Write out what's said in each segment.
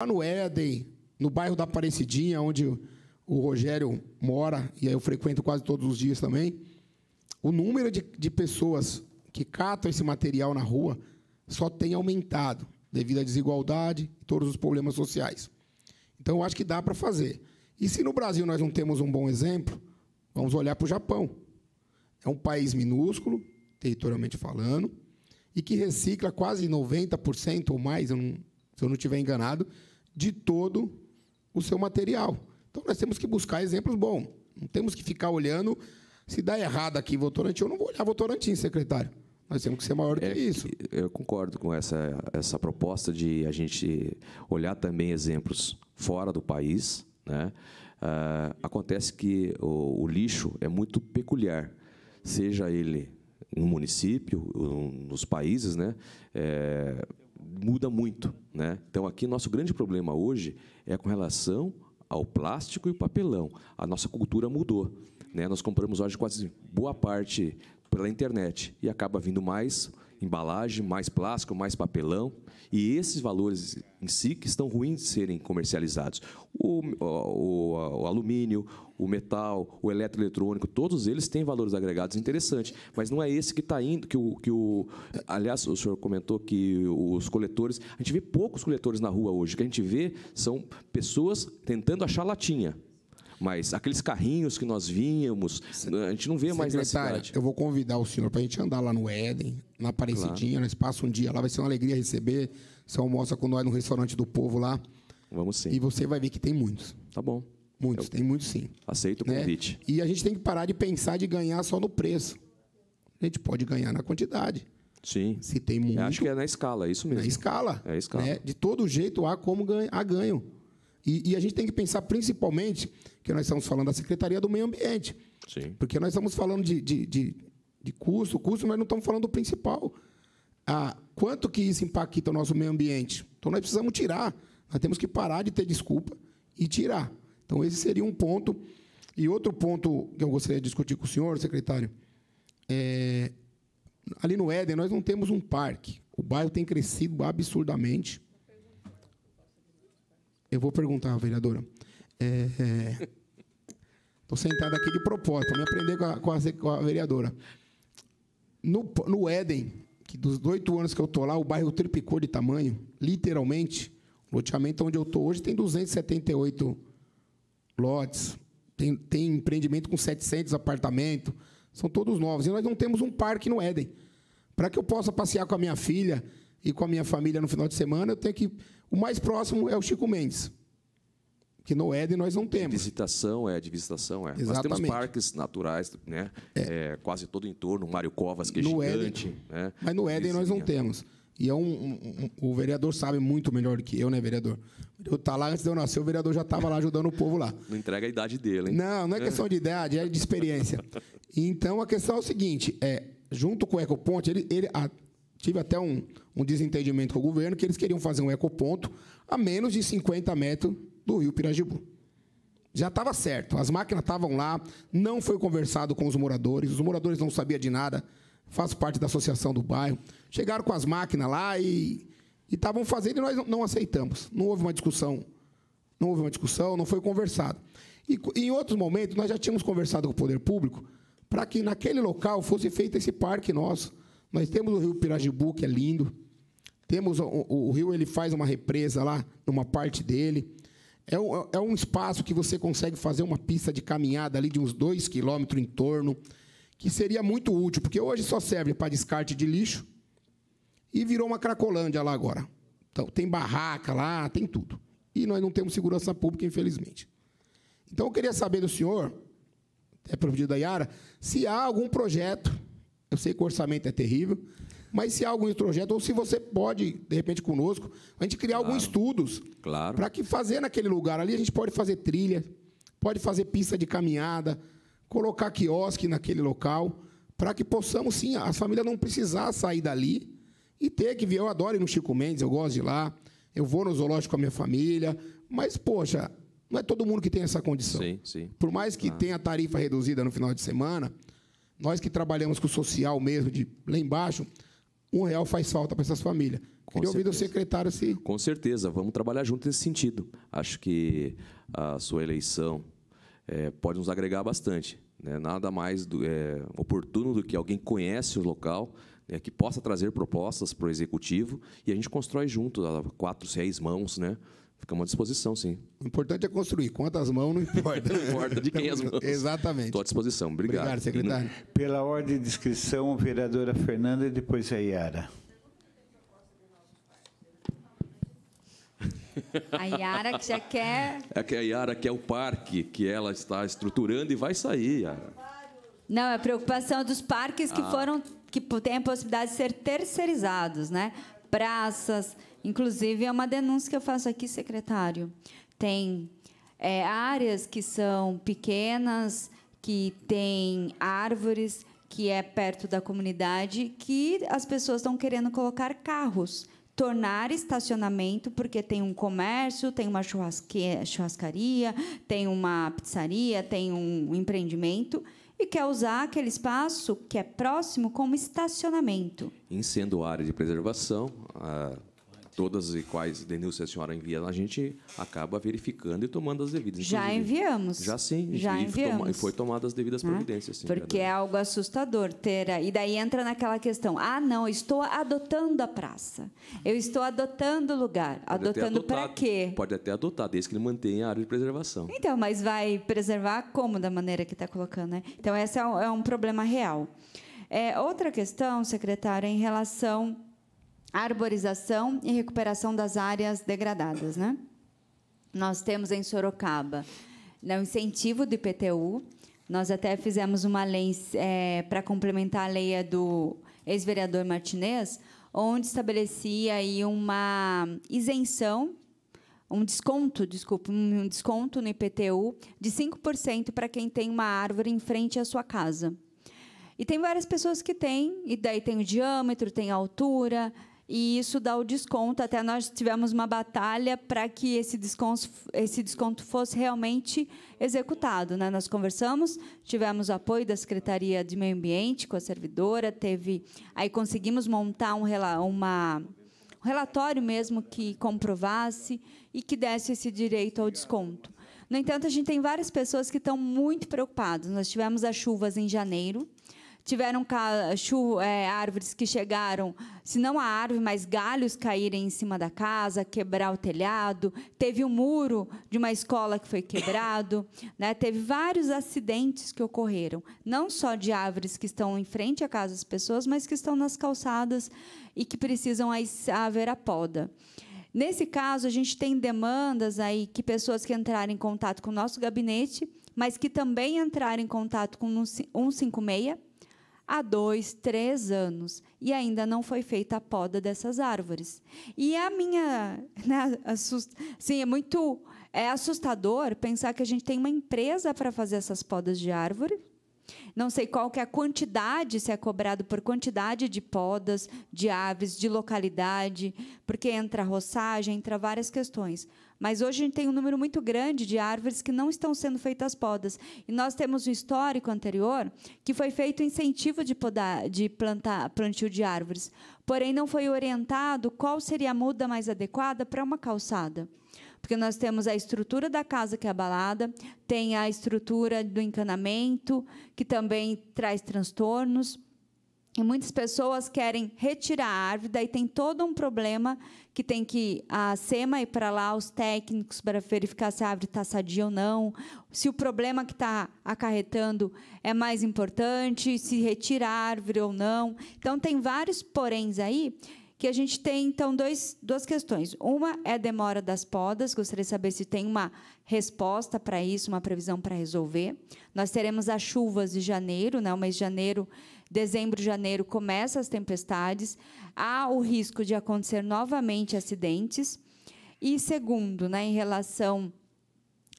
lá no Éden, no bairro da Aparecidinha, onde o Rogério mora, e aí eu frequento quase todos os dias também, o número de, de pessoas que catam esse material na rua só tem aumentado devido à desigualdade e todos os problemas sociais. Então, eu acho que dá para fazer. E se no Brasil nós não temos um bom exemplo, vamos olhar para o Japão. É um país minúsculo, territorialmente falando, e que recicla quase 90% ou mais, se eu não estiver enganado, de todo o seu material. Então, nós temos que buscar exemplos bons. Não temos que ficar olhando se dá errado aqui Votorantim, eu não vou olhar Votorantim, secretário. Nós temos que ser maior do é, que isso. Eu concordo com essa, essa proposta de a gente olhar também exemplos fora do país. Né? Ah, acontece que o, o, lixo é muito peculiar, seja ele no município, nos países, né? É, muda muito. Né? Então, aqui, nosso grande problema hoje é com relação ao plástico e o papelão. A nossa cultura mudou. Né? Nós compramos hoje quase boa parte pela internet e acaba vindo mais embalagem, mais plástico, mais papelão, e esses valores em si que estão ruins de serem comercializados. O, o, o alumínio, o metal, o eletroeletrônico, todos eles têm valores agregados interessantes, mas não é esse que está indo, que o, que o... Aliás, o senhor comentou que os coletores... A gente vê poucos coletores na rua hoje, o que a gente vê são pessoas tentando achar latinha. Mas aqueles carrinhos que nós vínhamos, né, a gente não vê mais na cidade. Eu vou convidar o senhor para a gente andar lá no Éden, na Aparecidinha, claro. nós passa um dia lá, vai ser uma alegria receber. Você almoça com nós no restaurante do povo lá. Vamos sim. E você vai ver que tem muitos. Tá bom. Muitos, eu tem muitos sim. Aceito o né? convite. Né? E a gente tem que parar de pensar de ganhar só no preço. A gente pode ganhar na quantidade. Sim. Se tem muito. Eu acho que é na escala, é isso mesmo. Na escala. É a escala. Né? De todo jeito há como ganho, há ganho. E, e, a gente tem que pensar principalmente porque nós estamos falando da Secretaria do Meio Ambiente. Sim. Porque nós estamos falando de, de, de, de custo, custo, mas não estamos falando do principal. Ah, quanto que isso impacta o nosso meio ambiente? Então, nós precisamos tirar. Nós temos que parar de ter desculpa e tirar. Então, esse seria um ponto. E outro ponto que eu gostaria de discutir com o senhor, secretário, é, ali no Éden, nós não temos um parque. O bairro tem crescido absurdamente. Eu vou perguntar, vereadora. É, é, Estou sentado aqui de propósito, me aprender com a, com a, com a vereadora. No, no Éden, que dos oito anos que eu estou lá, o bairro triplicou de tamanho, literalmente. O loteamento onde eu estou hoje tem 278 lotes, tem, tem empreendimento com 700 apartamentos, são todos novos. E nós não temos um parque no Éden. Para que eu possa passear com a minha filha e com a minha família no final de semana, eu tenho que. O mais próximo é o Chico Mendes que no Éden nós não temos. De visitação, é, de visitação, é. Exatamente. Nós temos parques naturais, né? É. É, quase todo o entorno, Mário Covas, que é no gigante. Éden, né? Mas no Éden nós não temos. E é um, um, um, o vereador sabe muito melhor do que eu, né, vereador? Eu tá lá antes de eu nascer, o vereador já estava lá ajudando o povo lá. Não entrega a idade dele, hein? Não, não é questão de idade, é de experiência. Então a questão é o seguinte: é, junto com o Ecoponte, ele, ele a, tive até um, um desentendimento com o governo que eles queriam fazer um ecoponto a menos de 50 metros do Rio Pirajibu. Já estava certo, as máquinas estavam lá, não foi conversado com os moradores, os moradores não sabiam de nada, faço parte da associação do bairro. Chegaram com as máquinas lá e estavam fazendo e nós não, aceitamos. Não houve uma discussão, não houve uma discussão, não foi conversado. E em outros momentos nós já tínhamos conversado com o poder público para que naquele local fosse feito esse parque nosso. Nós temos o Rio Pirajibu, que é lindo. Temos o, o, o rio, ele faz uma represa lá, numa parte dele. É um, é, é um espaço que você consegue fazer uma pista de caminhada ali de uns dois quilômetros em torno, que seria muito útil, porque hoje só serve para descarte de lixo e virou uma cracolândia lá agora. Então, tem barraca lá, tem tudo. E nós não temos segurança pública, infelizmente. Então, eu queria saber do senhor, é pedido da Yara, se há algum projeto, eu sei que o orçamento é terrível, mas se há algum projeto, ou se você pode, de repente, conosco, a gente criar claro. alguns estudos claro. para que fazer naquele lugar ali, a gente pode fazer trilha, pode fazer pista de caminhada, colocar quiosque naquele local, para que possamos, sim, as famílias não precisar sair dali e ter que vir. Eu adoro ir no Chico Mendes, eu gosto de ir lá, eu vou no zoológico com a minha família, mas, poxa, não é todo mundo que tem essa condição. Sim, sim. Por mais que ah. tenha tarifa reduzida no final de semana, nós que trabalhamos com o social mesmo, de lá embaixo, um real faz falta para essas famílias. Com Queria certeza. ouvir do secretário se. Com certeza, vamos trabalhar junto nesse sentido. Acho que a sua eleição é, pode nos agregar bastante. Né? Nada mais do, é, oportuno do que alguém conhece o local, né, que possa trazer propostas para o executivo e a gente constrói junto, quatro, seis mãos, né? Ficamos à disposição, sim. O importante é construir. Quantas mãos, não importa. não importa de quem é as mãos. Exatamente. Estou à disposição. Obrigado. Obrigado, secretário. Uhum. Pela ordem de inscrição, vereadora Fernanda e depois a Yara. A Yara que já quer. É que a Yara quer o parque que ela está estruturando e vai sair, Yara. Não, é a preocupação dos parques que ah. foram que têm a possibilidade de ser terceirizados, né? praças. Inclusive, é uma denúncia que eu faço aqui, secretário. Tem é, áreas que são pequenas, que tem árvores, que é perto da comunidade, que as pessoas estão querendo colocar carros, tornar estacionamento, porque tem um comércio, tem uma churrascaria, tem uma pizzaria, tem um empreendimento e quer usar aquele espaço que é próximo como estacionamento. Em sendo área de preservação, todas e quais denúncias a senhora envia, a gente acaba verificando e tomando as devidas. Já enviamos. Já sim. Já e enviamos. Toma, foi tomada as devidas né? providências. Sim, Porque é algo assustador ter... A, e daí entra naquela questão, ah, não, estou adotando a praça, eu estou adotando o lugar. Pode adotando para quê? Pode até adotar, desde que ele mantenha a área de preservação. Então, mas vai preservar como da maneira que está colocando, né? Então, esse é um, é um problema real. É, outra questão, secretária, em relação arborização e recuperação das áreas degradadas. Né? Nós temos em Sorocaba né, o incentivo do IPTU. Nós até fizemos uma lei é, para complementar a lei do ex-vereador Martinez, onde estabelecia aí uma isenção, um desconto, desculpa, um desconto no IPTU de 5% para quem tem uma árvore em frente à sua casa. E tem várias pessoas que têm, e daí tem o diâmetro, tem a altura, e isso dá o desconto. Até nós tivemos uma batalha para que esse desconto, esse desconto fosse realmente executado. Né? Nós conversamos, tivemos apoio da Secretaria de Meio Ambiente com a servidora, teve, aí conseguimos montar um, uma, um relatório mesmo que comprovasse e que desse esse direito ao desconto. No entanto, a gente tem várias pessoas que estão muito preocupadas. Nós tivemos as chuvas em janeiro, Tiveram é, árvores que chegaram, se não a árvore, mas galhos caírem em cima da casa, quebrar o telhado. Teve o um muro de uma escola que foi quebrado. Né? Teve vários acidentes que ocorreram, não só de árvores que estão em frente à casa das pessoas, mas que estão nas calçadas e que precisam haver a poda. Nesse caso, a gente tem demandas aí que pessoas que entrarem em contato com o nosso gabinete, mas que também entrarem em contato com o 156 há dois, três anos e ainda não foi feita a poda dessas árvores. E a minha. Né, assust... Sim, é muito é assustador pensar que a gente tem uma empresa para fazer essas podas de árvore. Não sei qual que é a quantidade, se é cobrado por quantidade de podas, de aves, de localidade, porque entra roçagem, entra várias questões. Mas hoje a gente tem um número muito grande de árvores que não estão sendo feitas podas. E nós temos um histórico anterior que foi feito incentivo de, podar, de plantar, plantio de árvores, porém não foi orientado qual seria a muda mais adequada para uma calçada. Porque nós temos a estrutura da casa que é abalada, tem a estrutura do encanamento, que também traz transtornos. E muitas pessoas querem retirar a árvore, daí tem todo um problema que tem que a SEMA ir para lá, os técnicos, para verificar se a árvore está sadia ou não, se o problema que está acarretando é mais importante, se retira a árvore ou não. Então, tem vários poréns aí que a gente tem, então, dois, duas questões. Uma é a demora das podas, gostaria de saber se tem uma resposta para isso, uma previsão para resolver. Nós teremos as chuvas de janeiro, né? o mês de janeiro dezembro, janeiro começa as tempestades, há o risco de acontecer novamente acidentes. E segundo, né, em relação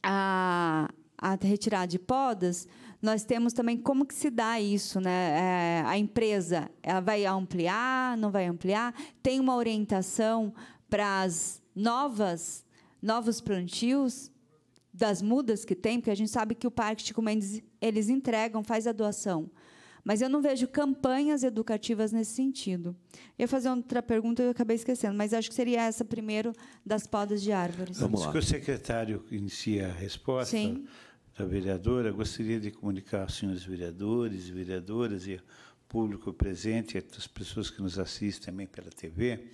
à, a retirada de podas, nós temos também como que se dá isso, né? É, a empresa ela vai ampliar, não vai ampliar? Tem uma orientação para as novas, novos plantios das mudas que tem, porque a gente sabe que o Parque Tico Mendes eles entregam, faz a doação mas eu não vejo campanhas educativas nesse sentido. Eu ia fazer outra pergunta e eu acabei esquecendo, mas acho que seria essa primeiro das podas de árvores. Vamos Antes que o secretário inicie a resposta Sim. da vereadora, gostaria de comunicar aos senhores vereadores e vereadoras e público presente e as pessoas que nos assistem também pela TV,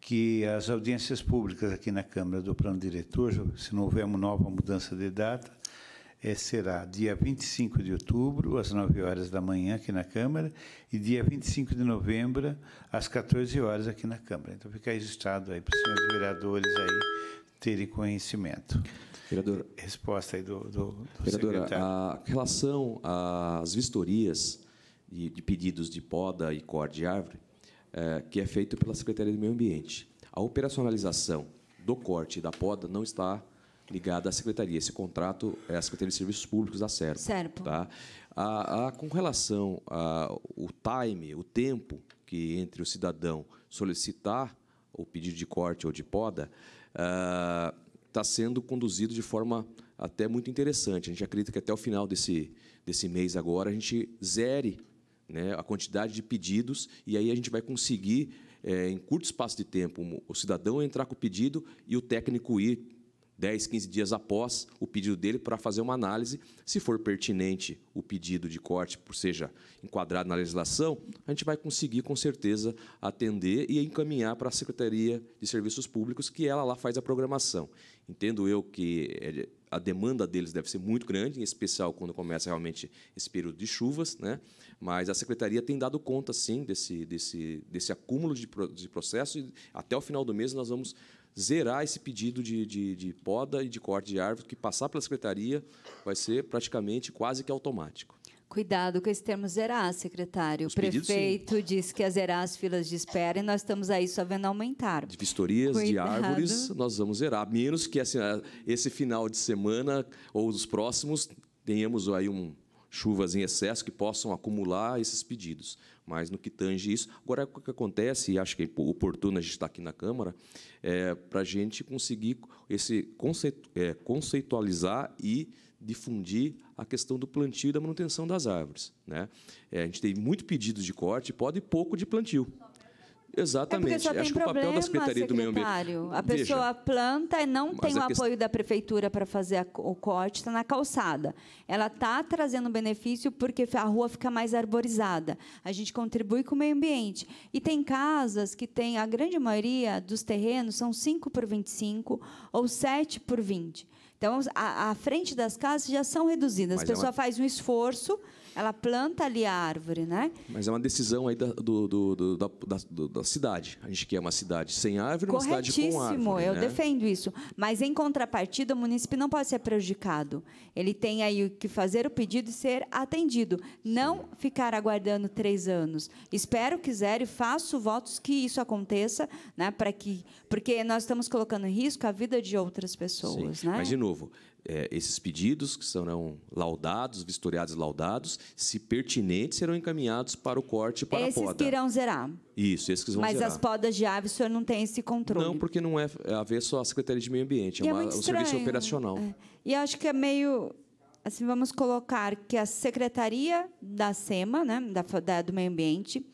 que as audiências públicas aqui na Câmara do Plano Diretor, se não houver uma nova mudança de data, é, será dia 25 de outubro, às 9 horas da manhã, aqui na Câmara, e dia 25 de novembro, às 14 horas, aqui na Câmara. Então, fica registrado aí para os senhores vereadores aí terem conhecimento. Vereadora, Resposta aí do, do, do vereadora, secretário. a relação às vistorias de, de, pedidos de poda e corte de árvore, é, que é feito pela Secretaria do Meio Ambiente. A operacionalização do corte e da poda não está ligada à secretaria. Esse contrato é a Secretaria de Serviços Públicos da Serpa. Serpa. Tá? A, a, com relação ao time, o tempo que entre o cidadão solicitar o pedido de corte ou de poda, está ah, sendo conduzido de forma até muito interessante. A gente acredita que até o final desse, desse mês agora a gente zere né, a quantidade de pedidos e aí a gente vai conseguir, é, em curto espaço de tempo, o cidadão entrar com o pedido e o técnico ir 10, 15 dias após o pedido dele para fazer uma análise. Se for pertinente o pedido de corte, por seja enquadrado na legislação, a gente vai conseguir, com certeza, atender e encaminhar para a Secretaria de Serviços Públicos, que ela lá faz a programação. Entendo eu que é, a demanda deles deve ser muito grande, em especial quando começa realmente esse período de chuvas, né? mas a Secretaria tem dado conta, sim, desse, desse, desse acúmulo de, de processo e até o final do mês nós vamos zerar esse pedido de, de, de poda e de corte de árvore, que passar pela secretaria vai ser praticamente quase que automático. Cuidado com esse termo zerar, secretário. o prefeito pedidos, disse que ia é zerar as filas de espera e nós estamos aí só vendo aumentar. De vistorias, Cuidado. de árvores, nós vamos zerar. Menos que esse final de semana ou os próximos tenhamos aí um, chuvas em excesso que possam acumular esses pedidos. Mas no que tange isso, agora o que acontece, e acho que é oportuno a gente estar aqui na Câmara, é para a gente conseguir esse conceito, é, conceitualizar e difundir a questão do plantio e da manutenção das árvores. Né? É, a gente tem muito pedidos de corte, pode pouco de plantio. Exatamente. É porque só Acho que o papel da Secretaria do Meio Ambiente. A pessoa Veja, planta e não tem o apoio da prefeitura para fazer o corte, está na calçada. Ela está trazendo benefício porque a rua fica mais arborizada. A gente contribui com o meio ambiente. E tem casas que têm a grande maioria dos terrenos são 5 por 25 ou 7 por 20. Então, a, a frente das casas já são reduzidas. Mas a é pessoa é uma... faz um esforço ela planta ali a árvore, né? Mas é uma decisão aí da, do, do, do, da, da, da, cidade. A gente quer uma cidade sem árvore, uma cidade com árvore. eu né? defendo isso. Mas, em contrapartida, o município não pode ser prejudicado. Ele tem aí que fazer o pedido e ser atendido. Não Sim. ficar aguardando três anos. Espero, quiser e faço votos que isso aconteça, né? Para que, porque nós estamos colocando em risco a vida de outras pessoas, Sim. né? Mas de novo, é, esses pedidos, que serão laudados, vistoriados e laudados, se pertinentes, serão encaminhados para o corte e para esses a poda. Esses que irão zerar. Isso, esses que vão Mas zerar. Mas as podas de aves, o senhor não tem esse controle? Não, porque não é, é a ver só a Secretaria de Meio Ambiente, é, é uma, é serviço operacional. É. E acho que é meio... Assim, vamos colocar que a Secretaria da SEMA, né, da, da do Meio Ambiente,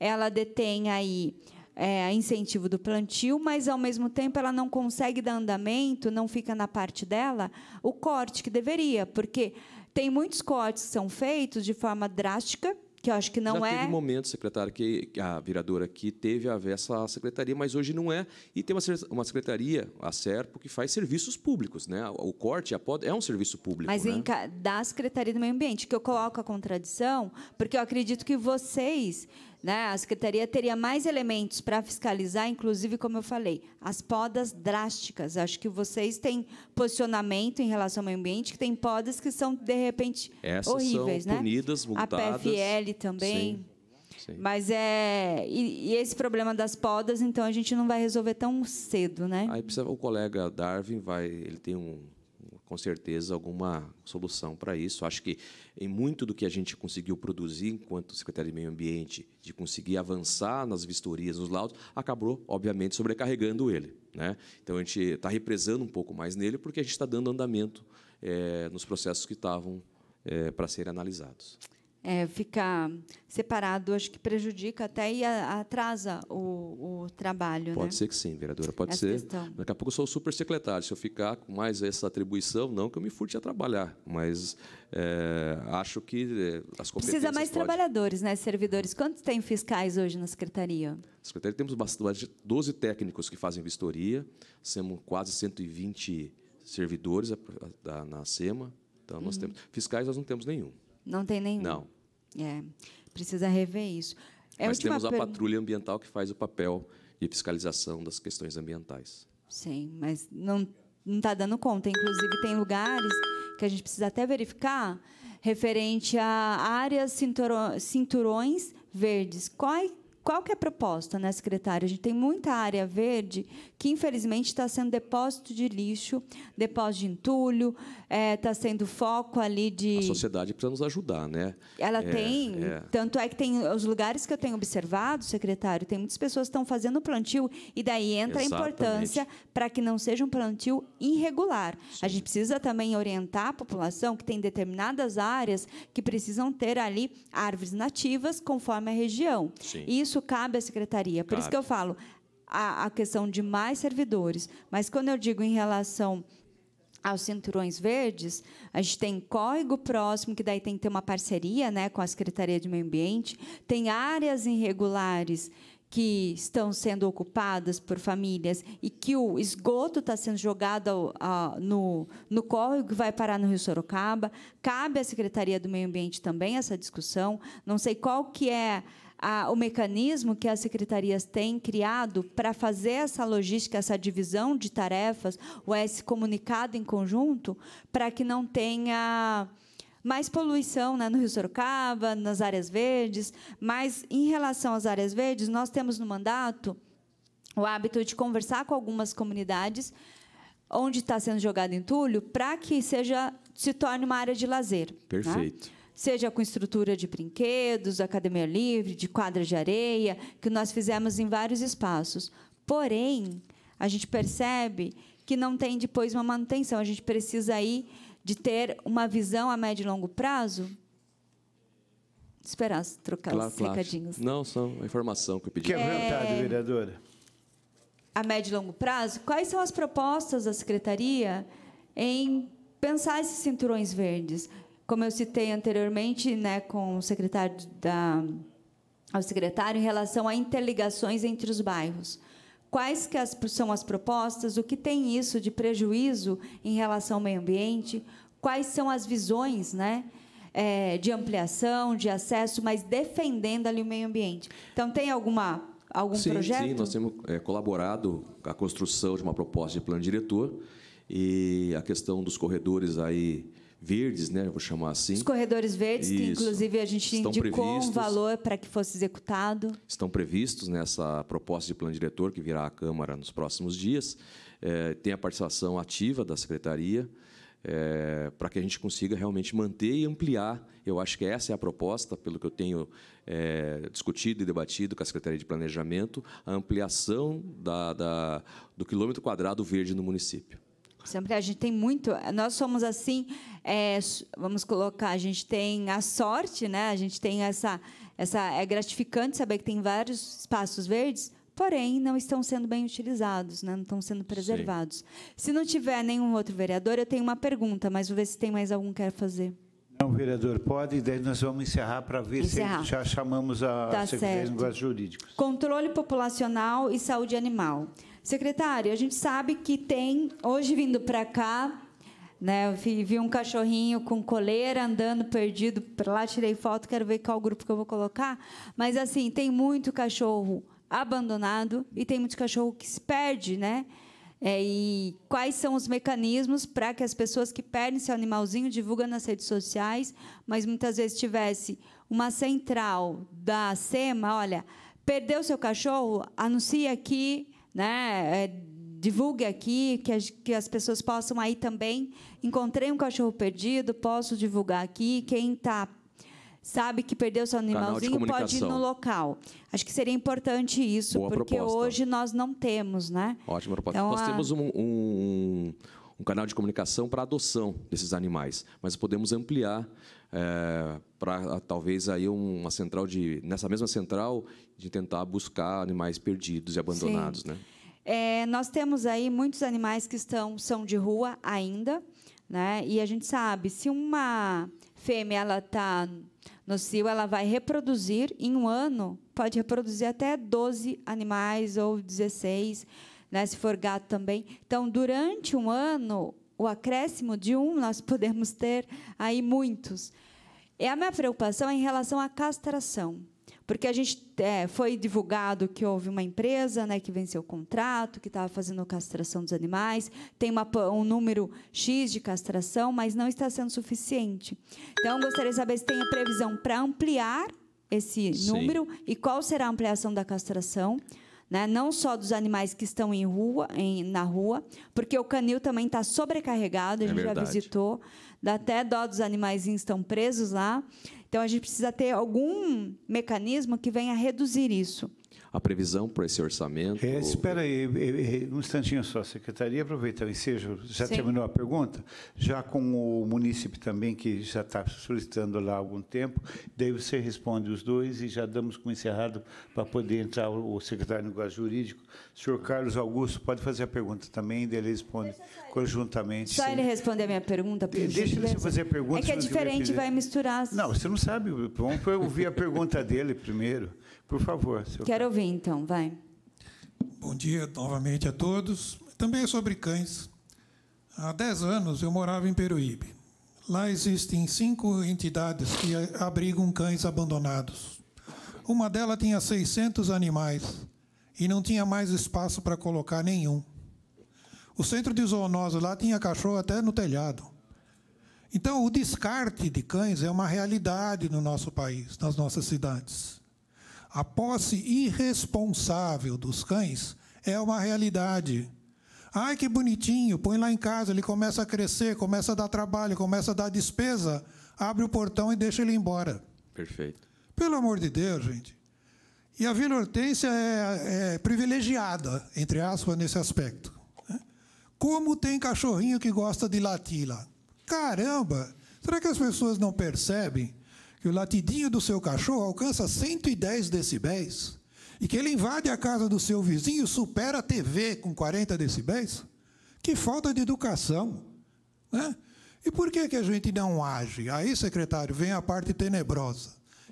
ela detém aí é, incentivo do plantio, mas ao mesmo tempo ela não consegue dar andamento, não fica na parte dela o corte que deveria, porque tem muitos cortes que são feitos de forma drástica, que eu acho que não Já é. Teve momento, secretário, que a vereadora aqui teve a ver essa secretaria, mas hoje não é. E tem uma secretaria, a SERPO, que faz serviços públicos, né? O corte, a pod, é um serviço público. Mas né? da Secretaria do Meio Ambiente, que eu coloco a contradição, porque eu acredito que vocês né? A secretaria teria mais elementos para fiscalizar, inclusive, como eu falei, as podas drásticas. Acho que vocês têm posicionamento em relação ao meio ambiente, que tem podas que são, de repente, Essas horríveis. São né? punidas, multadas. A PFL também. Sim. Sim. Mas é. E, e, esse problema das podas, então, a gente não vai resolver tão cedo, né? Aí precisa, o colega Darwin vai. Ele tem um com certeza, alguma solução para isso. Acho que em muito do que a gente conseguiu produzir enquanto Secretaria de Meio Ambiente, de conseguir avançar nas vistorias, nos laudos, acabou, obviamente, sobrecarregando ele. Né? Então, a gente está represando um pouco mais nele, porque a gente está dando andamento é, nos processos que estavam é, eh, para serem analisados é, ficar separado, acho que prejudica até e atrasa o, o trabalho. Né? Pode né? ser que sim, vereadora, pode Essa ser. Questão. Daqui a pouco eu sou o super secretário. Se eu ficar com mais essa atribuição, não que eu me furte a trabalhar, mas é, acho que é, as competências. Precisa mais pode... trabalhadores, né, servidores? Quantos tem fiscais hoje na secretaria? Na secretaria temos bastante, 12 técnicos que fazem vistoria, somos quase 120 servidores da, é, da, na SEMA. Então, nós uhum. temos. Fiscais, nós não temos nenhum. Não tem nenhum. Não. É, precisa rever isso. É Mas temos a per... patrulha ambiental que faz o papel de fiscalização das questões ambientais. Sim, mas não não está dando conta. Inclusive, tem lugares que a gente precisa até verificar referente a áreas, cinturões verdes. Quais, qual que é a proposta, né, secretária? A gente tem muita área verde que, infelizmente, está sendo depósito de lixo, depósito de entulho, está é, tá sendo foco ali de... A sociedade precisa nos ajudar, né? Ela é, tem, é. tanto é que tem os lugares que eu tenho observado, secretário, tem muitas pessoas que estão fazendo plantio e daí entra Exatamente. a importância para que não seja um plantio irregular. Sim. A gente precisa também orientar a população que tem determinadas áreas que precisam ter ali árvores nativas conforme a região. Sim. Isso isso cabe à secretaria. Por cabe. isso que eu falo a, a questão de mais servidores. Mas quando eu digo em relação aos cinturões verdes, a gente tem córrego próximo, que daí tem que ter uma parceria né, com a Secretaria de Meio Ambiente, tem áreas irregulares que estão sendo ocupadas por famílias e que o esgoto está sendo jogado ao, ao, no, no córrego que vai parar no Rio Sorocaba. Cabe à Secretaria do Meio Ambiente também essa discussão. Não sei qual que é a, o mecanismo que as secretarias têm criado para fazer essa logística, essa divisão de tarefas, ou esse comunicado em conjunto, para que não tenha mais poluição né, no Rio Sorocaba, nas áreas verdes. Mas, em relação às áreas verdes, nós temos no mandato o hábito de conversar com algumas comunidades onde está sendo jogado entulho para que seja se torne uma área de lazer. Né? Perfeito. Né? seja com estrutura de brinquedos, academia livre, de quadra de areia, que nós fizemos em vários espaços. Porém, a gente percebe que não tem depois uma manutenção. A gente precisa aí de ter uma visão a médio e longo prazo. Esperar trocar claro, os claro. recadinhos. Não, são a informação que eu pedi. Que é, é. vontade, vereadora. A médio e longo prazo, quais são as propostas da secretaria em pensar esses cinturões verdes? como eu citei anteriormente, né, com o secretário da ao secretário em relação a interligações entre os bairros. Quais que as, são as propostas? O que tem isso de prejuízo em relação ao meio ambiente? Quais são as visões, né? É, de ampliação, de acesso, mas defendendo ali o meio ambiente. Então, tem alguma algum sim, projeto? Sim, nós temos é, colaborado com a construção de uma proposta de plano diretor e a questão dos corredores aí verdes, né? Vou chamar assim. Os corredores verdes, Isso. que inclusive a gente Estão indicou previstos, um valor para que fosse executado. Estão previstos nessa proposta de plano diretor que virá à Câmara nos próximos dias. É, tem a participação ativa da Secretaria. É, para que a gente consiga realmente manter e ampliar. Eu acho que essa é a proposta, pelo que eu tenho é, discutido e debatido com a Secretaria de Planejamento, a ampliação da, da, do quilômetro quadrado verde no município. Sempre a gente tem muito. Nós somos assim, é, vamos colocar, a gente tem a sorte, né? A gente tem essa, essa é gratificante saber que tem vários espaços verdes, porém não estão sendo bem utilizados, né? não estão sendo preservados. Sim. Se não tiver nenhum outro vereador, eu tenho uma pergunta, mas vou ver se tem mais algum que quer fazer. Não, vereador, pode, daí nós vamos encerrar para ver encerrar. se já chamamos a tá Secretaria de Negócios Jurídicos. Controle populacional e saúde animal. Secretário, a gente sabe que tem, hoje vindo para cá, né, eu vi um cachorrinho com coleira andando perdido para lá, tirei foto, quero ver qual grupo que eu vou colocar. Mas, assim, tem muito cachorro abandonado e tem muito cachorro que se perde, né? É, e quais são os mecanismos para que as pessoas que perdem seu animalzinho divulguem nas redes sociais, mas muitas vezes tivesse uma central da SEMA, olha, perdeu seu cachorro, anuncia aqui né? É, divulgue aqui, que as, que as pessoas possam aí também. Encontrei um cachorro perdido, posso divulgar aqui. Quem está sabe que perdeu seu animalzinho pode ir no local. Acho que seria importante isso, Boa porque proposta. hoje nós não temos, né? Ótima proposta. Então, nós a... temos um, um, um canal de comunicação para adoção desses animais, mas podemos ampliar é, para ah, talvez aí uma central de nessa mesma central de tentar buscar animais perdidos e abandonados, Sim. né? É, nós temos aí muitos animais que estão são de rua ainda, né? E a gente sabe se uma fêmea ela está no cio, ela vai reproduzir em um ano, pode reproduzir até 12 animais ou 16, né, se for gato também. Então, durante um ano, o acréscimo de um nós podemos ter aí muitos. É a minha preocupação em relação à castração. Porque a gente é, foi divulgado que houve uma empresa né, que venceu o contrato, que estava fazendo castração dos animais, tem uma, um número X de castração, mas não está sendo suficiente. Então, gostaria de saber se tem a previsão para ampliar esse Sim. número e qual será a ampliação da castração né? não só dos animais que estão em rua, em, na rua, porque o canil também está sobrecarregado, a é gente já visitou, dá até dó dos que estão presos lá. Então a gente precisa ter algum mecanismo que venha reduzir isso. A previsão para esse orçamento. É, espera aí, um instantinho só, secretaria, Aproveita, o ensejo. Já Sim. terminou a pergunta? Já com o munícipe também, que já está solicitando lá há algum tempo, daí você responde os dois e já damos como encerrado para poder entrar o secretário do negócio jurídico. O senhor Carlos Augusto pode fazer a pergunta também, daí ele responde conjuntamente. Só ele responder a minha pergunta, por Deixa ele fazer a pergunta. É que é diferente, né? vai misturar. Não, você não sabe. Vamos ouvir a pergunta dele primeiro. Por favor, senhor. Quero ouvir então, vai. Bom dia novamente a todos. Também é sobre cães. Há 10 anos eu morava em Peruíbe. Lá existem cinco entidades que abrigam cães abandonados. Uma delas tinha 600 animais e não tinha mais espaço para colocar nenhum. O centro de zoonose lá tinha cachorro até no telhado. Então, o descarte de cães é uma realidade no nosso país, nas nossas cidades. A posse irresponsável dos cães é uma realidade. Ai, que bonitinho, põe lá em casa, ele começa a crescer, começa a dar trabalho, começa a dar despesa, abre o portão e deixa ele embora. Perfeito. Pelo amor de Deus, gente. E a Vila Hortência é, é privilegiada, entre aspas, nesse aspecto. Né? Como tem cachorrinho que gosta de latir lá? Caramba! Será que as pessoas não percebem que o latidinho do seu cachorro alcança 110 decibéis e que ele invade a casa do seu vizinho, supera a TV com 40 decibéis? Que falta de educação, né? E por que, que a gente não age? Aí, secretário, vem a parte tenebrosa.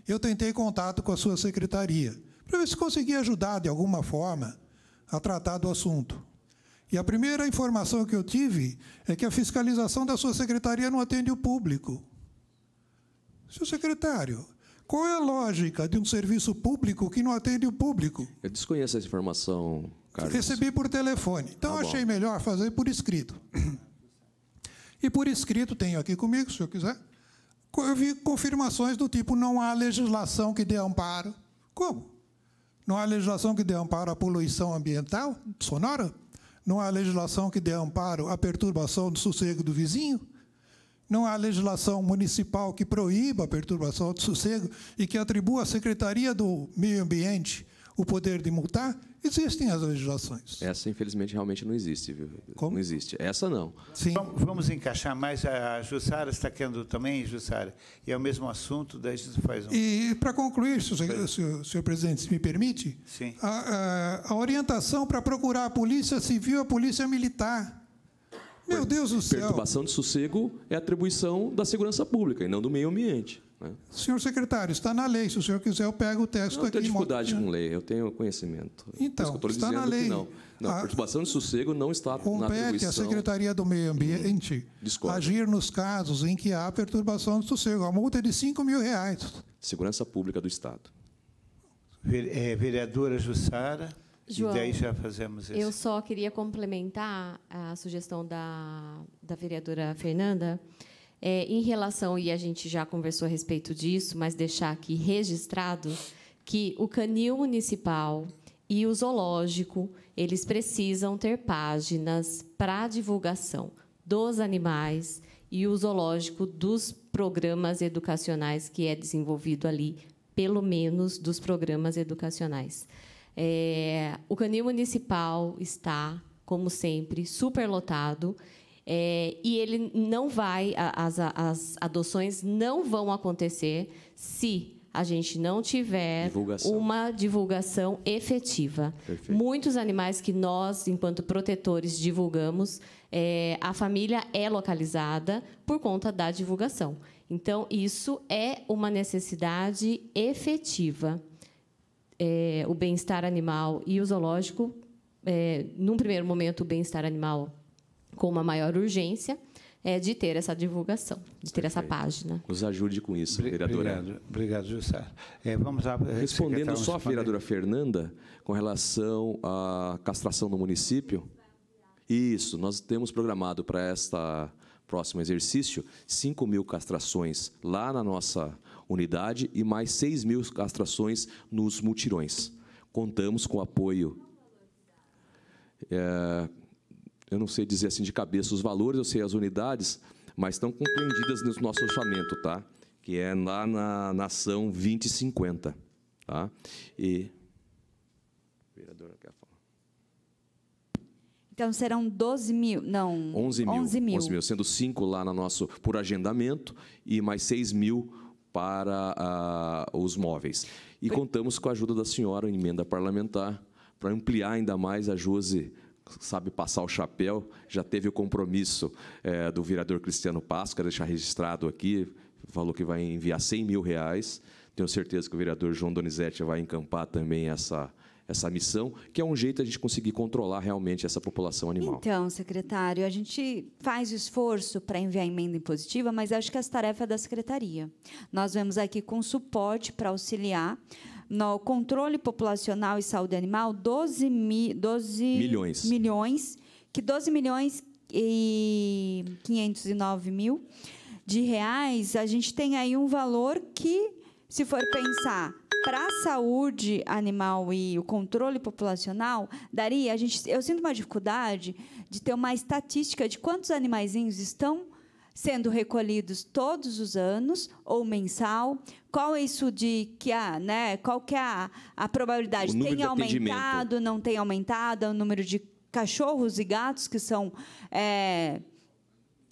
Eu tentei contato com a sua secretaria para ver se conseguia ajudar de alguma forma a tratar do assunto. E a primeira informação que eu tive é que a fiscalização da sua secretaria não atende o público. Seu secretário, qual é a lógica de um serviço público que não atende o público? Eu desconheço essa informação, Carlos. Recebi por telefone. Então, tá achei melhor fazer por escrito. E por escrito, tenho aqui comigo, se eu quiser. Eu vi confirmações do tipo: não há legislação que dê amparo. Como? Não há legislação que dê amparo à poluição ambiental sonora? Não há legislação que dê amparo à perturbação do sossego do vizinho? Não há legislação municipal que proíba a perturbação do sossego e que atribua à Secretaria do Meio Ambiente o poder de multar? Existem as legislações. Essa, infelizmente, realmente não existe, viu? Como? Não existe. Essa não. Sim. Vamos, vamos encaixar mais. A Jussara está querendo também, Jussara. E é o mesmo assunto, daí faz um. E, para concluir, se senhor, senhor presidente, se me permite, Sim. A, a, a orientação para procurar a Polícia Civil e a Polícia Militar meu é. Deus do céu. Perturbação de sossego é atribuição da segurança pública e não do meio ambiente. Né? Senhor secretário, está na lei. Se o senhor quiser, eu pego o texto não, aqui. Eu tenho dificuldade com lei, eu tenho conhecimento. Então, eu está na lei. não. não a ah, perturbação de sossego não está compete na atribuição. Compete à Secretaria do Meio Ambiente hum, agir nos casos em que há perturbação de sossego. A multa é de 5 mil reais. Segurança Pública do Estado. É, vereadora Jussara. João, e daí já fazemos isso. Eu só queria complementar a sugestão da, da vereadora Fernanda. É, em relação, e a gente já conversou a respeito disso, mas deixar aqui registrado que o canil municipal e o zoológico, eles precisam ter páginas para divulgação dos animais e o zoológico dos programas educacionais que é desenvolvido ali, pelo menos dos programas educacionais. É, o canil municipal está, como sempre, superlotado. É, e ele não vai, as, as adoções não vão acontecer se a gente não tiver divulgação. uma divulgação efetiva. Perfeito. Muitos animais que nós, enquanto protetores, divulgamos, é, a família é localizada por conta da divulgação. Então, isso é uma necessidade efetiva é, o bem-estar animal e o zoológico, é, num primeiro momento, o bem-estar animal com uma maior urgência, é, de ter essa divulgação, de ter Perfeito. essa página. Nos ajude com isso, vereadora. Obrigado, obrigado É, vamos lá, eh, Respondendo só a vereadora Fernanda, com relação à castração no município, isso, nós temos programado para esta próximo exercício 5 mil castrações lá na nossa unidade e mais 6 mil castrações nos mutirões. Contamos com apoio. É, eu não sei dizer assim de cabeça os valores, eu sei as unidades, mas estão compreendidas no nosso orçamento, tá? Que é lá na, na ação 2050. Tá? E. Vereadora, quer falar? Então serão 12 mil, não. 11 mil. 11 mil. 11 mil sendo 5 lá no nosso por agendamento e mais 6 mil para uh, os móveis. E Foi. contamos com a ajuda da senhora, emenda parlamentar, para ampliar ainda mais a Jose sabe passar o chapéu, já teve o compromisso é, do vereador Cristiano Páscoa, deixar registrado aqui, falou que vai enviar 100 mil reais. Tenho certeza que o vereador João Donizete vai encampar também essa, essa missão, que é um jeito a gente conseguir controlar realmente essa população animal. Então, secretário, a gente faz o esforço para enviar emenda impositiva, mas acho que as tarefas é da secretaria. Nós vemos aqui com suporte para auxiliar no controle populacional e saúde animal 12, mi, 12 milhões. milhões, que 12 milhões e 509 mil de reais, a gente tem aí um valor que se for pensar para a saúde animal e o controle populacional, daria, a gente, eu sinto uma dificuldade de ter uma estatística de quantos animaizinhos estão sendo recolhidos todos os anos ou mensal? Qual é isso de que a, né? Qual que é a, a probabilidade? Tem aumentado, não tem aumentado? É o número de cachorros e gatos que são é,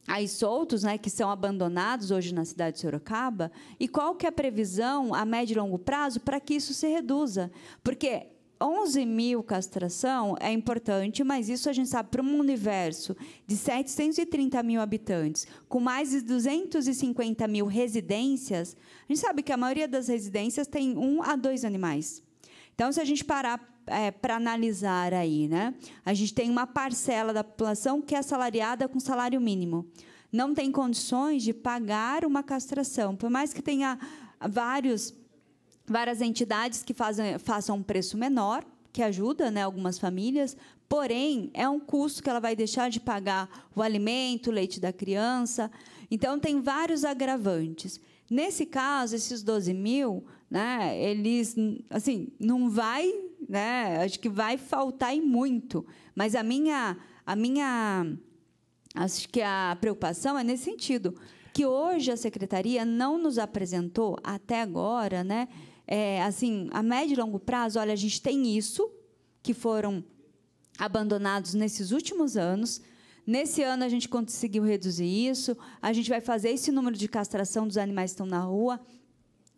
aí soltos, né, que são abandonados hoje na cidade de Sorocaba, e qual que é a previsão a médio e longo prazo para que isso se reduza? Porque 11 mil castração é importante, mas isso a gente sabe para um universo de 730 mil habitantes, com mais de 250 mil residências, a gente sabe que a maioria das residências tem um a dois animais. Então, se a gente parar é, para analisar aí, né? A gente tem uma parcela da população que é assalariada com salário mínimo. Não tem condições de pagar uma castração. Por mais que tenha vários, várias entidades que fazem, façam um preço menor, que ajuda né, algumas famílias, porém, é um custo que ela vai deixar de pagar o alimento, o leite da criança. Então, tem vários agravantes. Nesse caso, esses 12 mil, né, eles, assim, não vai né? Acho que vai faltar e muito. Mas a minha, a minha, acho que a preocupação é nesse sentido, que hoje a secretaria não nos apresentou até agora, né? É, assim, a médio e longo prazo, olha, a gente tem isso que foram abandonados nesses últimos anos. Nesse ano a gente conseguiu reduzir isso. A gente vai fazer esse número de castração dos animais que estão na rua.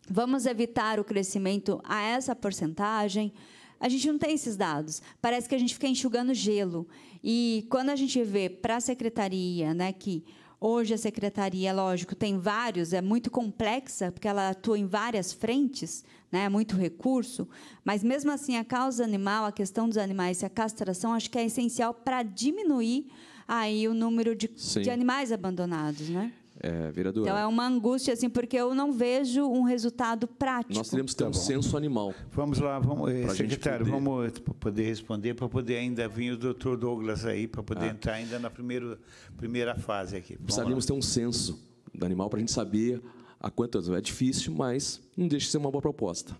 Vamos evitar o crescimento a essa porcentagem. A gente não tem esses dados. Parece que a gente fica enxugando gelo. E quando a gente vê para a secretaria, né, que hoje a secretaria, lógico, tem vários, é muito complexa, porque ela atua em várias frentes, né, é muito recurso, mas mesmo assim a causa animal, a questão dos animais e a castração, acho que é essencial para diminuir aí o número de, de animais abandonados, né? É, Então é uma angústia, assim, porque eu não vejo um resultado prático. Nós teremos que ter tá um senso animal. Vamos lá, vamos, eh, secretário, poder... vamos eh, tipo, poder responder, para poder ainda vir o doutor Douglas aí, para poder ah. entrar ainda na primeiro, primeira fase aqui. Vamos Precisaríamos lá. ter um senso do animal para a gente saber a quantas. É difícil, mas não deixa de ser uma boa proposta.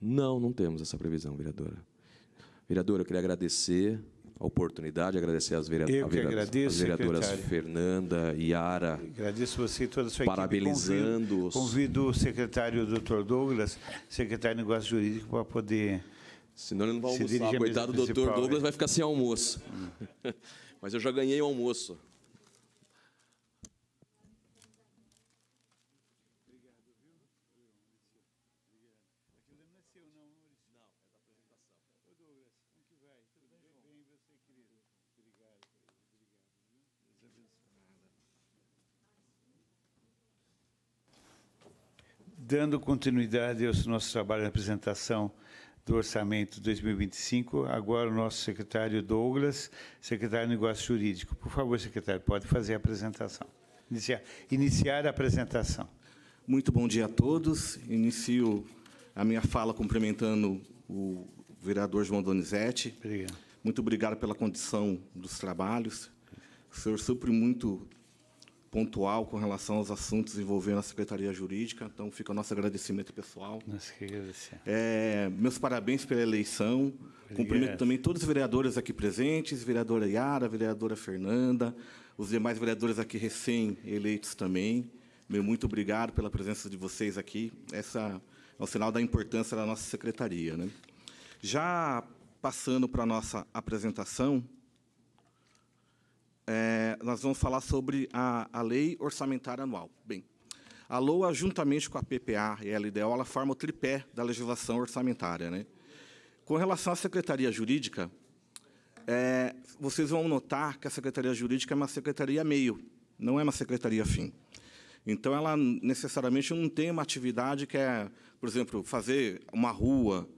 Não, não temos essa previsão, vereadora. Vereadora, eu queria agradecer a oportunidade, agradecer às, Eu que agradeço, vereadoras secretário. Fernanda, Agradeço você e toda a sua parabenizando -os. Convido, convido o secretário Dr. Douglas, secretário de Negócios Jurídicos, para poder. Senão ele não vai se almoçar. Coitado do doutor né? Douglas, vai ficar sem almoço. Mas eu já ganhei o almoço. dando continuidade ao nosso trabalho na apresentação do Orçamento 2025, agora o nosso secretário Douglas, secretário de Negócio Jurídico. Por favor, secretário, pode fazer a apresentação. Iniciar, iniciar a apresentação. Muito bom dia a todos. Inicio a minha fala cumprimentando o vereador João Donizete. Obrigado. Muito obrigado pela condição dos trabalhos. O senhor supre muito pontual com relação aos assuntos envolvendo a Secretaria Jurídica, então fica o nosso agradecimento pessoal. Nossa, que é, meus parabéns pela eleição. Obrigado. Cumprimento também todos os vereadores aqui presentes, vereadora Yara, vereadora Fernanda, os demais vereadores aqui recém-eleitos também. Meu muito obrigado pela presença de vocês aqui. Essa é um sinal da importância da nossa secretaria. Né? Já passando para a nossa apresentação, é, nós vamos falar sobre a, a Lei Orçamentária Anual. Bem, a LOA, juntamente com a PPA e a LDO, ela forma o tripé da legislação orçamentária. Né? Com relação à Secretaria Jurídica, é, vocês vão notar que a Secretaria Jurídica é uma secretaria meio, não é uma secretaria fim. Então, ela necessariamente não tem uma atividade que é, por exemplo, fazer uma rua,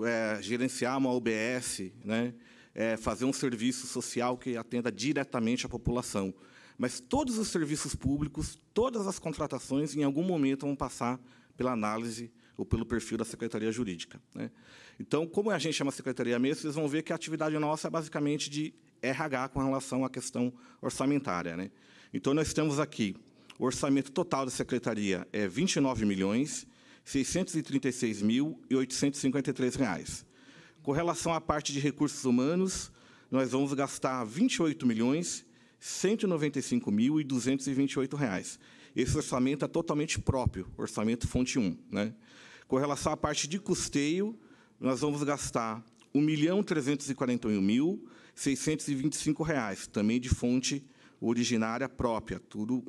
é, gerenciar uma OBS, né? é, fazer um serviço social que atenda diretamente à população. Mas todos os serviços públicos, todas as contratações, em algum momento, vão passar pela análise ou pelo perfil da Secretaria Jurídica. Né? Então, como a gente chama Secretaria mesmo, vocês vão ver que a atividade nossa é basicamente de RH com relação à questão orçamentária. Né? Então, nós temos aqui, o orçamento total da Secretaria é R$ 29.636.853. Com relação à parte de recursos humanos, nós vamos gastar 28 milhões 195 mil e 228 reais. Esse orçamento é totalmente próprio, orçamento fonte 1. Né? Com relação à parte de custeio, nós vamos gastar 1 milhão 341 mil 625 reais, também de fonte originária própria, tudo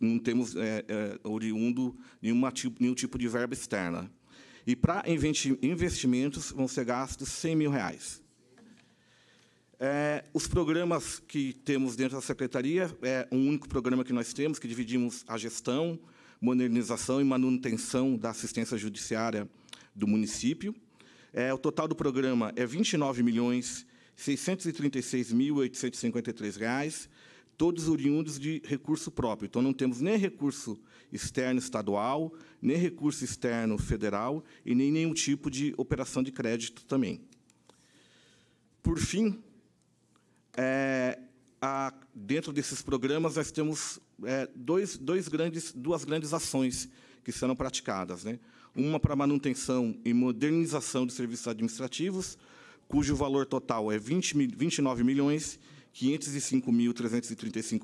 não temos é, é, oriundo nenhuma, nenhum tipo de verba externa. E para investimentos vão ser gastos 100 mil reais. É, os programas que temos dentro da secretaria é um único programa que nós temos, que dividimos a gestão, modernização e manutenção da assistência judiciária do município. É, o total do programa é 29 milhões 636.853 reais, todos oriundos de recurso próprio. Então, não temos nem recurso externo estadual, nem recurso externo federal e nem nenhum tipo de operação de crédito também. Por fim, é, a, dentro desses programas, nós temos é, dois, dois grandes, duas grandes ações que serão praticadas. Né? Uma para manutenção e modernização de serviços administrativos, cujo valor total é R$ 29 milhões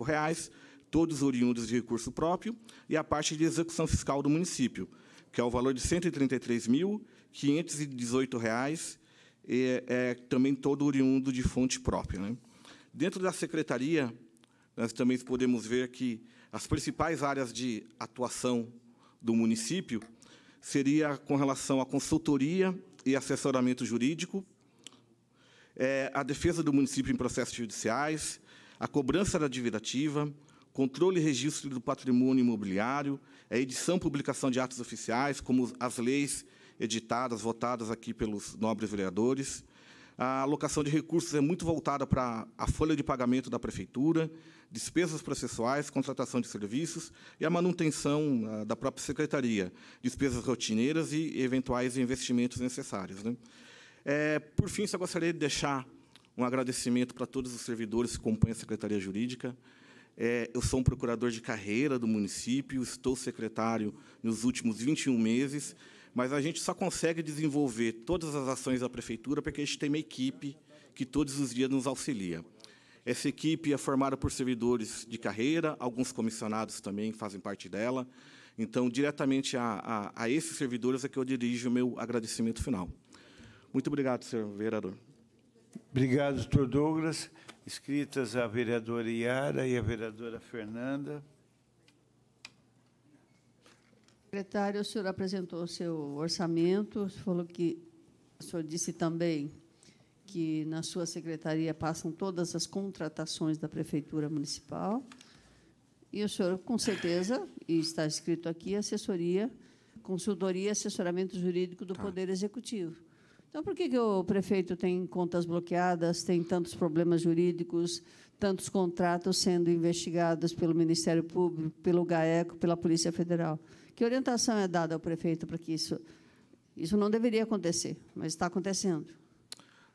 reais, todos oriundos de recurso próprio, e a parte de execução fiscal do município, que é o valor de R$ 133.518, e é também todo oriundo de fonte própria. Né? Dentro da secretaria, nós também podemos ver que as principais áreas de atuação do município seria com relação à consultoria e assessoramento jurídico, é, a defesa do município em processos judiciais, a cobrança da dívida ativa, controle e registro do patrimônio imobiliário, a é edição e publicação de atos oficiais, como as leis editadas, votadas aqui pelos nobres vereadores. A alocação de recursos é muito voltada para a folha de pagamento da prefeitura, despesas processuais, contratação de serviços e a manutenção ah, da própria secretaria, despesas rotineiras e eventuais investimentos necessários. Né? É, por fim, só gostaria de deixar um agradecimento para todos os servidores que compõem a Secretaria Jurídica, é, eu sou um procurador de carreira do município, estou secretário nos últimos 21 meses, mas a gente só consegue desenvolver todas as ações da prefeitura porque a gente tem uma equipe que todos os dias nos auxilia. Essa equipe é formada por servidores de carreira, alguns comissionados também fazem parte dela. Então, diretamente a, a, a esses servidores é que eu dirijo o meu agradecimento final. Muito obrigado, senhor vereador. Obrigado, doutor Douglas. Escritas a vereadora Iara e a vereadora Fernanda. Secretário, o senhor apresentou o seu orçamento, falou que o senhor disse também que na sua secretaria passam todas as contratações da prefeitura municipal. E o senhor, com certeza, e está escrito aqui, assessoria, consultoria e assessoramento jurídico do tá. Poder Executivo. Então, por que, que o prefeito tem contas bloqueadas, tem tantos problemas jurídicos, tantos contratos sendo investigados pelo Ministério Público, pelo GAECO, pela Polícia Federal? Que orientação é dada ao prefeito para que isso, isso não deveria acontecer, mas está acontecendo?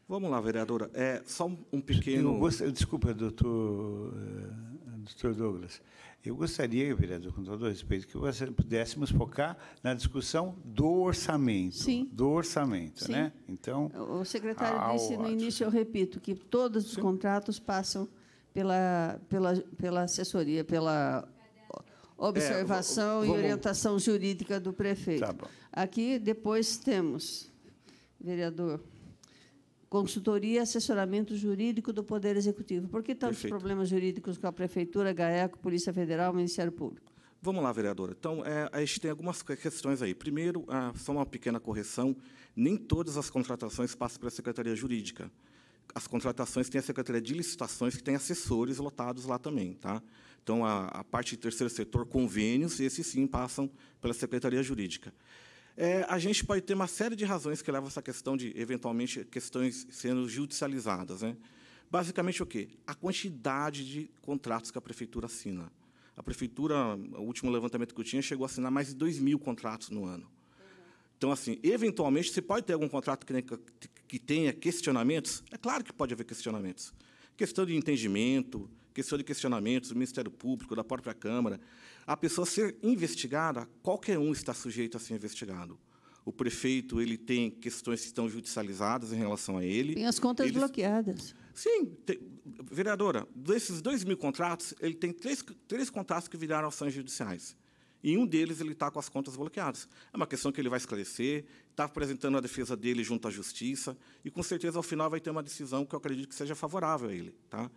Vamos lá, vereadora. É só um pequeno. Eu gostaria, desculpa, doutor, eh, doutor Douglas. Eu gostaria, vereador, com todo respeito, que você pudéssemos focar na discussão do orçamento. Sim. Do orçamento, Sim. né? Então. O secretário disse no início, eu repito, que todos os Sim. contratos passam pela, pela, pela assessoria, pela é, observação é, vamos... e orientação jurídica do prefeito. Tá Aqui depois temos, vereador consultoria e assessoramento jurídico do Poder Executivo. Por que tantos Perfeito. problemas jurídicos com a Prefeitura, GAECO, Polícia Federal, Ministério Público? Vamos lá, vereadora. Então, é, a gente tem algumas questões aí. Primeiro, ah, só uma pequena correção: nem todas as contratações passam pela Secretaria Jurídica. As contratações têm a Secretaria de Licitações, que tem assessores lotados lá também. Tá? Então, a, a parte de terceiro setor, convênios, esses sim passam pela Secretaria Jurídica é, a gente pode ter uma série de razões que levam a essa questão de, eventualmente, questões sendo judicializadas. Né? Basicamente, o quê? A quantidade de contratos que a prefeitura assina. A prefeitura, o último levantamento que eu tinha, chegou a assinar mais de 2 mil contratos no ano. Então, assim, eventualmente, você pode ter algum contrato que tenha questionamentos? É claro que pode haver questionamentos. Questão de entendimento, questão de questionamentos do Ministério Público, da própria Câmara. A pessoa ser investigada, qualquer um está sujeito a ser investigado. O prefeito ele tem questões que estão judicializadas em relação a ele. Tem as contas bloqueadas. Sim, vereadora, desses dois mil contratos, ele tem três, três contratos que viraram ações judiciais. E um deles ele está com as contas bloqueadas. É uma questão que ele vai esclarecer, está apresentando a defesa dele junto à justiça, e com certeza ao final vai ter uma decisão que eu acredito que seja favorável a ele. Tá?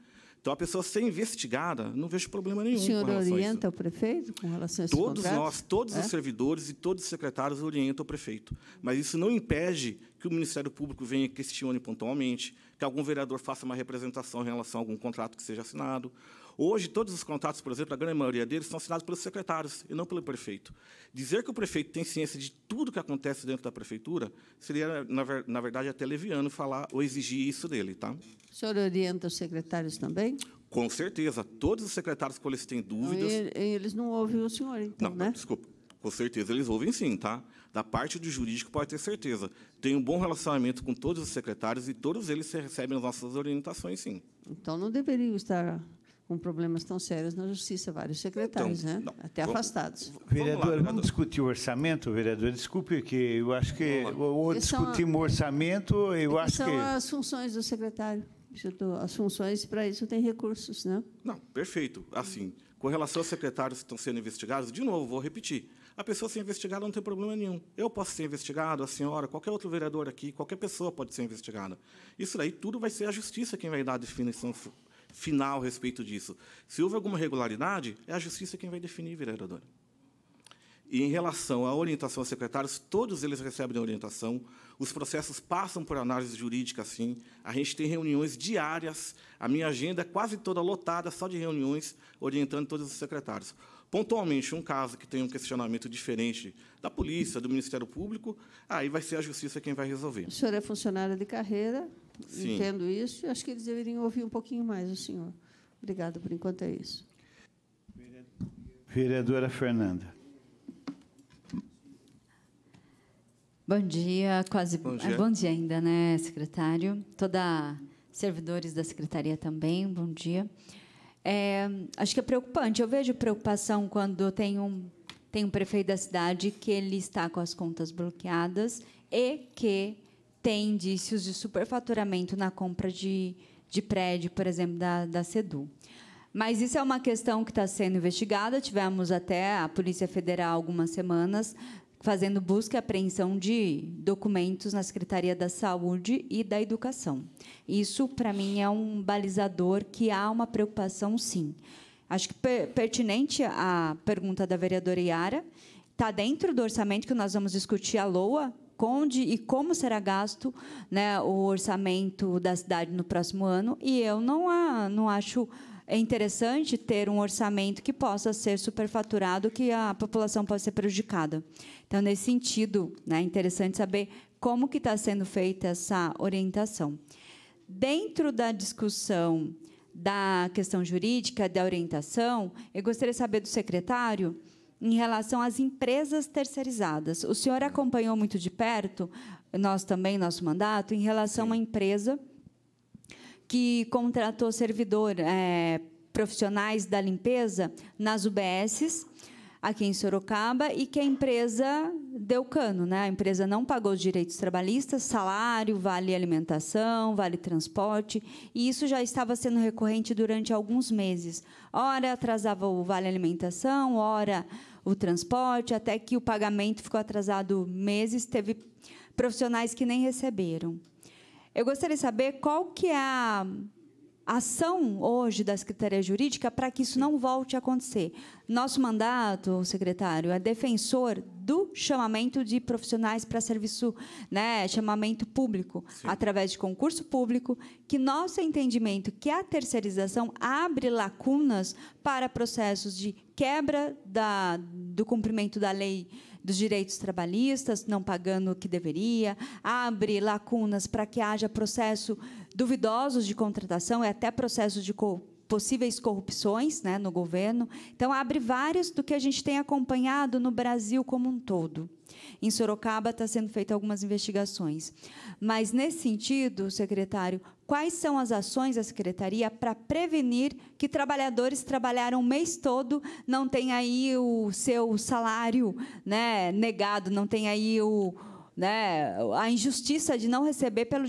Então, a pessoa ser investigada, não vejo problema nenhum. O senhor orienta o prefeito com relação a esse Todos nós, todos é? os servidores e todos os secretários orientam o prefeito. Mas isso não impede que o Ministério Público venha e questione pontualmente, que algum vereador faça uma representação em relação a algum contrato que seja assinado, Hoje, todos os contratos, por exemplo, a grande maioria deles, são assinados pelos secretários e não pelo prefeito. Dizer que o prefeito tem ciência de tudo que acontece dentro da prefeitura seria, na, ver, na verdade, até leviano falar ou exigir isso dele. Tá? O senhor orienta os secretários também? Com certeza. Todos os secretários, quando eles têm dúvidas... eles não ouvem o senhor, então, não, né? Desculpa. Com certeza eles ouvem sim, tá? Da parte do jurídico pode ter certeza. Tem um bom relacionamento com todos os secretários e todos eles recebem as nossas orientações, sim. Então não deveriam estar com problemas tão sérios na justiça, vários secretários, então, né? Não, até vamos, afastados. Vereador, vamos, vamos discutir o orçamento, vereador? Desculpe, que eu acho que ou discutimos o orçamento, eu acho são que... São as funções do secretário. As funções, para isso, tem recursos, né? Não, perfeito. Assim, com relação aos secretários que estão sendo investigados, de novo, vou repetir, a pessoa ser investigada não tem problema nenhum. Eu posso ser investigado, a senhora, qualquer outro vereador aqui, qualquer pessoa pode ser investigada. Isso daí tudo vai ser a justiça quem vai dar a definição final a respeito disso. Se houve alguma regularidade, é a justiça quem vai definir, vereadora. E em relação à orientação aos secretários, todos eles recebem orientação, os processos passam por análise jurídica, sim. A gente tem reuniões diárias, a minha agenda é quase toda lotada só de reuniões orientando todos os secretários. Pontualmente, um caso que tem um questionamento diferente da polícia, do Ministério Público, aí vai ser a justiça quem vai resolver. O senhor é funcionário de carreira, Sim. entendo isso e acho que eles deveriam ouvir um pouquinho mais o senhor. Obrigada, por enquanto é isso. Vereadora Fernanda. Bom dia, quase bom dia. É, bom dia ainda, né, secretário? Toda servidores da secretaria também, bom dia. É, acho que é preocupante. Eu vejo preocupação quando tem um tem um prefeito da cidade que ele está com as contas bloqueadas e que tem indícios de superfaturamento na compra de, de prédio, por exemplo, da, da CEDU. Mas isso é uma questão que está sendo investigada. Tivemos até a Polícia Federal algumas semanas fazendo busca e apreensão de documentos na Secretaria da Saúde e da Educação. Isso, para mim, é um balizador que há uma preocupação, sim. Acho que pertinente a pergunta da vereadora Iara. Está dentro do orçamento que nós vamos discutir a LOA onde e como será gasto né, o orçamento da cidade no próximo ano. E eu não, a, não acho é interessante ter um orçamento que possa ser superfaturado, que a população possa ser prejudicada. Então, nesse sentido, né, é né, interessante saber como que está sendo feita essa orientação. Dentro da discussão da questão jurídica, da orientação, eu gostaria de saber do secretário em relação às empresas terceirizadas. O senhor acompanhou muito de perto, nós também, nosso mandato, em relação Sim. a uma empresa que contratou servidor, é, profissionais da limpeza nas UBSs, aqui em Sorocaba, e que a empresa deu cano. Né? A empresa não pagou os direitos trabalhistas, salário, vale alimentação, vale transporte, e isso já estava sendo recorrente durante alguns meses. Ora atrasava o vale alimentação, ora o transporte, até que o pagamento ficou atrasado meses, teve profissionais que nem receberam. Eu gostaria de saber qual que é a ação hoje da Secretaria Jurídica para que isso não volte a acontecer. Nosso mandato, secretário, é defensor do chamamento de profissionais para serviço, né, chamamento público, Sim. através de concurso público, que nosso entendimento que a terceirização abre lacunas para processos de quebra da, do cumprimento da lei dos direitos trabalhistas, não pagando o que deveria, abre lacunas para que haja processo duvidosos de contratação e até processos de co possíveis corrupções né, no governo. Então, abre vários do que a gente tem acompanhado no Brasil como um todo. Em Sorocaba está sendo feita algumas investigações. Mas, nesse sentido, secretário, quais são as ações da secretaria para prevenir que trabalhadores trabalharam o mês todo, não tem aí o seu salário né, negado, não tem aí o, né, a injustiça de não receber pelo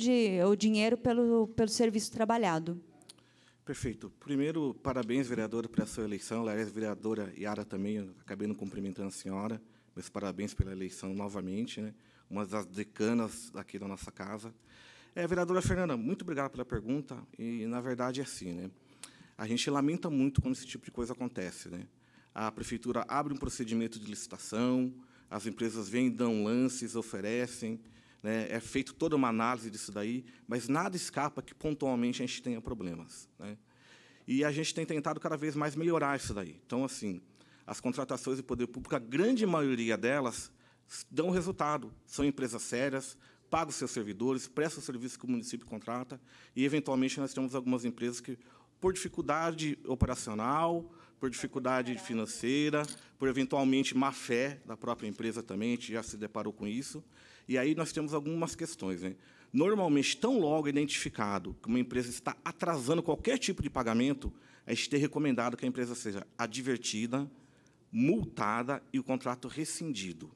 o dinheiro pelo, pelo serviço trabalhado. Perfeito. Primeiro, parabéns, vereadora, pela sua eleição. Aliás, vereadora Yara também, acabei não cumprimentando a senhora. Meus parabéns pela eleição novamente, né? uma das decanas aqui da nossa casa. É, vereadora Fernanda, muito obrigado pela pergunta. E, na verdade, é assim, né? A gente lamenta muito quando esse tipo de coisa acontece, né? A prefeitura abre um procedimento de licitação, as empresas vêm, dão lances, oferecem, né? é feito toda uma análise disso daí, mas nada escapa que pontualmente a gente tenha problemas. Né? E a gente tem tentado cada vez mais melhorar isso daí. Então, assim, as contratações de poder público, a grande maioria delas dão resultado, são empresas sérias, pagam seus servidores, prestam o serviço que o município contrata, e, eventualmente, nós temos algumas empresas que, por dificuldade operacional, por dificuldade financeira, por eventualmente má fé da própria empresa também, a gente já se deparou com isso. E aí nós temos algumas questões. Né? Normalmente, tão logo identificado que uma empresa está atrasando qualquer tipo de pagamento, a gente tem recomendado que a empresa seja advertida, multada e o contrato rescindido.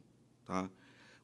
Tá?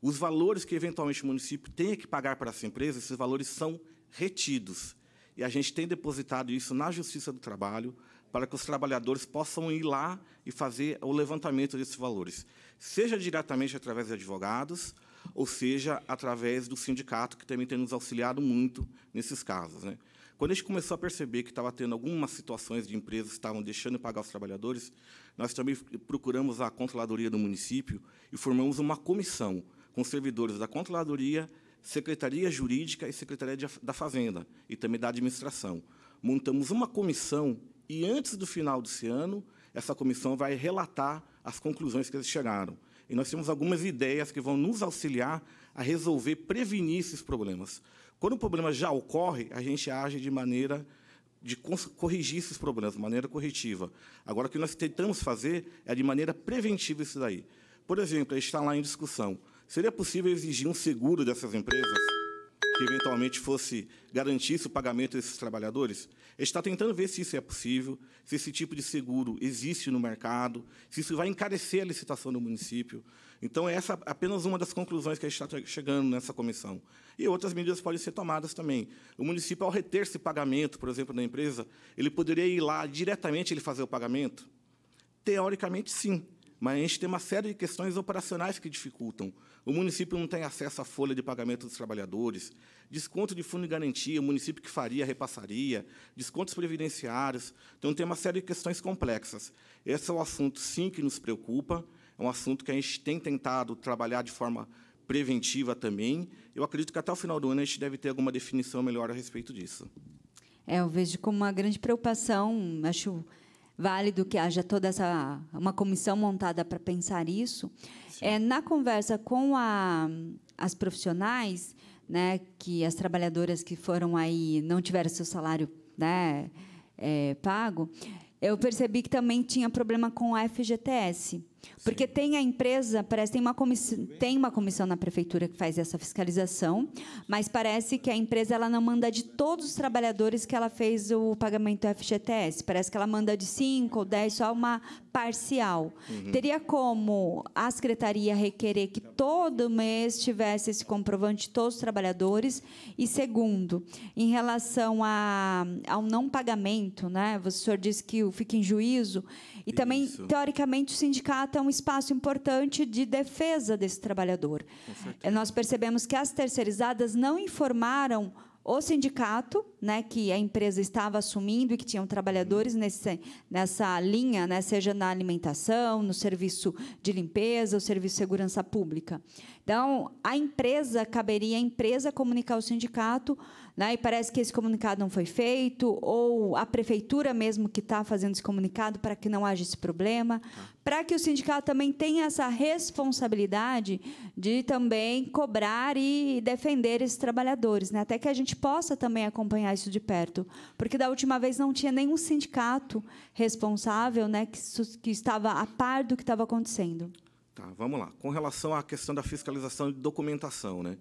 Os valores que, eventualmente, o município tenha que pagar para essa empresa, esses valores são retidos. E a gente tem depositado isso na Justiça do Trabalho, para que os trabalhadores possam ir lá e fazer o levantamento desses valores, seja diretamente através de advogados, ou seja, através do sindicato, que também tem nos auxiliado muito nesses casos. Né? Quando a gente começou a perceber que estava tendo algumas situações de empresas que estavam deixando de pagar os trabalhadores, nós também procuramos a controladoria do município e formamos uma comissão com servidores da controladoria, secretaria jurídica e secretaria da fazenda e também da administração. Montamos uma comissão e, antes do final desse ano, essa comissão vai relatar as conclusões que eles chegaram. E nós temos algumas ideias que vão nos auxiliar a resolver, prevenir esses problemas. Quando o problema já ocorre, a gente age de maneira de corrigir esses problemas, de maneira corretiva. Agora, o que nós tentamos fazer é de maneira preventiva isso daí. Por exemplo, está lá em discussão. Seria possível exigir um seguro dessas empresas que eventualmente fosse garantir o pagamento desses trabalhadores? está tentando ver se isso é possível, se esse tipo de seguro existe no mercado, se isso vai encarecer a licitação do município. Então, essa é apenas uma das conclusões que a gente está chegando nessa comissão. E outras medidas podem ser tomadas também. O município, ao reter esse pagamento, por exemplo, da empresa, ele poderia ir lá diretamente ele fazer o pagamento? Teoricamente, sim. Mas a gente tem uma série de questões operacionais que dificultam. O município não tem acesso à folha de pagamento dos trabalhadores, desconto de fundo de garantia, o município que faria, repassaria, descontos previdenciários. Então, tem uma série de questões complexas. Esse é o um assunto, sim, que nos preocupa, é um assunto que a gente tem tentado trabalhar de forma preventiva também. Eu acredito que até o final do ano a gente deve ter alguma definição melhor a respeito disso. É, eu vejo como uma grande preocupação, acho válido que haja toda essa uma comissão montada para pensar isso. É na conversa com a, as profissionais, né, que as trabalhadoras que foram aí não tiveram seu salário, né, é, pago, eu percebi que também tinha problema com a FGTS. Porque tem a empresa, parece tem uma comissão, tem uma comissão na prefeitura que faz essa fiscalização, mas parece que a empresa ela não manda de todos os trabalhadores que ela fez o pagamento do FGTS. Parece que ela manda de 5 ou 10, só uma parcial. Uhum. Teria como a secretaria requerer que todo mês tivesse esse comprovante de todos os trabalhadores? E segundo, em relação a, ao não pagamento, né? O senhor disse que fica em juízo e Isso. também teoricamente o sindicato é um espaço importante de defesa desse trabalhador. Nós percebemos que as terceirizadas não informaram o sindicato, né, que a empresa estava assumindo e que tinham trabalhadores nesse, nessa linha, né, seja na alimentação, no serviço de limpeza, o serviço de segurança pública. Então, a empresa, caberia a empresa comunicar ao sindicato né? E parece que esse comunicado não foi feito, ou a prefeitura mesmo que está fazendo esse comunicado para que não haja esse problema, tá. para que o sindicato também tenha essa responsabilidade de também cobrar e defender esses trabalhadores, né? até que a gente possa também acompanhar isso de perto. Porque da última vez não tinha nenhum sindicato responsável né, que, que estava a par do que estava acontecendo. Tá, vamos lá. Com relação à questão da fiscalização de documentação, né?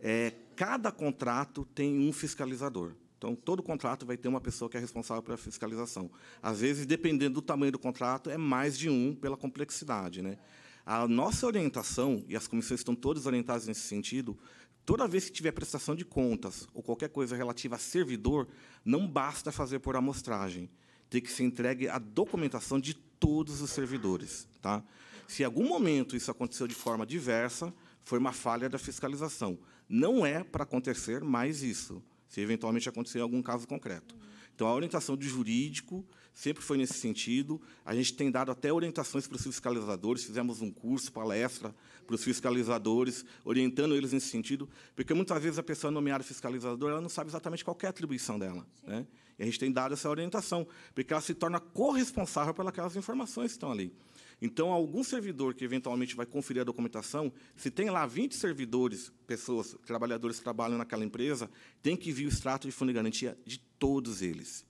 É, Cada contrato tem um fiscalizador. Então, todo contrato vai ter uma pessoa que é responsável pela fiscalização. Às vezes, dependendo do tamanho do contrato, é mais de um pela complexidade. Né? A nossa orientação, e as comissões estão todas orientadas nesse sentido, toda vez que tiver prestação de contas ou qualquer coisa relativa a servidor, não basta fazer por amostragem. Tem que ser entregue a documentação de todos os servidores. Tá? Se em algum momento isso aconteceu de forma diversa, foi uma falha da fiscalização. Não é para acontecer mais isso, se eventualmente acontecer em algum caso concreto. Então, a orientação do jurídico sempre foi nesse sentido. A gente tem dado até orientações para os fiscalizadores, fizemos um curso, palestra para os fiscalizadores, orientando eles nesse sentido, porque muitas vezes a pessoa nomeada fiscalizadora ela não sabe exatamente qual é a atribuição dela. Né? E a gente tem dado essa orientação, porque ela se torna corresponsável pelas informações que estão ali. Então, algum servidor que eventualmente vai conferir a documentação, se tem lá 20 servidores, pessoas, trabalhadores que trabalham naquela empresa, tem que vir o extrato de fundo de garantia de todos eles.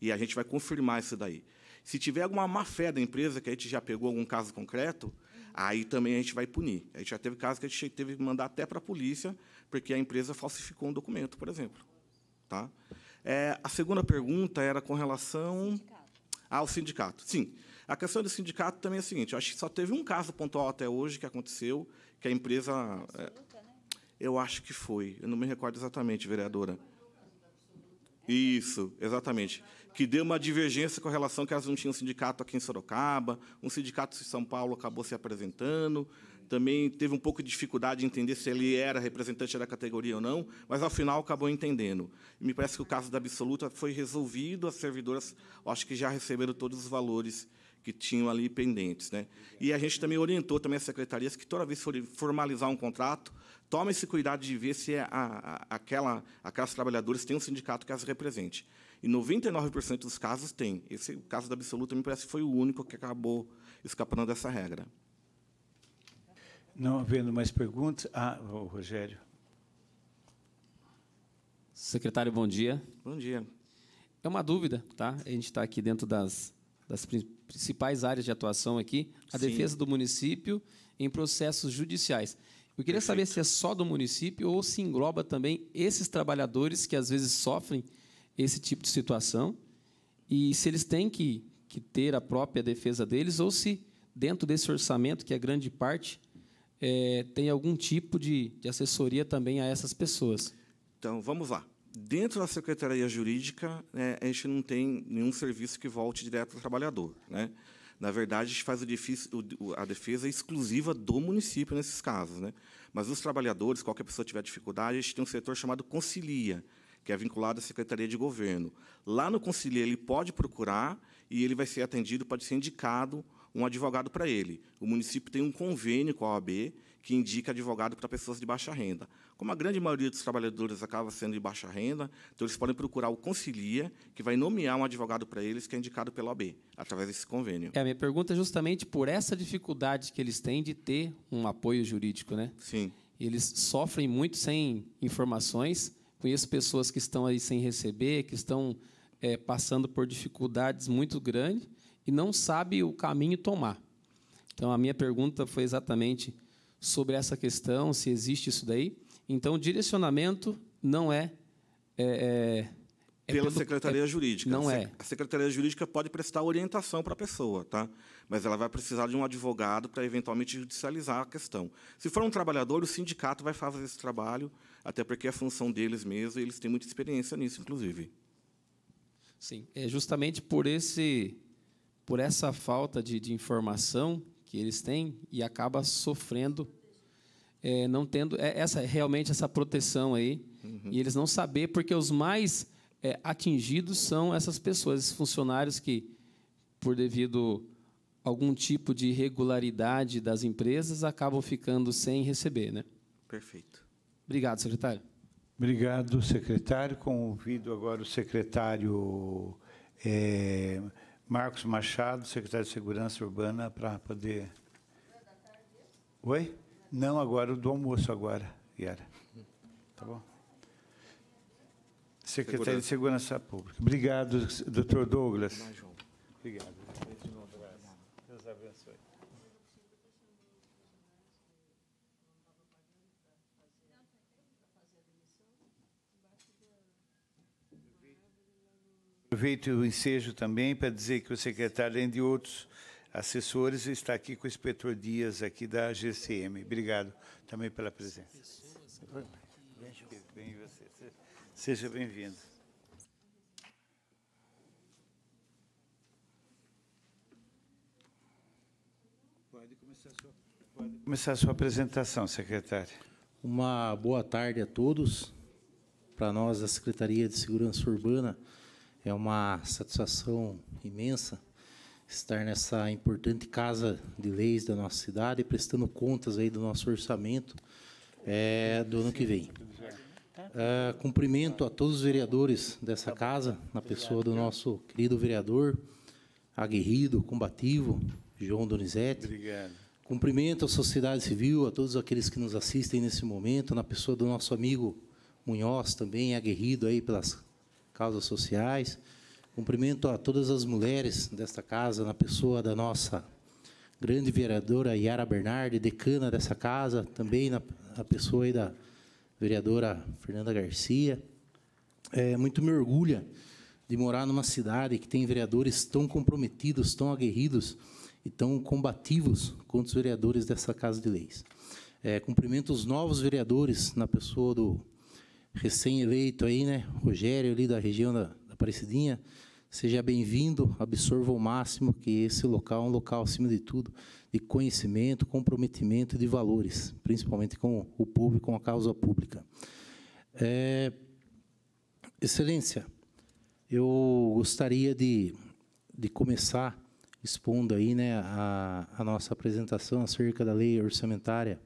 E a gente vai confirmar isso daí. Se tiver alguma má-fé da empresa, que a gente já pegou algum caso concreto, aí também a gente vai punir. A gente já teve casos que a gente teve que mandar até para a polícia, porque a empresa falsificou um documento, por exemplo. Tá? É, a segunda pergunta era com relação ao ah, sindicato. Sim. A questão do sindicato também é a seguinte, eu acho que só teve um caso pontual até hoje que aconteceu, que a empresa... É, absoluta, né? Eu acho que foi, eu não me recordo exatamente, vereadora. Isso, exatamente. Que deu uma divergência com relação que elas não tinham sindicato aqui em Sorocaba, um sindicato de São Paulo acabou se apresentando, também teve um pouco de dificuldade em entender se ele era representante da categoria ou não, mas, ao final, acabou entendendo. me parece que o caso da Absoluta foi resolvido, as servidoras acho que já receberam todos os valores que tinham ali pendentes. Né? E a gente também orientou também as secretarias que, toda vez que forem formalizar um contrato, tome esse cuidado de ver se é a, a, aquela, aquelas trabalhadoras têm um sindicato que as represente. E 99% dos casos tem. Esse caso da Absoluta, me parece, foi o único que acabou escapando dessa regra. Não havendo mais perguntas... Ah, o Rogério. Secretário, bom dia. Bom dia. É uma dúvida, tá? A gente está aqui dentro das das principais áreas de atuação aqui, a Sim. defesa do município em processos judiciais. Eu queria Perfeito. saber se é só do município ou se engloba também esses trabalhadores que às vezes sofrem esse tipo de situação e se eles têm que, que ter a própria defesa deles ou se dentro desse orçamento, que é grande parte, é, tem algum tipo de, de assessoria também a essas pessoas. Então, vamos lá dentro da secretaria jurídica, né, a gente não tem nenhum serviço que volte direto ao trabalhador. Né? Na verdade, a gente faz o, a defesa exclusiva do município nesses casos. Né? Mas os trabalhadores, qualquer pessoa tiver dificuldade, a gente tem um setor chamado Concilia, que é vinculado à Secretaria de Governo. Lá no Concilia, ele pode procurar e ele vai ser atendido, pode ser indicado um advogado para ele. O município tem um convênio com a OAB que indica advogado para pessoas de baixa renda. Como a grande maioria dos trabalhadores acaba sendo de baixa renda, então eles podem procurar o Concilia, que vai nomear um advogado para eles, que é indicado pela OAB, através desse convênio. É, a minha pergunta é justamente por essa dificuldade que eles têm de ter um apoio jurídico, né? Sim. Eles sofrem muito sem informações. Conheço pessoas que estão aí sem receber, que estão é, passando por dificuldades muito grandes e não sabe o caminho tomar. Então, a minha pergunta foi exatamente sobre essa questão, se existe isso daí. Então, direcionamento não é. é, é, é pela secretaria é, jurídica. Não é. A secretaria jurídica pode prestar orientação para a pessoa, tá? Mas ela vai precisar de um advogado para eventualmente judicializar a questão. Se for um trabalhador, o sindicato vai fazer esse trabalho, até porque é função deles mesmo, e eles têm muita experiência nisso, inclusive. Sim, é justamente por esse por essa falta de, de informação que eles têm e acaba sofrendo é, não tendo é, essa realmente essa proteção aí uhum. e eles não saber porque os mais é, atingidos são essas pessoas, esses funcionários que por devido a algum tipo de irregularidade das empresas acabam ficando sem receber, né? Perfeito. Obrigado, secretário. Obrigado, secretário. Convido agora o secretário é, Marcos Machado, secretário de Segurança Urbana, para poder. Oi. Não agora, do almoço agora, Yara. Tá bom? Secretário de Segurança Pública. Obrigado, doutor Douglas. Obrigado. Deus abençoe. Aproveito o ensejo também para dizer que o secretário, além de outros assessores e está aqui com o inspetor Dias, aqui da GCM. Obrigado também pela presença. Seja bem-vindo. Pode começar, pode começar a sua apresentação, secretário. Uma boa tarde a todos. Para nós, a Secretaria de Segurança Urbana, é uma satisfação imensa estar nessa importante casa de leis da nossa cidade, prestando contas aí do nosso orçamento é, do ano que vem. É, cumprimento a todos os vereadores dessa casa, na pessoa do nosso querido vereador, aguerrido, combativo, João Donizete. Obrigado. Cumprimento a sociedade civil, a todos aqueles que nos assistem nesse momento, na pessoa do nosso amigo Munhoz, também aguerrido aí pelas causas sociais. Cumprimento a todas as mulheres desta casa, na pessoa da nossa grande vereadora Yara Bernardi, decana dessa casa, também na, na pessoa da vereadora Fernanda Garcia. É, muito me orgulha de morar numa cidade que tem vereadores tão comprometidos, tão aguerridos e tão combativos quanto os vereadores dessa Casa de Leis. É, cumprimento os novos vereadores na pessoa do recém-eleito aí, né, Rogério ali da região da, da Aparecidinha, Seja bem-vindo, absorva o máximo que esse local é um local, acima de tudo, de conhecimento, comprometimento de valores, principalmente com o público, com a causa pública. É, excelência, eu gostaria de, de começar expondo aí né, a, a nossa apresentação acerca da lei orçamentária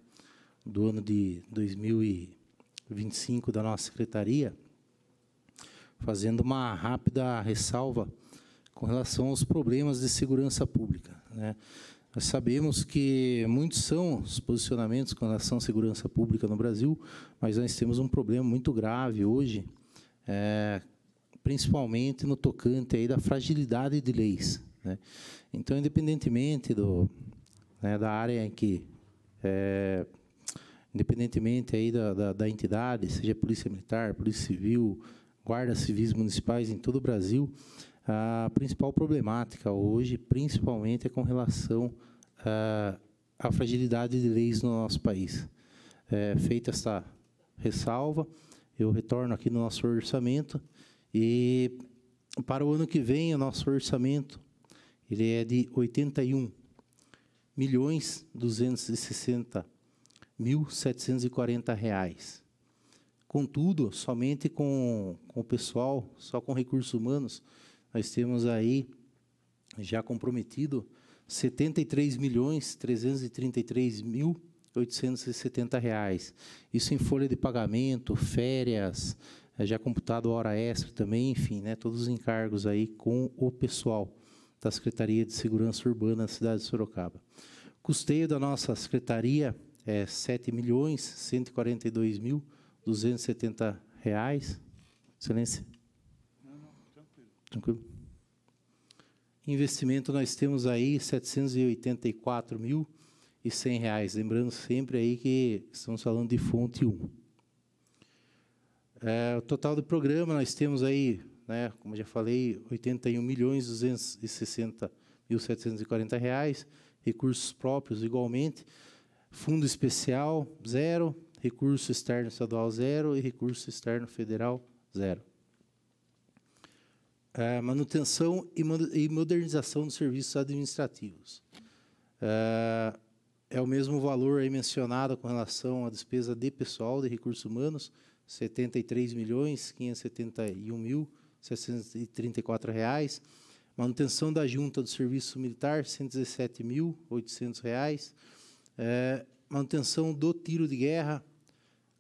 do ano de 2025 da nossa secretaria fazendo uma rápida ressalva com relação aos problemas de segurança pública. Né? Nós sabemos que muitos são os posicionamentos com relação à segurança pública no Brasil, mas nós temos um problema muito grave hoje, é, principalmente no tocante aí da fragilidade de leis. Né? Então, independentemente do, né, da área em que, é, independentemente aí da, da, da entidade, seja polícia militar, polícia civil, guardas civis municipais em todo o Brasil, a principal problemática hoje, principalmente, é com relação ah, à fragilidade de leis no nosso país. É, feita essa ressalva, eu retorno aqui no nosso orçamento e para o ano que vem o nosso orçamento ele é de 81 milhões 260 mil 740 reais. Contudo, somente com, com o pessoal, só com recursos humanos, nós temos aí já comprometido 73 milhões 333 mil 870 reais. Isso em folha de pagamento, férias, é, já computado hora extra também, enfim, né, todos os encargos aí com o pessoal da Secretaria de Segurança Urbana da cidade de Sorocaba. Custeio da nossa secretaria é 7 milhões 142 mil 270 reais. Excelência? Não, não, tranquilo. Tranquilo? Investimento nós temos aí 784 mil e 100 reais. Lembrando sempre aí que estamos falando de fonte 1. É, o total do programa nós temos aí, né, como já falei, 81 milhões 260 mil 740 reais. Recursos próprios igualmente. Fundo especial, zero recurso externo estadual zero e recurso externo federal zero. É, manutenção e, modernização dos serviços administrativos. É, é o mesmo valor aí mencionado com relação à despesa de pessoal de recursos humanos, R$ milhões mil reais. Manutenção da junta do serviço militar, R$ mil reais. É, manutenção do tiro de guerra,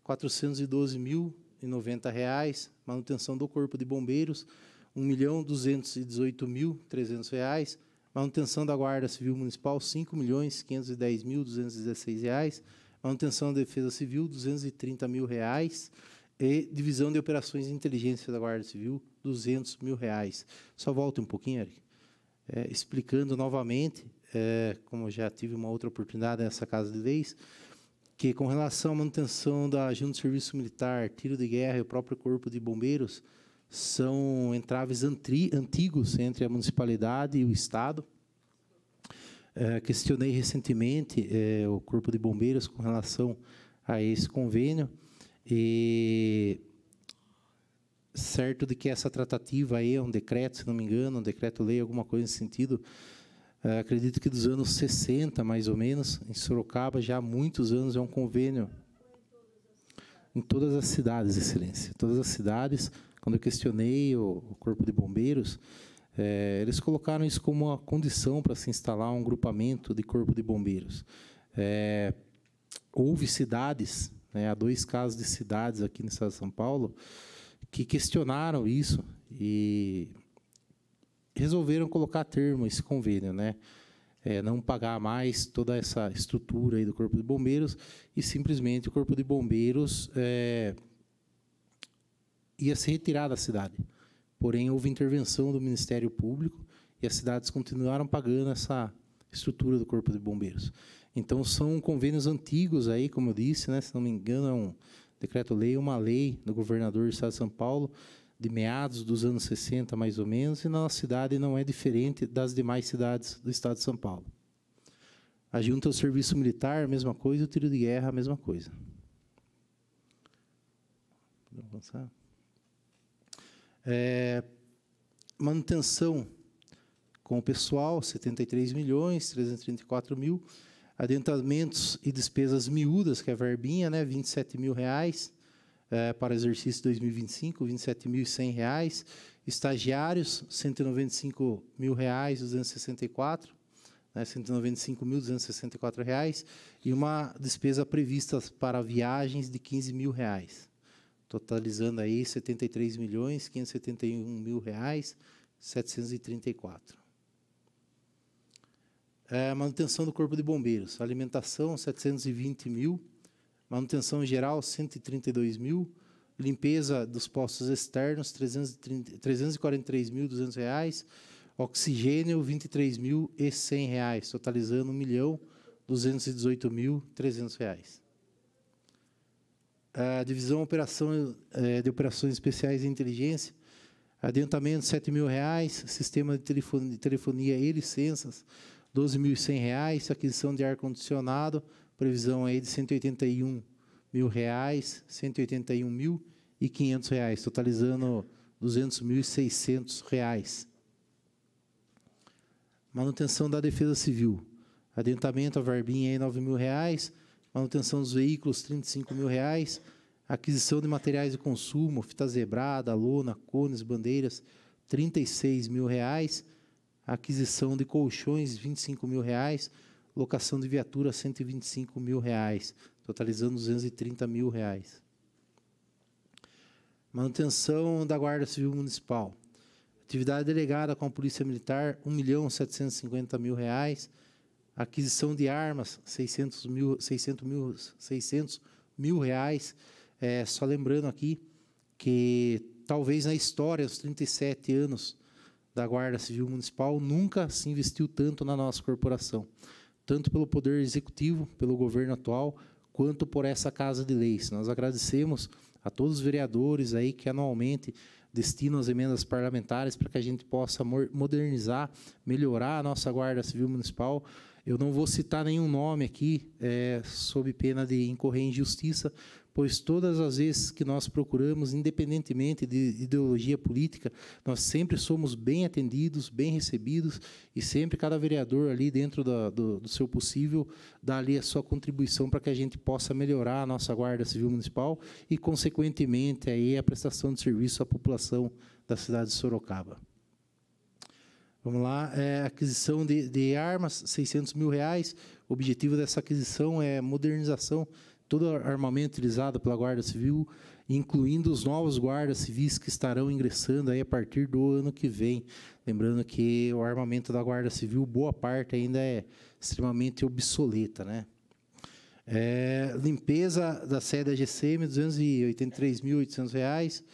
412.090 reais, manutenção do corpo de bombeiros, R$ 1.218.300 reais, manutenção da Guarda Civil Municipal, R$ 5.510.216 reais, manutenção da Defesa Civil, R$ 230 mil reais, e divisão de operações de inteligência da Guarda Civil, R$ 200 mil reais. Só volto um pouquinho, Eric. É, explicando novamente, é, como já tive uma outra oportunidade nessa Casa de Leis, que com relação à manutenção da Junta de serviço militar, tiro de guerra e o próprio corpo de bombeiros são entraves antri, antigos entre a municipalidade e o Estado. É, questionei recentemente é, o corpo de bombeiros com relação a esse convênio e certo de que essa tratativa aí é um decreto, se não me engano, um decreto-lei, alguma coisa nesse sentido, eh, acredito que dos anos 60, mais ou menos, em Sorocaba, já há muitos anos é um convênio. Em todas as cidades, Excelência. Todas as cidades, quando eu questionei o, o Corpo de Bombeiros, é, eles colocaram isso como uma condição para se instalar um grupamento de Corpo de Bombeiros. É, houve cidades, né, há dois casos de cidades aqui no estado de São Paulo, que questionaram isso e resolveram colocar a termo esse convênio, né? É, não pagar mais toda essa estrutura aí do Corpo de Bombeiros e simplesmente o Corpo de Bombeiros é, ia se retirar da cidade. Porém, houve intervenção do Ministério Público e as cidades continuaram pagando essa estrutura do Corpo de Bombeiros. Então, são convênios antigos aí, como eu disse, né? se não me engano, é um decreto-lei, uma lei do governador do Estado de São Paulo, de meados dos anos 60, mais ou menos, e na nossa cidade não é diferente das demais cidades do estado de São Paulo. A junta ao é serviço militar, a mesma coisa, o tiro de guerra, a mesma coisa. Vamos avançar. É, manutenção com o pessoal, 73 milhões, 334 mil. Adentamentos e despesas miúdas, que é a verbinha, né, 27 mil reais é, para exercício 2025, R$ 27.100. Estagiários, R$ 195.264. Né, R$ 195.264 e uma despesa prevista para viagens de R$ reais totalizando aí R$ 73.571.734. É, manutenção do Corpo de Bombeiros, alimentação R$ 720 mil, manutenção geral 132 mil, limpeza dos postos externos 343.200 reais, oxigênio 23.100 reais, totalizando 1 milhão 218.300 reais. A divisão operação, é, de operações especiais e inteligência, adiantamento R$ mil reais, sistema de telefonia, de telefonia e licenças 12.100 reais, aquisição de ar condicionado previsão aí de 181 mil reais, 181 mil e 500 reais, totalizando 200 mil e 600 reais. Manutenção da defesa civil, adentamento, a verbinha aí 9 mil reais, manutenção dos veículos 35 mil reais, aquisição de materiais de consumo, fita zebrada, lona, cones, bandeiras 36 mil reais, aquisição de colchões 25 mil reais, locação de viatura 125 mil reais, totalizando 230 mil reais. Manutenção da Guarda Civil Municipal. Atividade delegada com a Polícia Militar, R$ mil reais. Aquisição de armas, 600 mil, 600 mil, 600 mil reais. É, só lembrando aqui que talvez na história, os 37 anos da Guarda Civil Municipal, nunca se investiu tanto na nossa corporação tanto pelo Poder Executivo, pelo governo atual, quanto por essa Casa de Leis. Nós agradecemos a todos os vereadores aí que anualmente destinam as emendas parlamentares para que a gente possa modernizar, melhorar a nossa Guarda Civil Municipal. Eu não vou citar nenhum nome aqui, é, sob pena de incorrer em justiça, pois todas as vezes que nós procuramos, independentemente de ideologia política, nós sempre somos bem atendidos, bem recebidos e sempre cada vereador ali dentro do, do, seu possível dá ali a sua contribuição para que a gente possa melhorar a nossa guarda civil municipal e, consequentemente, aí a prestação de serviço à população da cidade de Sorocaba. Vamos lá, é, aquisição de, de armas, 600 mil reais. O objetivo dessa aquisição é modernização todo o armamento utilizado pela Guarda Civil, incluindo os novos guardas civis que estarão ingressando aí a partir do ano que vem. Lembrando que o armamento da Guarda Civil, boa parte ainda é extremamente obsoleta, né? É, limpeza da sede da GCM, R$ 283.800.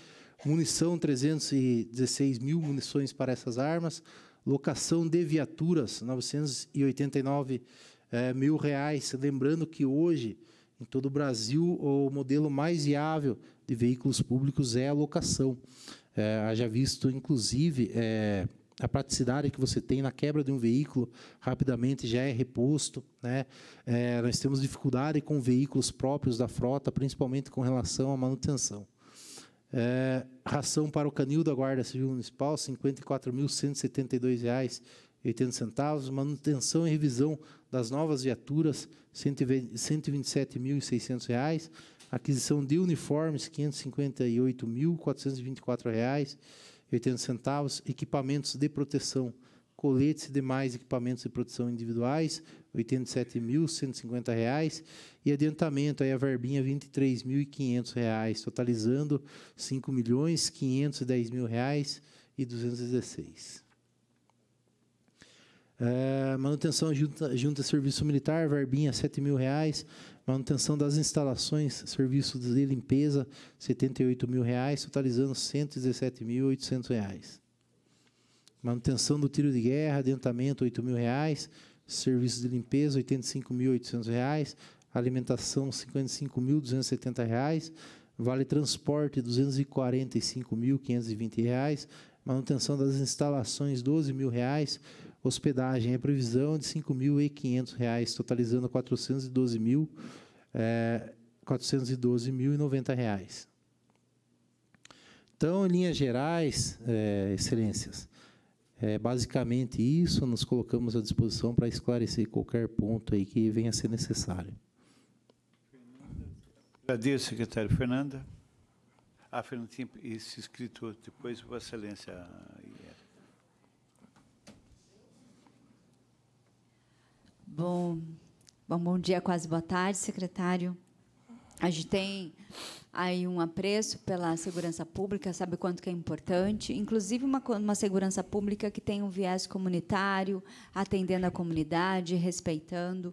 Munição, 316 mil munições para essas armas. Locação de viaturas, 989 é, mil reais. Lembrando que hoje em todo o Brasil, o modelo mais viável de veículos públicos é a locação. É, haja visto, inclusive, é, a praticidade que você tem na quebra de um veículo rapidamente já é reposto. Né? É, nós temos dificuldade com veículos próprios da frota, principalmente com relação à manutenção. É, ração para o canil da Guarda Civil Municipal, R$ 54.172,80. Manutenção e revisão, das novas viaturas, R$ 127.600, aquisição de uniformes, R$ 558.424,80, equipamentos de proteção, coletes e demais equipamentos de proteção individuais, R$ 87.150, e adiantamento, aí a verbinha R$ 23.500, totalizando R$ 5.510.216. e é, manutenção junta, junta serviço militar, verbinha 7 mil reais. Manutenção das instalações, serviço de limpeza, 78 mil reais, totalizando 117.800 reais. Manutenção do tiro de guerra, adiantamento, 8 mil reais. Serviço de limpeza, 85.800 reais. Alimentação, 55.270 reais. Vale transporte, 245.520 reais. Manutenção das instalações, 12 mil reais Hospedagem, a previsão é de R$ 5.500, totalizando R$ 412.090. É, 412 reais. Então, em linhas gerais, é, excelências, é basicamente isso, nos colocamos à disposição para esclarecer qualquer ponto aí que venha a ser necessário. Agradeço, secretário Fernanda. A ah, Fernanda tinha se depois, Vossa Excelência. É, Bom, bom, bom dia, quase boa tarde, secretário. A gente tem aí um apreço pela segurança pública, sabe quanto que é importante, inclusive uma, uma segurança pública que tem um viés comunitário, atendendo a comunidade, respeitando.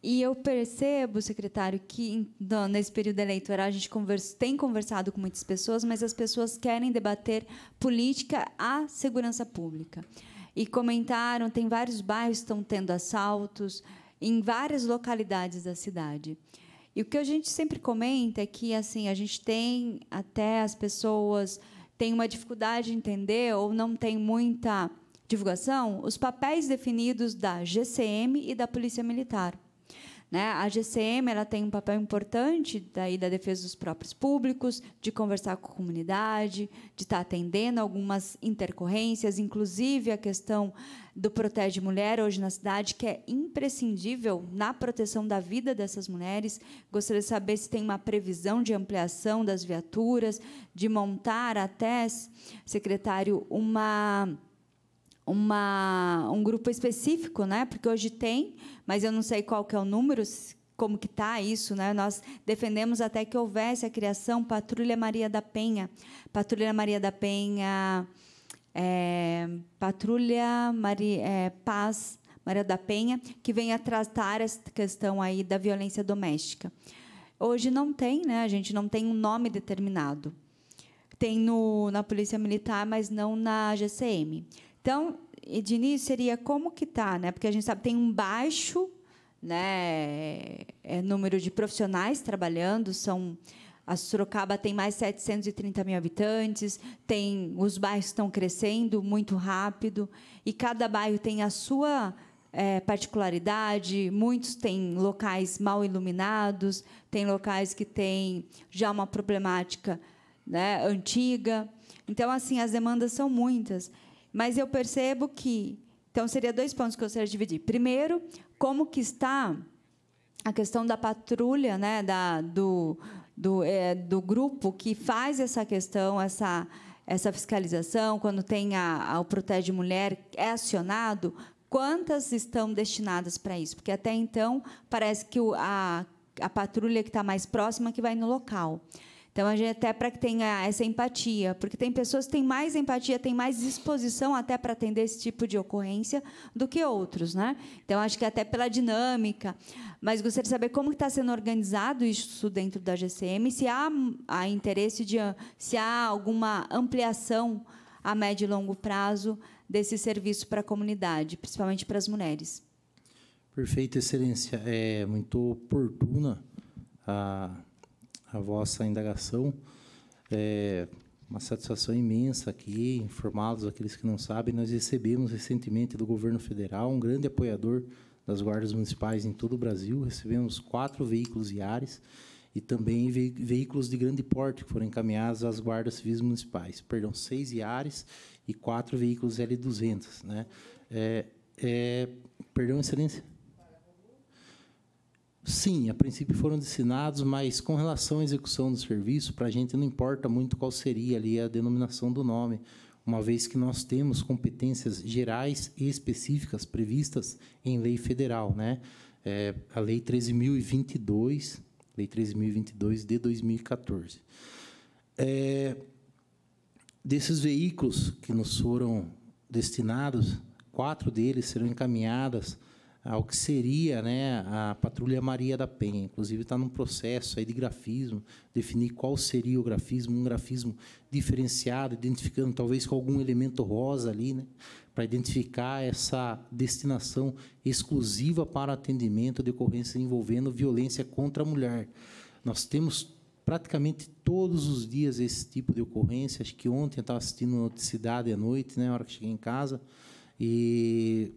E eu percebo, secretário, que nesse período eleitoral a gente conversa, tem conversado com muitas pessoas, mas as pessoas querem debater política à segurança pública e comentaram, tem vários bairros que estão tendo assaltos em várias localidades da cidade. E o que a gente sempre comenta é que assim, a gente tem até as pessoas têm uma dificuldade de entender ou não tem muita divulgação os papéis definidos da GCM e da Polícia Militar. Né? A GCM ela tem um papel importante daí da defesa dos próprios públicos, de conversar com a comunidade, de estar tá atendendo algumas intercorrências, inclusive a questão do Protege Mulher hoje na cidade, que é imprescindível na proteção da vida dessas mulheres. Gostaria de saber se tem uma previsão de ampliação das viaturas, de montar até, secretário, uma uma, um grupo específico, né? Porque hoje tem, mas eu não sei qual que é o número, como que está isso, né? Nós defendemos até que houvesse a criação Patrulha Maria da Penha, Patrulha Maria da Penha, é, Patrulha Maria, é, Paz Maria da Penha, que venha tratar essa questão aí da violência doméstica. Hoje não tem, né? A gente não tem um nome determinado. Tem no, na Polícia Militar, mas não na GCM. Então, de início seria como que tá, né? Porque a gente sabe tem um baixo, né, é, número de profissionais trabalhando, são a Sorocaba tem mais 730 mil habitantes, tem os bairros estão crescendo muito rápido e cada bairro tem a sua é, particularidade. Muitos têm locais mal iluminados, tem locais que têm já uma problemática né, antiga. Então, assim, as demandas são muitas. Mas eu percebo que. Então, seria dois pontos que eu gostaria de dividir. Primeiro, como que está a questão da patrulha, né, da, do, do, é, do grupo que faz essa questão, essa, essa fiscalização, quando tem a, a, o Protege Mulher, é acionado, quantas estão destinadas para isso? Porque até então parece que o, a, a patrulha que está mais próxima que vai no local. Então, a gente até para que tenha essa empatia, porque tem pessoas que têm mais empatia, têm mais disposição até para atender esse tipo de ocorrência do que outros. Né? Então, acho que até pela dinâmica. Mas gostaria de saber como está sendo organizado isso dentro da GCM, se há, há interesse de se há alguma ampliação a médio e longo prazo desse serviço para a comunidade, principalmente para as mulheres. Perfeito, Excelência. É muito oportuna a a vossa indagação. É uma satisfação imensa aqui, informá-los aqueles que não sabem. Nós recebemos recentemente do governo federal um grande apoiador das guardas municipais em todo o Brasil. Recebemos quatro veículos Iares e também ve veículos de grande porte que foram encaminhados às guardas civis municipais. Perdão, seis Iares e quatro veículos L200. Né? É, é, perdão, Excelência? Sim, a princípio foram destinados, mas com relação à execução do serviço, para a gente não importa muito qual seria ali a denominação do nome, uma vez que nós temos competências gerais e específicas previstas em lei federal, né? É, a lei 13.022, lei 13.022 de 2014. É, desses veículos que nos foram destinados, quatro deles serão encaminhadas ao que seria né, a Patrulha Maria da Penha. Inclusive, está num processo aí de grafismo, definir qual seria o grafismo, um grafismo diferenciado, identificando talvez com algum elemento rosa ali, né, para identificar essa destinação exclusiva para atendimento de ocorrências envolvendo violência contra a mulher. Nós temos praticamente todos os dias esse tipo de ocorrência. Acho que ontem eu estava assistindo Noticidade à noite, né, na hora que cheguei em casa, e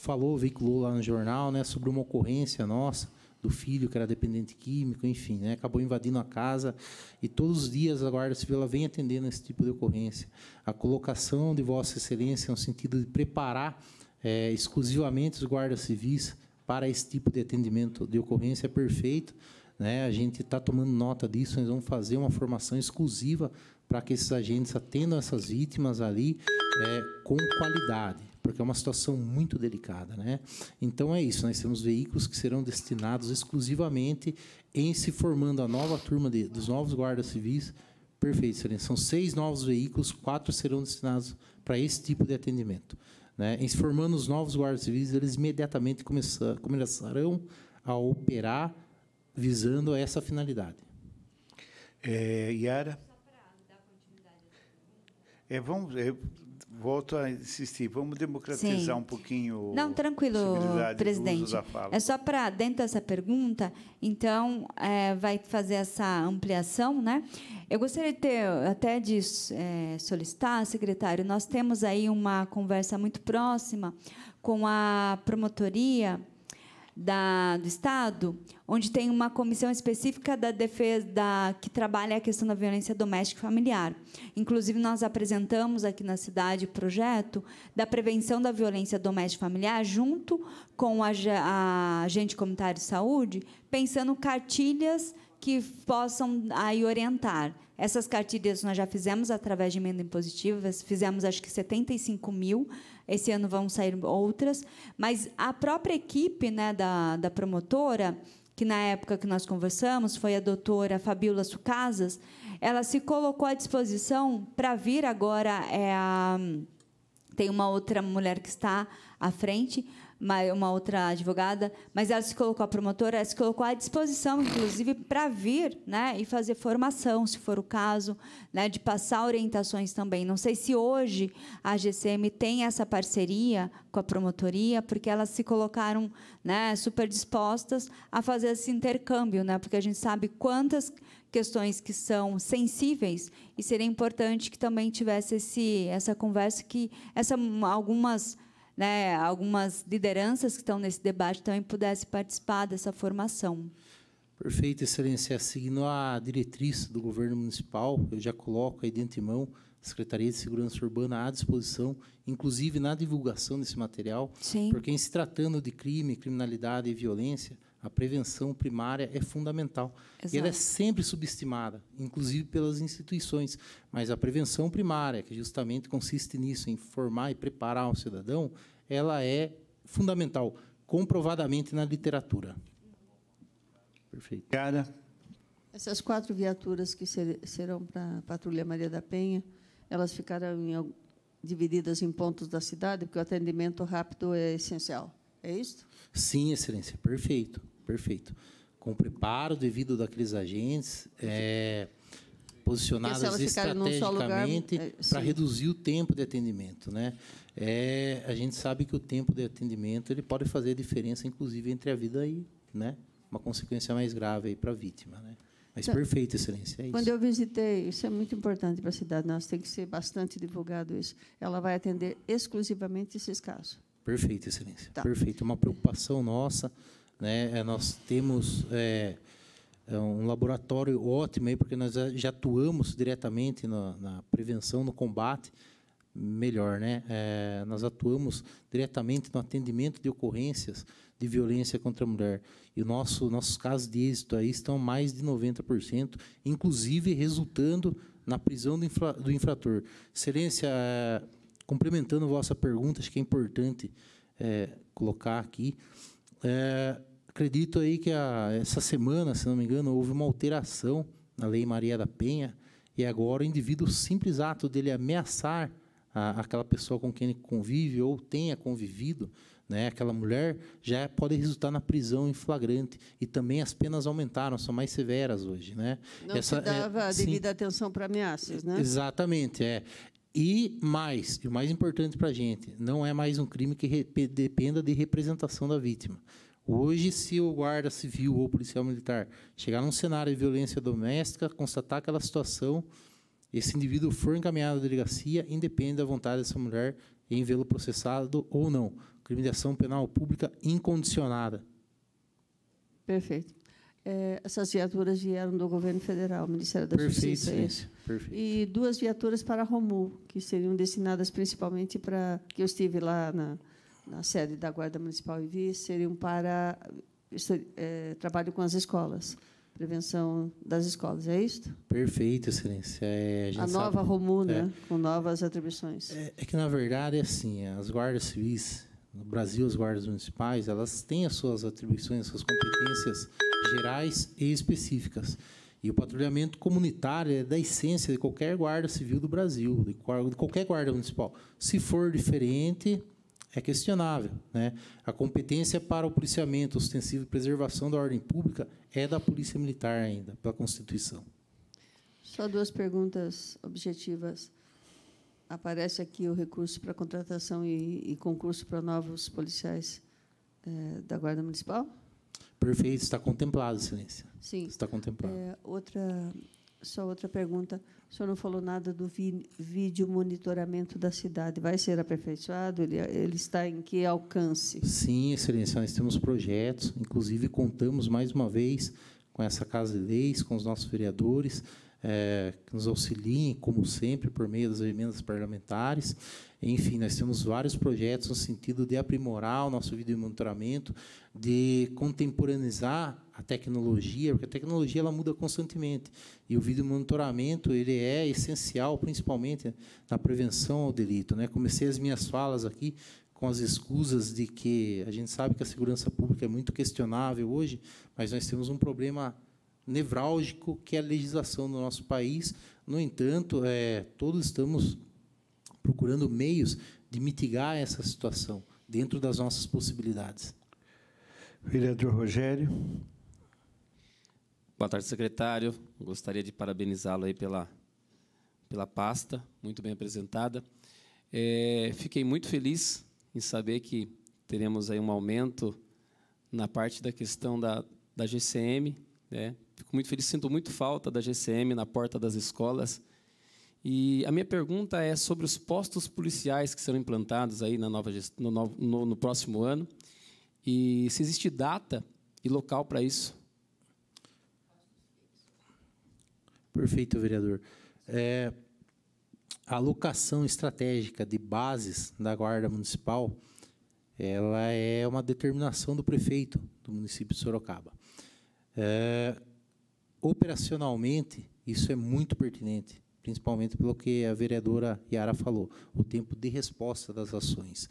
falou, veiculou lá no jornal, né, sobre uma ocorrência nossa do filho que era dependente químico, enfim, né, acabou invadindo a casa e todos os dias a Guarda Civil vem atendendo esse tipo de ocorrência. A colocação de Vossa Excelência no sentido de preparar é, exclusivamente os guardas civis para esse tipo de atendimento de ocorrência é perfeito. Né? A gente está tomando nota disso, nós vamos fazer uma formação exclusiva para que esses agentes atendam essas vítimas ali é, com qualidade porque é uma situação muito delicada. Né? Então é isso, nós temos veículos que serão destinados exclusivamente em se formando a nova turma de, dos novos guardas civis. Perfeito, excelência. São seis novos veículos, quatro serão destinados para esse tipo de atendimento. Né? Em se formando os novos guardas civis, eles imediatamente começarão a operar visando a essa finalidade. É, Yara? É, vamos, é, volto a insistir, vamos democratizar Sim. um pouquinho. Não, tranquilo, presidente. É só para dentro dessa pergunta, então é, vai fazer essa ampliação, né? Eu gostaria de ter até de é, solicitar, secretário, nós temos aí uma conversa muito próxima com a promotoria da, do Estado, onde tem uma comissão específica da defesa da, que trabalha a questão da violência doméstica e familiar. Inclusive, nós apresentamos aqui na cidade o projeto da prevenção da violência doméstica e familiar, junto com a, a agente comunitário de saúde, pensando cartilhas que possam aí orientar essas cartilhas nós já fizemos através de emenda impositiva, fizemos acho que 75 mil. Esse ano vão sair outras. Mas a própria equipe né, da, da promotora, que na época que nós conversamos foi a doutora Fabiola Sucasas, ela se colocou à disposição para vir agora. É a, tem uma outra mulher que está à frente, uma outra advogada, mas ela se colocou, a promotora, ela se colocou à disposição, inclusive, para vir né, e fazer formação, se for o caso, né, de passar orientações também. Não sei se hoje a GCM tem essa parceria com a promotoria, porque elas se colocaram né, super dispostas a fazer esse intercâmbio, né, porque a gente sabe quantas questões que são sensíveis e seria importante que também tivesse esse, essa conversa que essa, algumas né, algumas lideranças que estão nesse debate também pudessem participar dessa formação. Perfeito, Excelência. Seguindo a diretriz do governo municipal, eu já coloco aí de antemão a Secretaria de Segurança Urbana à disposição, inclusive na divulgação desse material, Sim. porque em se tratando de crime, criminalidade e violência, a prevenção primária é fundamental. Exato. E ela é sempre subestimada, inclusive pelas instituições. Mas a prevenção primária, que justamente consiste nisso, em formar e preparar o cidadão, ela é fundamental, comprovadamente na literatura. Perfeito. Obrigada. Essas quatro viaturas que serão para a Patrulha Maria da Penha, elas ficarão em, divididas em pontos da cidade, porque o atendimento rápido é essencial. É isso? Sim, Excelência, perfeito perfeito. Com o preparo devido daqueles agentes, é, posicionados estrategicamente é, para reduzir o tempo de atendimento. Né? É, a gente sabe que o tempo de atendimento ele pode fazer a diferença, inclusive, entre a vida e né? uma consequência mais grave para a vítima. Né? Mas então, perfeito, excelência. É quando eu visitei, isso é muito importante para a cidade Nós tem que ser bastante divulgado isso. Ela vai atender exclusivamente esses casos. Perfeito, excelência. Tá. Perfeito. Uma preocupação nossa né? É, nós temos é, é, um laboratório ótimo aí, porque nós já atuamos diretamente na, na prevenção, no combate, melhor, né? É, nós atuamos diretamente no atendimento de ocorrências de violência contra a mulher. E nosso, nossos casos de êxito aí estão mais de 90%, inclusive resultando na prisão do, infra, do infrator. Excelência, é, complementando a vossa pergunta, acho que é importante é, colocar aqui. É, acredito aí que a, essa semana, se não me engano, houve uma alteração na Lei Maria da Penha e agora o indivíduo, o simples ato dele ameaçar a, aquela pessoa com quem ele convive ou tenha convivido, né, aquela mulher, já pode resultar na prisão em flagrante. E também as penas aumentaram, são mais severas hoje. Né? Não Essa, se é, dava é, a devida sim, atenção para ameaças, né? Exatamente, é. E mais, e o mais importante para a gente, não é mais um crime que dependa de representação da vítima. Hoje, se o guarda civil ou policial militar chegar num cenário de violência doméstica, constatar aquela situação, esse indivíduo for encaminhado à delegacia, independe da vontade dessa mulher em vê-lo processado ou não. Crime de ação penal pública incondicionada. Perfeito. É, essas viaturas vieram do governo federal, Ministério da Perfeito, Justiça. É isso. Perfeito. E duas viaturas para Romu, que seriam destinadas principalmente para que eu estive lá na, na sede da Guarda Municipal Ivi seriam para é, trabalho com as escolas, prevenção das escolas, é isso? Perfeito, Excelência. É, a, a nova Romu, é, né, com novas atribuições. É, é, que, na verdade, é assim, as guardas civis, no Brasil, as guardas municipais, elas têm as suas atribuições, suas competências gerais e específicas. E o patrulhamento comunitário é da essência de qualquer guarda civil do Brasil, de qualquer guarda municipal. Se for diferente, é questionável. Né? A competência para o policiamento ostensivo e preservação da ordem pública é da Polícia Militar ainda, pela Constituição. Só duas perguntas objetivas. Aparece aqui o recurso para contratação e, e concurso para novos policiais é, da Guarda Municipal? Perfeito, está contemplado, Excelência. Sim. Está contemplado. É, outra só outra pergunta. O senhor não falou nada do vídeo monitoramento da cidade. Vai ser aperfeiçoado? Ele, ele, está em que alcance? Sim, excelência. Nós temos projetos. Inclusive, contamos mais uma vez com essa Casa de Leis, com os nossos vereadores, é, que nos auxiliem, como sempre, por meio das emendas parlamentares. Enfim, nós temos vários projetos no sentido de aprimorar o nosso vídeo monitoramento, de contemporaneizar a tecnologia, porque a tecnologia ela muda constantemente. E o vídeo monitoramento ele é essencial, principalmente na prevenção ao delito. Né? Comecei as minhas falas aqui com as escusas de que a gente sabe que a segurança pública é muito questionável hoje, mas nós temos um problema nevrálgico que é a legislação do nosso país. No entanto, é, todos estamos procurando meios de mitigar essa situação dentro das nossas possibilidades. Vereador Rogério. Boa tarde, secretário. Gostaria de parabenizá-lo aí pela pela pasta, muito bem apresentada. É, fiquei muito feliz em saber que teremos aí um aumento na parte da questão da, da GCM. Né? Fico muito feliz, sinto muito falta da GCM na porta das escolas. E a minha pergunta é sobre os postos policiais que serão implantados aí na nova no, no, no próximo ano e se existe data e local para isso. Perfeito, vereador. É, a locação estratégica de bases da Guarda Municipal ela é uma determinação do prefeito do município de Sorocaba. É, operacionalmente, isso é muito pertinente principalmente pelo que a vereadora Yara falou, o tempo de resposta das ações.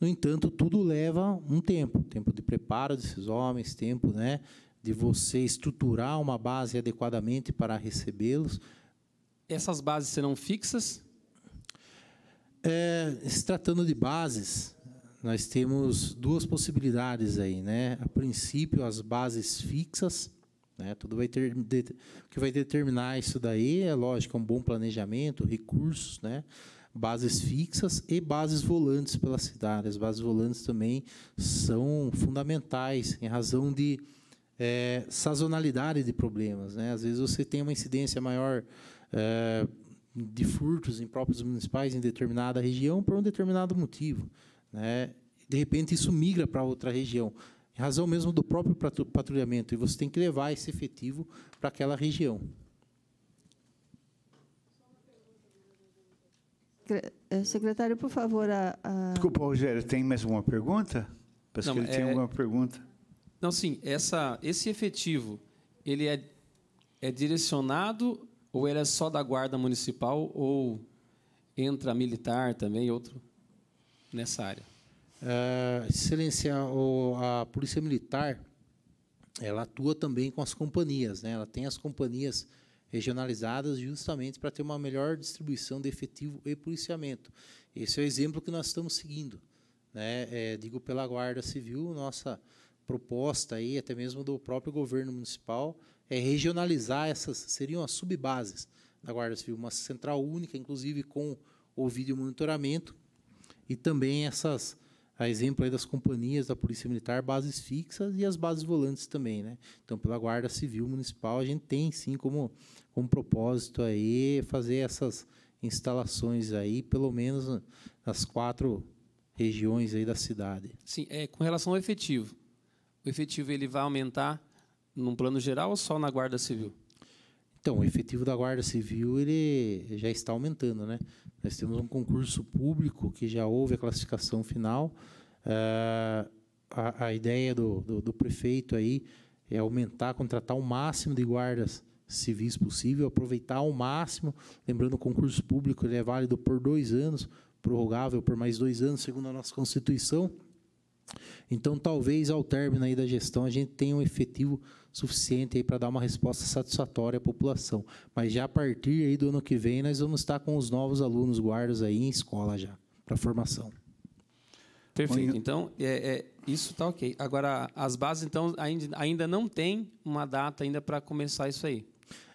No entanto, tudo leva um tempo, tempo de preparo desses homens, tempo né, de você estruturar uma base adequadamente para recebê-los. Essas bases serão fixas? É, se tratando de bases, nós temos duas possibilidades aí, né? A princípio, as bases fixas, né? Tudo vai ter o que vai determinar isso daí é lógico, um bom planejamento, recursos, né? bases fixas e bases volantes pela cidade. As bases volantes também são fundamentais em razão de é, sazonalidade de problemas. Né? Às vezes você tem uma incidência maior é, de furtos em próprios municipais em determinada região por um determinado motivo. Né? De repente isso migra para outra região em razão mesmo do próprio patrulhamento, e você tem que levar esse efetivo para aquela região. Eh, secretário, por favor. A, Desculpa, Rogério, tem mais uma pergunta? Parece não, que ele é... tem alguma pergunta. Não, sim. Essa, esse efetivo, ele é, é direcionado ou ele é só da guarda municipal ou entra militar também, outro nessa área? Ah, excelência, a Polícia Militar ela atua também com as companhias, né? ela tem as companhias regionalizadas justamente para ter uma melhor distribuição de efetivo e policiamento. Esse é o exemplo que nós estamos seguindo. Né? É, digo pela Guarda Civil, nossa proposta, aí, até mesmo do próprio governo municipal, é regionalizar essas, seriam as subbases da Guarda Civil, uma central única, inclusive com o vídeo monitoramento, e também essas a tá exemplo aí das companhias da Polícia Militar, bases fixas e as bases volantes também, né? Então, pela Guarda Civil Municipal, a gente tem sim como, como propósito aí fazer essas instalações aí, pelo menos nas quatro regiões aí da cidade. Sim, é, com relação ao efetivo, o efetivo ele vai aumentar num plano geral ou só na Guarda Civil? Então, o efetivo da Guarda Civil ele já está aumentando, né? Nós temos um concurso público que já houve a classificação final. É, a, a, ideia do, do, do, prefeito aí é aumentar, contratar o máximo de guardas civis possível, aproveitar ao máximo. Lembrando, o concurso público ele é válido por dois anos, prorrogável por mais dois anos, segundo a nossa Constituição. Então, talvez ao término aí da gestão a gente tenha um efetivo suficiente aí para dar uma resposta satisfatória à população. Mas já a partir aí do ano que vem nós vamos estar com os novos alunos guardas aí em escola já para formação. Perfeito. Então, é, é isso está ok. Agora, as bases, então, ainda, ainda não tem uma data ainda para começar isso aí.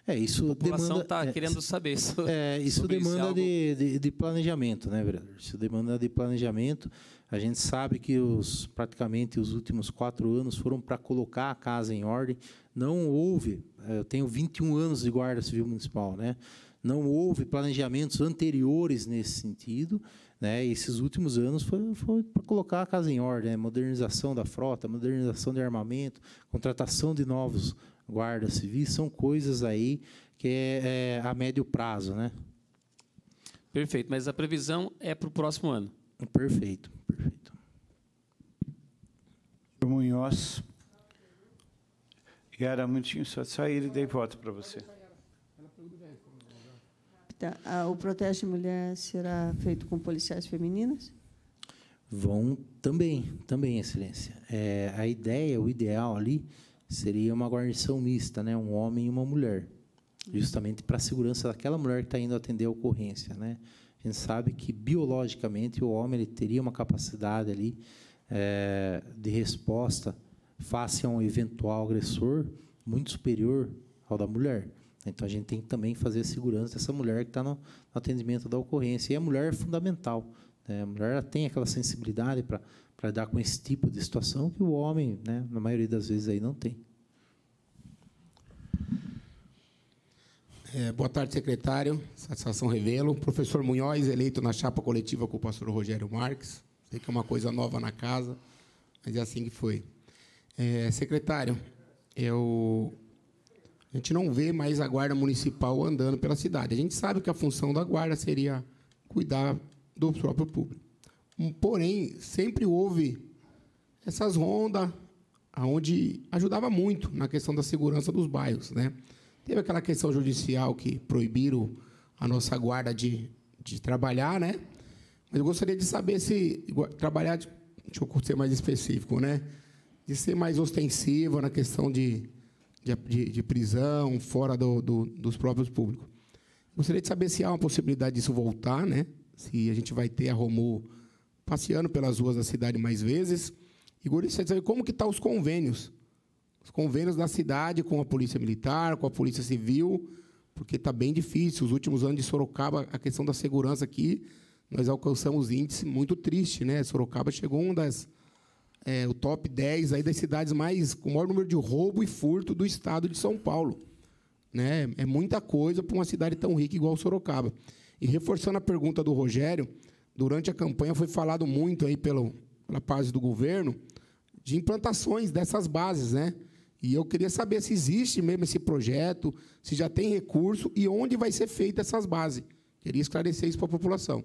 É, isso a população está é, querendo saber é, isso. É, isso demanda isso, de, de, de, planejamento, né, vereador? Isso demanda de planejamento. A gente sabe que os, praticamente os últimos quatro anos foram para colocar a casa em ordem. Não houve, é, eu tenho 21 anos de Guarda Civil Municipal, né? Não houve planejamentos anteriores nesse sentido. Né? esses últimos anos foi, foi para colocar a casa em ordem, né? modernização da frota, modernização de armamento, contratação de novos guarda civil, são coisas aí que é, é a médio prazo, né? Perfeito, mas a previsão é para o próximo ano. Perfeito, perfeito. Munhoz. Yara, um minutinho só, só ele dei voto para você. Tá. O protesto de mulher será feito com policiais femininas? Vão também, também, Excelência. É, a ideia, o ideal ali seria uma guarnição mista, né? um homem e uma mulher, justamente para a segurança daquela mulher que está indo atender a ocorrência. Né? A gente sabe que, biologicamente, o homem ele teria uma capacidade ali é, de resposta face a um eventual agressor muito superior ao da mulher. Então, a gente tem que também fazer a segurança dessa mulher que está no, no atendimento da ocorrência. E a mulher é fundamental. Né? A mulher tem aquela sensibilidade para para dar com esse tipo de situação que o homem, né, na maioria das vezes, aí não tem. É, boa tarde, secretário. Satisfação revê-lo. Professor Munhoz, eleito na chapa coletiva com o pastor Rogério Marques. Sei que é uma coisa nova na casa, mas é assim que foi. É, secretário, eu... a gente não vê mais a guarda municipal andando pela cidade. A gente sabe que a função da guarda seria cuidar do próprio público. Porém, sempre houve essas rondas onde ajudava muito na questão da segurança dos bairros. Né? Teve aquela questão judicial que proibiram a nossa guarda de, de trabalhar, né? Mas eu gostaria de saber se trabalhar, de, deixa eu ser mais específico, né? De ser mais ostensiva na questão de, de, de prisão, fora do, do, dos próprios públicos. Gostaria de saber se há uma possibilidade disso voltar, né? Se a gente vai ter a Romu passeando pelas ruas da cidade mais vezes. E Guri, você sabe como que estão tá os convênios? Os convênios da cidade com a Polícia Militar, com a Polícia Civil, porque está bem difícil. Os últimos anos de Sorocaba, a questão da segurança aqui, nós alcançamos índice muito triste, né? Sorocaba chegou um das é, o top 10 aí das cidades mais com o maior número de roubo e furto do estado de São Paulo, né? É muita coisa para uma cidade tão rica igual Sorocaba. E reforçando a pergunta do Rogério, durante a campanha foi falado muito aí pelo, pela parte do governo de implantações dessas bases, né? E eu queria saber se existe mesmo esse projeto, se já tem recurso e onde vai ser feita essas bases. Queria esclarecer isso para a população.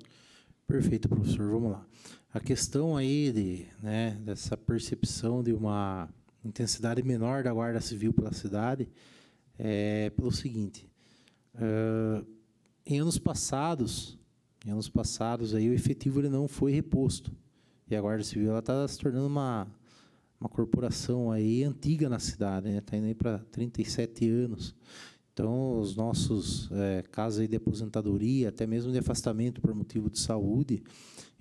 Perfeito, professor. Vamos lá. A questão aí de, né, dessa percepção de uma intensidade menor da Guarda Civil pela cidade é pelo seguinte: uh, em anos passados, em anos passados, aí, o efetivo ele não foi reposto. E a Guarda Civil está se tornando uma, uma corporação aí antiga na cidade, está né? Tá indo para 37 anos. Então, os nossos é, casos de aposentadoria, até mesmo de afastamento por motivo de saúde,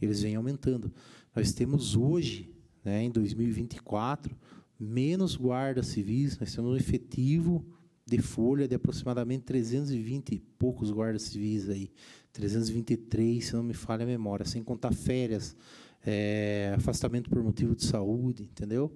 eles vêm aumentando. Nós temos hoje, né, em 2024, menos guardas civis, nós temos um efetivo de folha de aproximadamente 320 e poucos guardas civis aí. 323, se não me falha a memória, sem contar férias, é, afastamento por motivo de saúde, entendeu?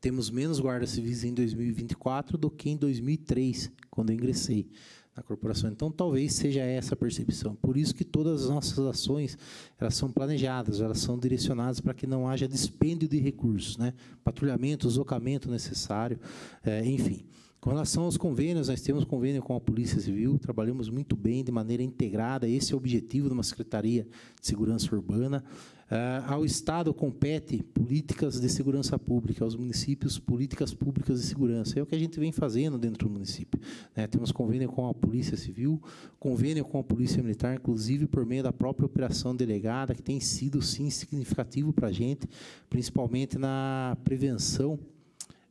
Temos menos guardas civis em 2024 do que em 2003, quando eu ingressei na corporação. Então, talvez seja essa a percepção. Por isso que todas as nossas ações elas são planejadas, elas são direcionadas para que não haja dispêndio de recursos, né? patrulhamento, deslocamento necessário, é, enfim. Com relação aos convênios, nós temos convênio com a Polícia Civil, trabalhamos muito bem, de maneira integrada, esse é o objetivo de uma Secretaria de Segurança Urbana. Uh, ao Estado compete políticas de segurança pública, aos municípios, políticas públicas de segurança. É o que a gente vem fazendo dentro do município. Né? Temos convênio com a Polícia Civil, convênio com a Polícia Militar, inclusive por meio da própria operação delegada, que tem sido, sim, significativo para a gente, principalmente na prevenção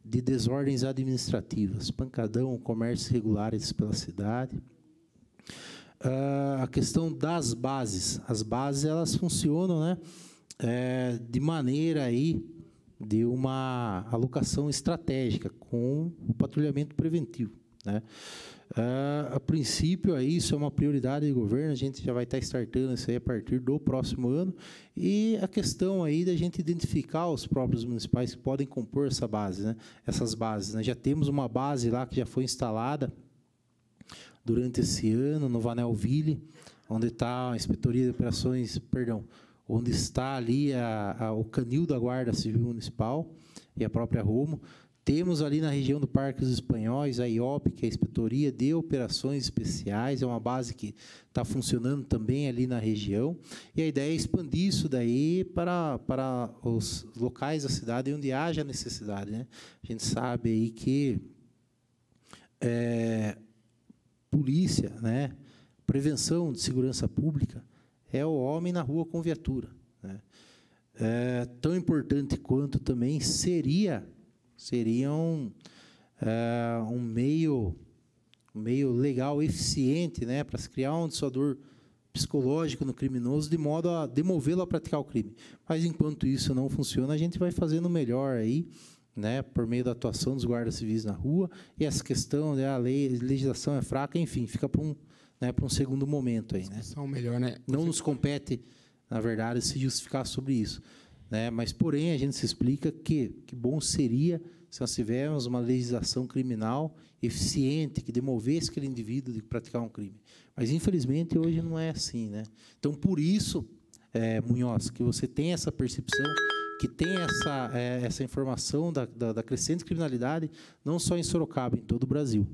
de desordens administrativas, pancadão, comércios regulares pela cidade. Uh, a questão das bases. As bases elas funcionam né, é, de maneira aí de uma alocação estratégica com o patrulhamento preventivo. Né? Uh, a princípio, aí, isso é uma prioridade de governo, a gente já vai estar startando isso aí a partir do próximo ano. E a questão aí da gente identificar os próprios municipais que podem compor essa base, né? essas bases. Né? Já temos uma base lá que já foi instalada durante esse ano no Vanelville, onde está a Inspetoria de Operações, perdão, onde está ali a, a, o canil da Guarda Civil Municipal e a própria Romo. Temos ali na região do Parque dos Espanhóis a IOP, que é a Inspetoria de Operações Especiais, é uma base que está funcionando também ali na região. E a ideia é expandir isso daí para, para os locais da cidade onde haja necessidade. Né? A gente sabe aí que é, polícia, né? prevenção de segurança pública, é o homem na rua com viatura. Né? É, tão importante quanto também seria seriam eh, um meio um meio legal, eficiente, né, para se criar um dissuador psicológico no criminoso de modo a demovê-lo a praticar o crime. Mas enquanto isso não funciona, a gente vai fazendo melhor aí, né, por meio da atuação dos guardas civis na rua e essa questão da né, lei, a legislação é fraca, enfim, fica para um, né, para um segundo momento aí, né? São melhor, né? Não nos compete, na verdade, se justificar sobre isso. Né? Mas, porém, a gente se explica que, que bom seria se nós tivéssemos uma legislação criminal eficiente, que demovesse aquele indivíduo de praticar um crime. Mas, infelizmente, hoje não é assim. Né? Então, por isso, é, Munhoz, que você tem essa percepção, que tem essa, é, essa informação da, da, da crescente criminalidade, não só em Sorocaba, em todo o Brasil.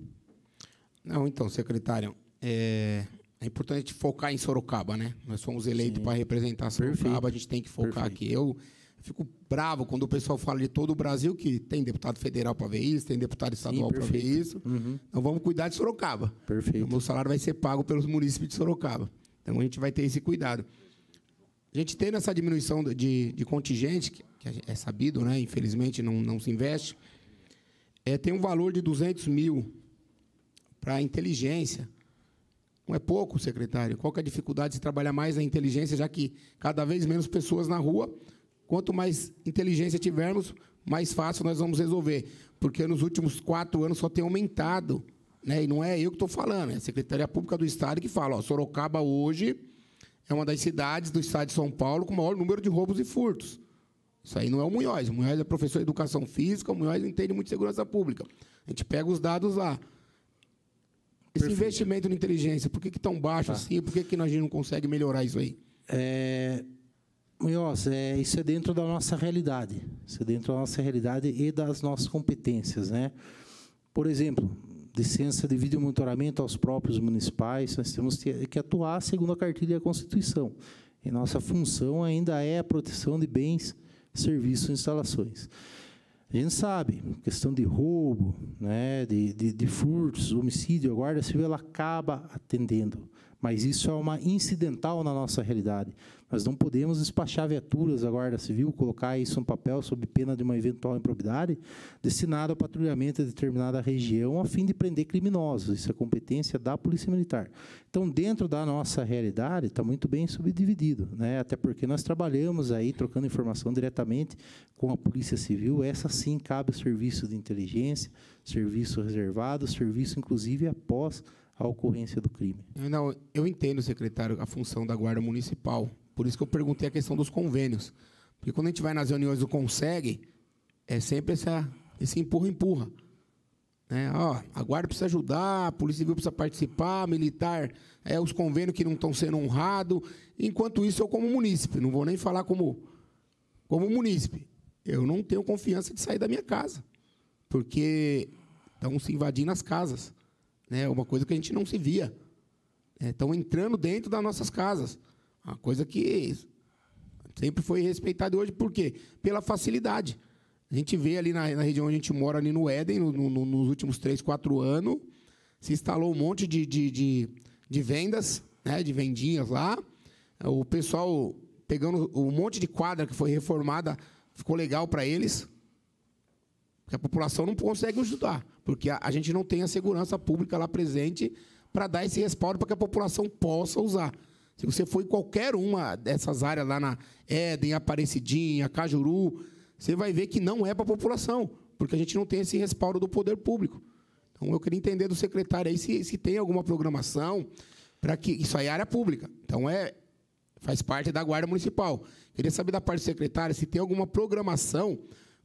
Não, então, secretário, é, é importante focar em Sorocaba, né? Nós fomos eleitos para representar Sorocaba, Perfeito. a gente tem que focar Perfeito. aqui. Eu fico bravo quando o pessoal fala de todo o Brasil, que tem deputado federal para ver isso, tem deputado estadual para ver isso. Uhum. Então vamos cuidar de Sorocaba. Perfeito. O meu salário vai ser pago pelos municípios de Sorocaba. Então a gente vai ter esse cuidado. A gente tem essa diminuição de, de contingente, que, que é sabido, né? Infelizmente não, não se investe. É, tem um valor de 200 mil para inteligência não é pouco, secretário. Qual que é a dificuldade de trabalhar mais a inteligência, já que cada vez menos pessoas na rua? Quanto mais inteligência tivermos, mais fácil nós vamos resolver. Porque nos últimos quatro anos só tem aumentado. Né? E não é eu que estou falando, é a Secretaria Pública do Estado que fala. Ó, Sorocaba hoje é uma das cidades do estado de São Paulo com o maior número de roubos e furtos. Isso aí não é o Munhoz. O Munhoz é professor de educação física, o Munhoz entende muito de segurança pública. A gente pega os dados lá. Esse investimento na inteligência, por que, que tão baixo tá. assim? Por que, que a gente não consegue melhorar isso aí? É, Munhoz, é, isso é dentro da nossa realidade. Isso é dentro da nossa realidade e das nossas competências. Né? Por exemplo, licença de vídeo monitoramento aos próprios municipais, nós temos que atuar segundo a cartilha da Constituição. E nossa função ainda é a proteção de bens, serviços e instalações. A gente sabe, questão de roubo, né, de, de, de furtos, homicídio, a Guarda Civil ela acaba atendendo mas isso é uma incidental na nossa realidade. Nós não podemos despachar viaturas da Guarda Civil, colocar isso no papel sob pena de uma eventual improbidade, destinado ao patrulhamento de determinada região a fim de prender criminosos. Isso é competência da Polícia Militar. Então, dentro da nossa realidade, está muito bem subdividido, né? até porque nós trabalhamos aí, trocando informação diretamente com a Polícia Civil. Essa sim cabe ao serviço de inteligência, serviço reservado, serviço inclusive após a ocorrência do crime. Não, eu entendo, secretário, a função da Guarda Municipal. Por isso que eu perguntei a questão dos convênios. Porque quando a gente vai nas reuniões do Consegue, é sempre essa, esse empurra-empurra. Né? Ó, a Guarda precisa ajudar, a Polícia Civil precisa participar, militar, é os convênios que não estão sendo honrados. Enquanto isso, eu como munícipe, não vou nem falar como, como munícipe. Eu não tenho confiança de sair da minha casa, porque estão se invadindo as casas né? uma coisa que a gente não se via. Estão é, entrando dentro das nossas casas. Uma coisa que sempre foi respeitada hoje, por quê? Pela facilidade. A gente vê ali na, na região onde a gente mora, ali no Éden, no, no, nos últimos três, quatro anos, se instalou um monte de, de, de, de vendas, né? de vendinhas lá. O pessoal pegando um monte de quadra que foi reformada, ficou legal para eles. Porque a população não consegue ajudar, porque a, a gente não tem a segurança pública lá presente para dar esse respaldo para que a população possa usar. Se você for em qualquer uma dessas áreas lá na Éden, Aparecidinha, Cajuru, você vai ver que não é para a população, porque a gente não tem esse respaldo do poder público. Então, eu queria entender do secretário aí se, se tem alguma programação para que. Isso aí é área pública. Então, é, faz parte da Guarda Municipal. Queria saber da parte do secretário se tem alguma programação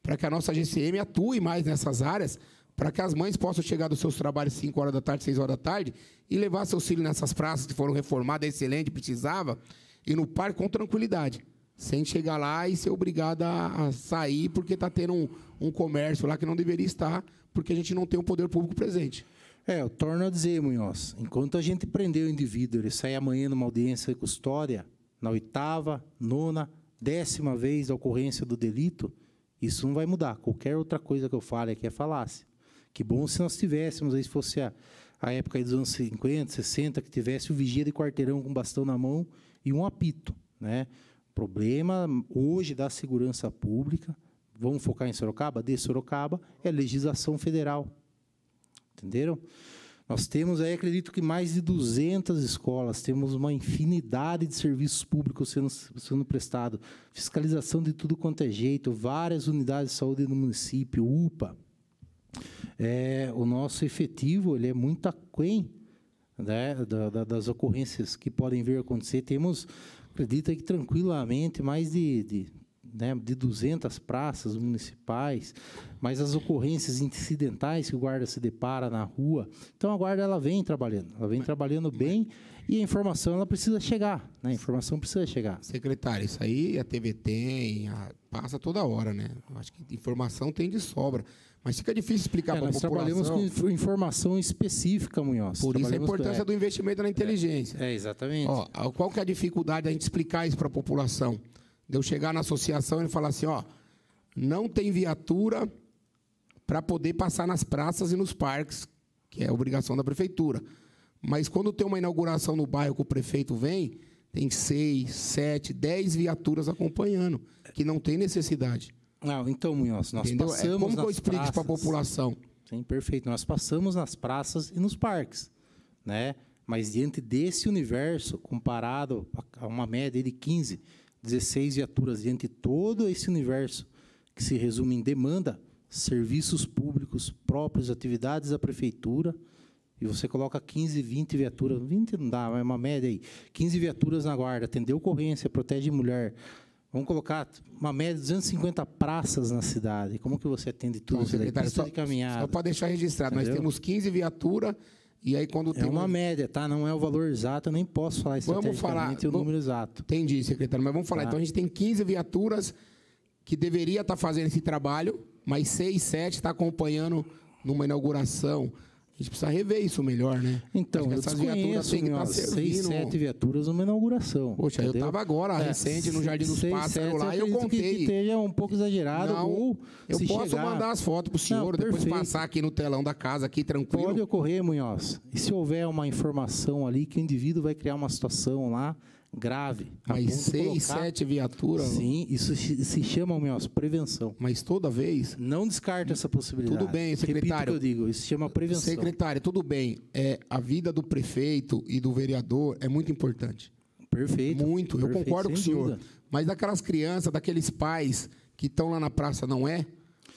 para que a nossa GCM atue mais nessas áreas, para que as mães possam chegar dos seus trabalhos 5 horas da tarde, 6 horas da tarde, e levar seus filhos nessas praças que foram reformadas, é excelente, precisava, e no parque com tranquilidade. Sem chegar lá e ser obrigada a sair porque está tendo um, um comércio lá que não deveria estar, porque a gente não tem o poder público presente. É, eu torno a dizer, Munhoz, enquanto a gente prendeu o indivíduo, ele sai amanhã numa audiência de custódia, na oitava, nona, décima vez da ocorrência do delito, isso não vai mudar. Qualquer outra coisa que eu fale aqui é falácia. Que bom se nós tivéssemos, aí se fosse a, a época dos anos 50, 60, que tivesse o vigia de quarteirão com bastão na mão e um apito. Né? Problema hoje da segurança pública, vamos focar em Sorocaba? De Sorocaba é legislação federal. Entenderam? Nós temos aí, acredito que mais de 200 escolas, temos uma infinidade de serviços públicos sendo, sendo prestados, fiscalização de tudo quanto é jeito, várias unidades de saúde no município, UPA. É, o nosso efetivo ele é muito aquém né, da, da, das ocorrências que podem vir a acontecer. Temos, acredito que tranquilamente, mais de, de né, de 200 praças municipais, mas as ocorrências incidentais que o guarda se depara na rua. Então a guarda ela vem trabalhando, ela vem mas, trabalhando mas... bem e a informação ela precisa chegar, né? A informação precisa chegar. Secretário, isso aí a TV tem, a, passa toda hora, né? acho que informação tem de sobra. Mas fica difícil explicar é, para a população. Nós trabalhamos com informação específica, Munhoz. Por isso a importância do investimento na inteligência. É, é exatamente. Ó, qual que é a dificuldade da gente explicar isso para a população? de eu chegar na associação e falar assim, ó, não tem viatura para poder passar nas praças e nos parques, que é obrigação da prefeitura. Mas quando tem uma inauguração no bairro que o prefeito vem, tem seis, sete, dez viaturas acompanhando, que não tem necessidade. Não, ah, então, Munhoz, nós Entendeu? É, passamos. É, como que eu explico isso para a população? Sim, perfeito. Nós passamos nas praças e nos parques. Né? Mas diante desse universo, comparado a uma média de 15, 16 viaturas diante de todo esse universo que se resume em demanda, serviços públicos próprios, atividades da prefeitura, e você coloca 15, 20 viaturas, 20 não dá, é uma média aí, 15 viaturas na guarda, atender ocorrência, protege mulher, Vamos colocar uma média de 250 praças na cidade. Como que você atende tudo isso daí? Pista só, de Só para deixar registrado, Entendeu? nós temos 15 viaturas e aí quando é uma um... média, tá? Não é o valor exato, eu nem posso falar vamos falar o número exato. Entendi, secretário, mas vamos falar. Tá. Então a gente tem 15 viaturas que deveria estar tá fazendo esse trabalho, mas 6, 7 está acompanhando numa inauguração, a gente precisa rever isso melhor, né? Então, eu essas viaturas têm que tá estar Seis, sete viaturas numa inauguração. Poxa, entendeu? eu estava agora, é, recente, no Jardim dos seis, Pássaros sete, lá, eu, eu contei. Que, que esteja um pouco exagerado. Não, ou eu posso chegar... mandar as fotos para o senhor, Não, depois passar aqui no telão da casa, aqui tranquilo. Pode ocorrer, Munhoz. E se houver uma informação ali que o indivíduo vai criar uma situação lá grave. Mas seis, colocar... sete viaturas? Sim, isso se chama, Melso, prevenção. Mas toda vez? Não descarta essa possibilidade. Tudo bem, secretário. o que eu digo, isso se chama prevenção. Secretário, tudo bem. É, a vida do prefeito e do vereador é muito importante. Perfeito. Muito, Perfeito, eu concordo com o senhor. Dúvida. Mas daquelas crianças, daqueles pais que estão lá na praça, não é?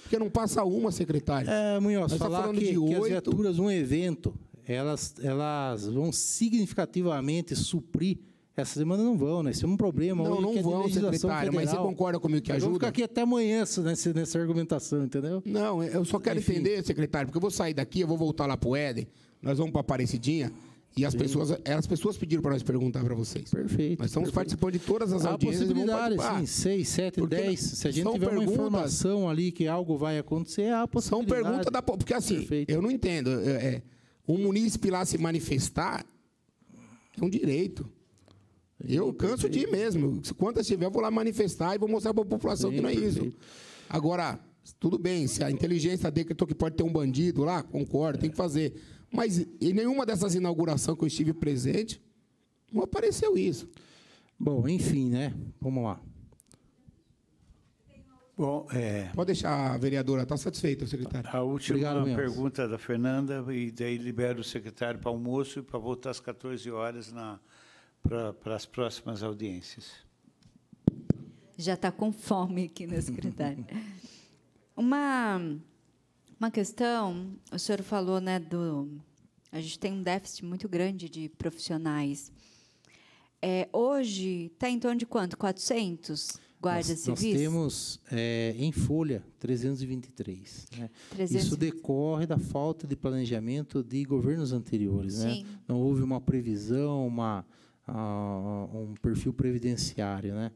Porque não passa uma, secretário. É, Munhoz, tá falar que, de 8... que as viaturas um evento, elas, elas vão significativamente suprir essas demandas não vão, né? Isso é um problema. Não, não é vão, secretário, federal. mas você concorda comigo que ajuda? Eu vou ficar aqui até amanhã nessa, nessa argumentação, entendeu? Não, eu só quero Enfim. entender, secretário, porque eu vou sair daqui, eu vou voltar lá para o Éden, nós vamos para a Aparecidinha, e as pessoas, eh, as pessoas pediram para nós perguntar para vocês. Perfeito. Nós estamos participando de todas as Há audiências. Há possibilidade, sim, seis, sete, dez. Se a gente tiver perguntas, uma informação ali que algo vai acontecer, há possibilidade. São perguntas da... Porque assim, perfeito. eu não entendo. É, um munícipe lá se manifestar é um direito. Eu canso de ir mesmo. Quantas tiver, eu vou lá manifestar e vou mostrar para a população Sim, que não é isso. Agora, tudo bem, se a inteligência decretou que pode ter um bandido lá, concordo, é. tem que fazer. Mas em nenhuma dessas inaugurações que eu estive presente, não apareceu isso. Bom, enfim, né? Vamos lá. Bom, é... Pode deixar a vereadora, está satisfeita, secretário. A última Obrigado, pergunta é da Fernanda, e daí libero o secretário para almoço e para voltar às 14 horas na para, para as próximas audiências. Já está com fome aqui no secretária. uma, uma questão, o senhor falou né, do. A gente tem um déficit muito grande de profissionais. É, hoje está em torno de quanto? 400 guardas civis? Nós temos é, em folha 323, né? 323. Isso decorre da falta de planejamento de governos anteriores. Né? Não houve uma previsão, uma ah, um perfil previdenciário, né?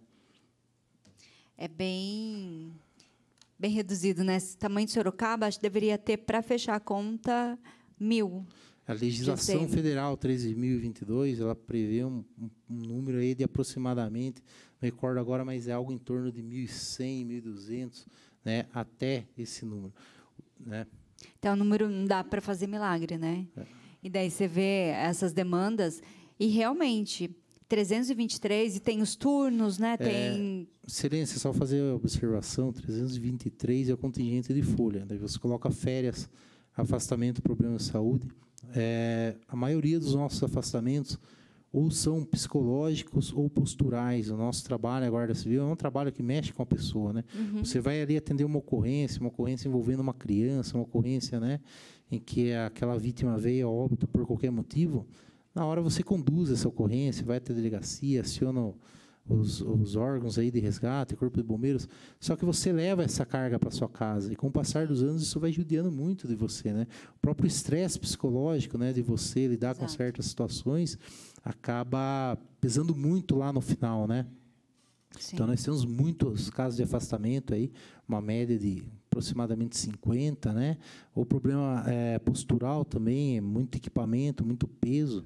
É bem bem reduzido, né? Esse tamanho de Sorocaba, acho que deveria ter para fechar a conta mil. A legislação federal 13.022, ela prevê um, um, número aí de aproximadamente, não recordo agora, mas é algo em torno de 1.100, 1.200, né? Até esse número, né? Então, o número não dá para fazer milagre, né? É. E daí você vê essas demandas e realmente, 323 e tem os turnos, né? É, tem. É, Excelência, só fazer a observação: 323 é o contingente de folha. Né? você coloca férias, afastamento, problema de saúde. É, a maioria dos nossos afastamentos ou são psicológicos ou posturais. O nosso trabalho, a Guarda Civil, é um trabalho que mexe com a pessoa, né? Uhum. Você vai ali atender uma ocorrência, uma ocorrência envolvendo uma criança, uma ocorrência, né, em que aquela vítima veio a óbito por qualquer motivo na hora você conduz essa ocorrência, vai até a delegacia, aciona os, os órgãos aí de resgate, corpo de bombeiros. Só que você leva essa carga para sua casa e com o passar dos anos isso vai judiando muito de você, né? O próprio estresse psicológico, né, de você lidar Exato. com certas situações acaba pesando muito lá no final, né? Sim. Então nós temos muitos casos de afastamento aí, uma média de aproximadamente 50, né? O problema é, postural também, muito equipamento, muito peso,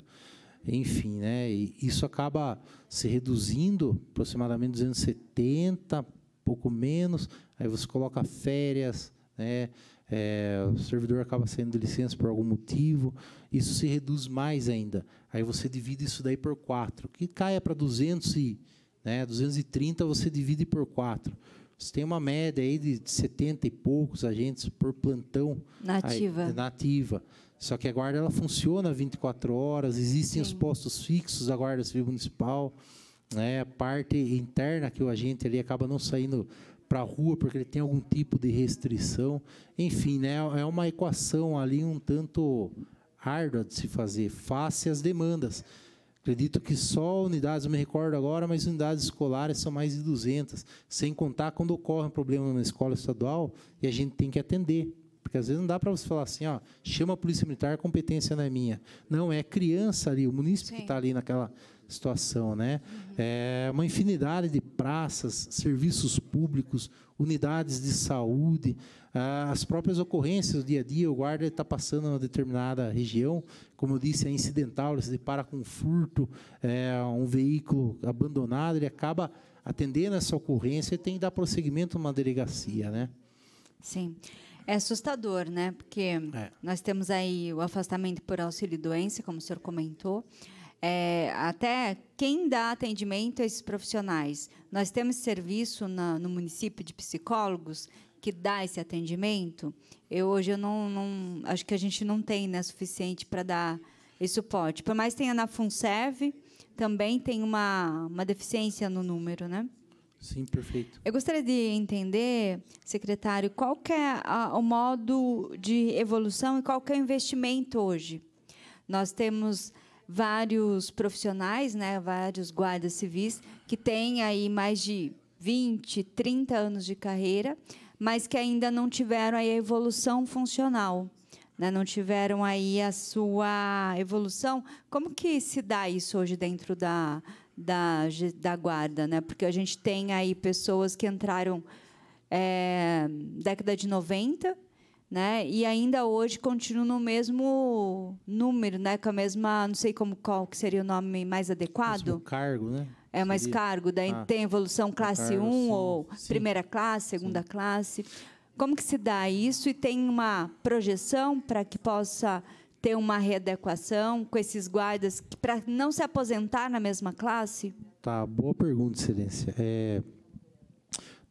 enfim, né? E isso acaba se reduzindo aproximadamente 270, pouco menos. Aí você coloca férias, né? É, o servidor acaba saindo de licença por algum motivo, isso se reduz mais ainda. Aí você divide isso daí por quatro, que caia para 200 e, né, 230 você divide por quatro. Você tem uma média aí de 70 e poucos agentes por plantão. Nativa. Aí, nativa. Só que a guarda ela funciona 24 horas, existem Sim. os postos fixos da Guarda Civil Municipal, né? A parte interna que o agente ali acaba não saindo para a rua porque ele tem algum tipo de restrição. Enfim, né? É uma equação ali um tanto árdua de se fazer face às demandas. Acredito que só unidades, não me recordo agora, mas unidades escolares são mais de 200, sem contar quando ocorre um problema na escola estadual e a gente tem que atender. Porque às vezes não dá para você falar assim, ó, chama a polícia militar, a competência não é minha. Não, é criança ali, o município Sim. que está ali naquela situação, né? É uma infinidade de praças, serviços públicos, unidades de saúde, ah, as próprias ocorrências do dia a dia. O guarda está passando uma determinada região, como eu disse, é incidental, ele se depara com um furto, é, um veículo abandonado, ele acaba atendendo essa ocorrência e tem que dar prosseguimento uma delegacia, né? Sim. É assustador, né? Porque é. nós temos aí o afastamento por auxílio-doença, como o senhor comentou é, até quem dá atendimento a esses profissionais. Nós temos serviço na, no município de psicólogos que dá esse atendimento. Eu hoje eu não, não acho que a gente não tem né, suficiente para dar esse suporte. Por mais que tenha na Funserve, também tem uma, uma deficiência no número, né? Sim, perfeito. Eu gostaria de entender, secretário, qual é a, o modo de evolução e qual é o investimento hoje. Nós temos vários profissionais, né, vários guardas civis que têm aí mais de 20, 30 anos de carreira, mas que ainda não tiveram aí a evolução funcional, né, não tiveram aí a sua evolução. Como que se dá isso hoje dentro da, da, da guarda? Né? Porque a gente tem aí pessoas que entraram é, década de 90, né? E ainda hoje continua no mesmo número, né? Com a mesma, não sei como qual que seria o nome mais adequado. Mesmo cargo, né? É mais seria... cargo, daí ah, tem evolução classe 1 ou sim. primeira classe, segunda sim. classe. Como que se dá isso e tem uma projeção para que possa ter uma readequação com esses guardas para não se aposentar na mesma classe? Tá, boa pergunta, excelência. É,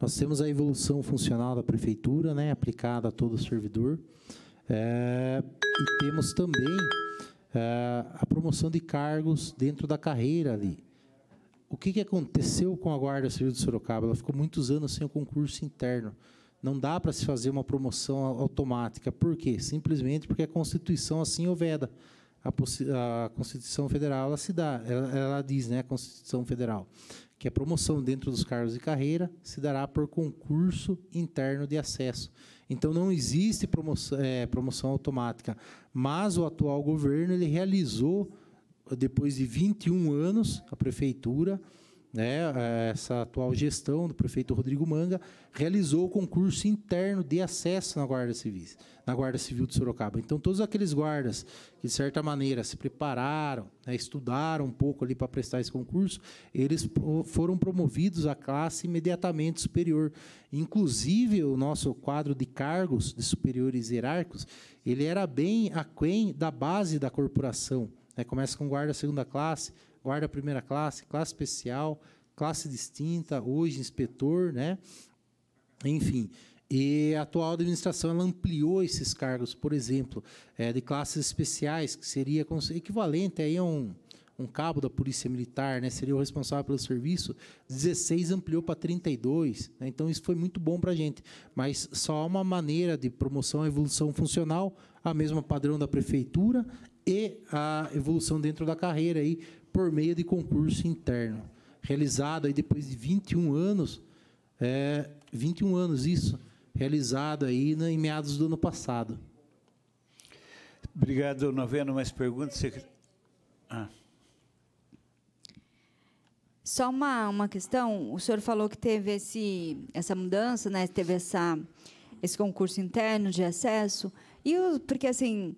nós temos a evolução funcional da prefeitura, né, aplicada a todo servidor. É, e temos também é, a promoção de cargos dentro da carreira ali. O que, que aconteceu com a Guarda Civil de Sorocaba? Ela ficou muitos anos sem o concurso interno. Não dá para se fazer uma promoção automática. Por quê? Simplesmente porque a Constituição assim o veda. A, a, Constituição Federal ela se dá, ela, ela diz, né, a Constituição Federal que a promoção dentro dos cargos de carreira se dará por concurso interno de acesso. Então, não existe promoção, é, promoção automática, mas o atual governo ele realizou, depois de 21 anos, a prefeitura né, essa atual gestão do prefeito Rodrigo Manga, realizou o concurso interno de acesso na Guarda Civil, na Guarda Civil de Sorocaba. Então, todos aqueles guardas que, de certa maneira, se prepararam, né, estudaram um pouco ali para prestar esse concurso, eles foram promovidos à classe imediatamente superior. Inclusive, o nosso quadro de cargos de superiores hierárquicos, ele era bem aquém da base da corporação. Né, começa com guarda segunda classe, guarda primeira classe, classe especial, classe distinta, hoje inspetor, né? Enfim, e a atual administração ampliou esses cargos, por exemplo, é, de classes especiais, que seria equivalente aí a um, um cabo da Polícia Militar, né, seria o responsável pelo serviço, 16 ampliou para 32. Né, então, isso foi muito bom para a gente. Mas só há uma maneira de promoção e evolução funcional, a mesma padrão da prefeitura e a evolução dentro da carreira, aí, por meio de concurso interno, realizado aí depois de 21 anos, é, 21 anos isso, realizado aí na, em meados do ano passado. Obrigado. Não havendo mais perguntas, secretário. Ah. Só uma, uma questão. O senhor falou que teve esse, essa mudança, né? teve essa, esse concurso interno de acesso. E o, porque, assim,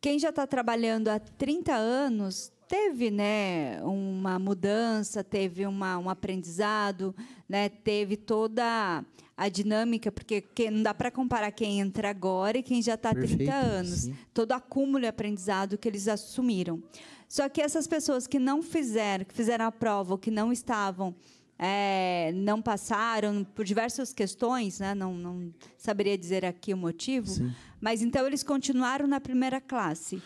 quem já está trabalhando há 30 anos teve né, uma mudança, teve uma, um aprendizado, né, teve toda a dinâmica, porque quem, não dá para comparar quem entra agora e quem já está há 30 anos. Sim. Todo acúmulo de aprendizado que eles assumiram. Só que essas pessoas que não fizeram, que fizeram a prova, ou que não estavam, é, não passaram por diversas questões, né, não, não saberia dizer aqui o motivo, Sim. mas então eles continuaram na primeira classe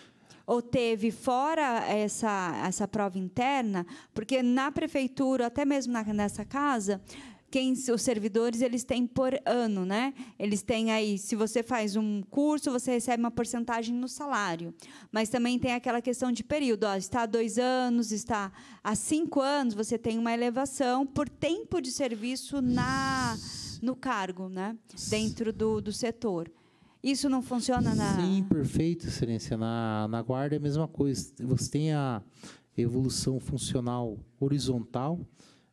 ou teve fora essa, essa prova interna, porque na prefeitura, até mesmo na, nessa casa, quem os servidores eles têm por ano, né? Eles têm aí, se você faz um curso, você recebe uma porcentagem no salário. Mas também tem aquela questão de período, ó, está há dois anos, está há cinco anos, você tem uma elevação por tempo de serviço na no cargo, né? Dentro do, do setor. Isso não funciona na. Sim, perfeito, Excelência. Na, na guarda é a mesma coisa. Você tem a evolução funcional horizontal.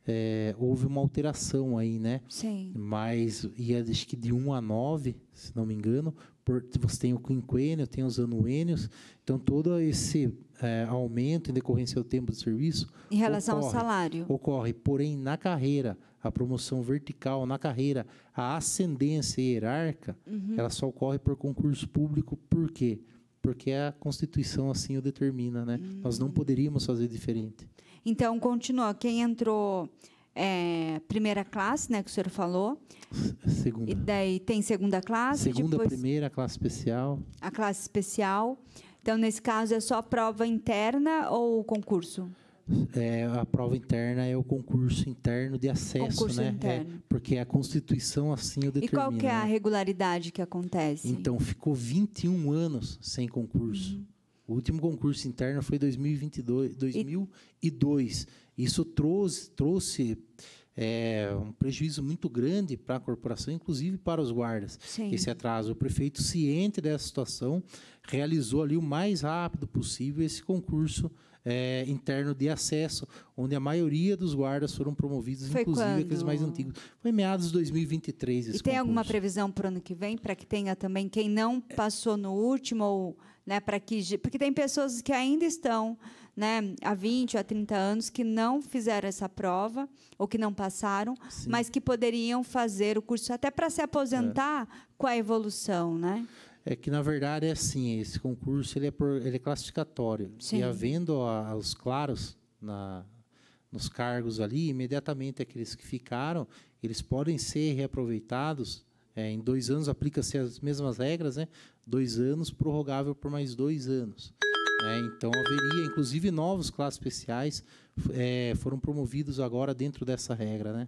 É, houve uma alteração aí, né? Sim. Mas, e é, acho que de 1 a 9, se não me engano, por, você tem o quinquênio, tem os anuênios, então todo esse é, aumento em decorrência do tempo de serviço. Em relação ocorre, ao salário. Ocorre, porém, na carreira, a promoção vertical na carreira, a ascendência hierárquica, uhum. ela só ocorre por concurso público, por quê? Porque a Constituição assim o determina, né? Uhum. Nós não hum. poderíamos fazer diferente. Então, continua. Quem entrou é, primeira classe, né, que o senhor falou. Segunda. E daí tem segunda classe. Segunda, depois... primeira, classe especial. A classe especial. Então, nesse caso, é só prova interna ou concurso? é, a prova interna é o concurso interno de acesso, concurso né? É, interno. É, porque a Constituição assim o determina. E qual que é a né? regularidade que acontece? Então, ficou 21 anos sem concurso. Uhum. O último concurso interno foi 2022, 2002. E... Isso trouxe, trouxe é, um prejuízo muito grande para a corporação, inclusive para os guardas. Sim. Esse atraso, o prefeito ciente dessa situação, realizou ali o mais rápido possível esse concurso é, interno de acesso, onde a maioria dos guardas foram promovidos, Foi inclusive quando? aqueles mais antigos. Foi meados de 2023. e tem concurso. alguma previsão para o ano que vem, para que tenha também quem não passou no último, ou né, para que. Porque tem pessoas que ainda estão né, há 20 ou há 30 anos que não fizeram essa prova ou que não passaram, Sim. mas que poderiam fazer o curso até para se aposentar é. com a evolução, né? é que na verdade é assim, esse concurso ele é, por, ele é classificatório. Sim. E havendo os claros na, nos cargos ali, imediatamente aqueles que ficaram, eles podem ser reaproveitados. É, em dois anos aplica-se as mesmas regras, né? Dois anos prorrogável por mais dois anos. É, então haveria, inclusive, novos classes especiais é, foram promovidos agora dentro dessa regra, né?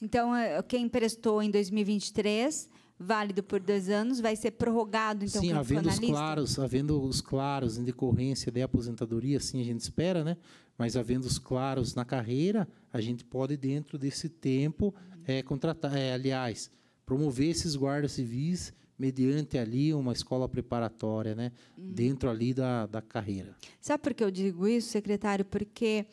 Então, é, quem prestou em 2023 válido por dois anos, vai ser prorrogado, então, Sim, havendo os claros, havendo os claros em decorrência da aposentadoria, assim a gente espera, né? Mas havendo os claros na carreira, a gente pode, dentro desse tempo, é, contratar, é, aliás, promover esses guardas civis mediante ali uma escola preparatória, né? Uhum. Dentro ali da, da carreira. Sabe por que eu digo isso, secretário? Porque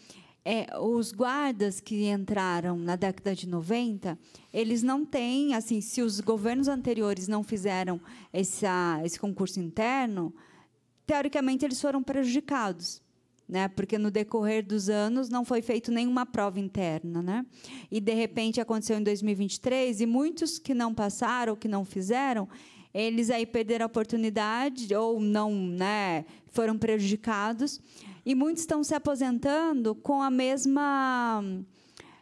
é, os guardas que entraram na década de 90, eles não têm, assim, se os governos anteriores não fizeram essa, esse concurso interno, teoricamente eles foram prejudicados. Né? Porque no decorrer dos anos não foi feito nenhuma prova interna, né? E de repente aconteceu em 2023 e muitos que não passaram, que não fizeram, eles aí perderam a oportunidade ou não, né, foram prejudicados e muitos estão se aposentando com a mesma.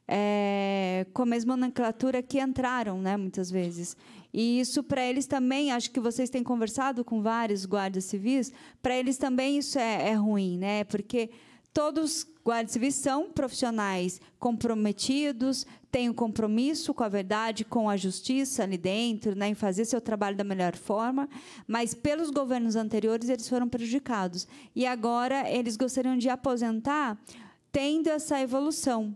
É, com a mesma nomenclatura que entraram, né, muitas vezes. E isso para eles também, acho que vocês têm conversado com vários guardas civis, para eles também isso é, é ruim, né, porque todos guardas civis são profissionais comprometidos, tem um compromisso com a verdade, com a justiça ali dentro, né, em fazer seu trabalho da melhor forma, mas pelos governos anteriores eles foram prejudicados. E agora eles gostariam de aposentar tendo essa evolução.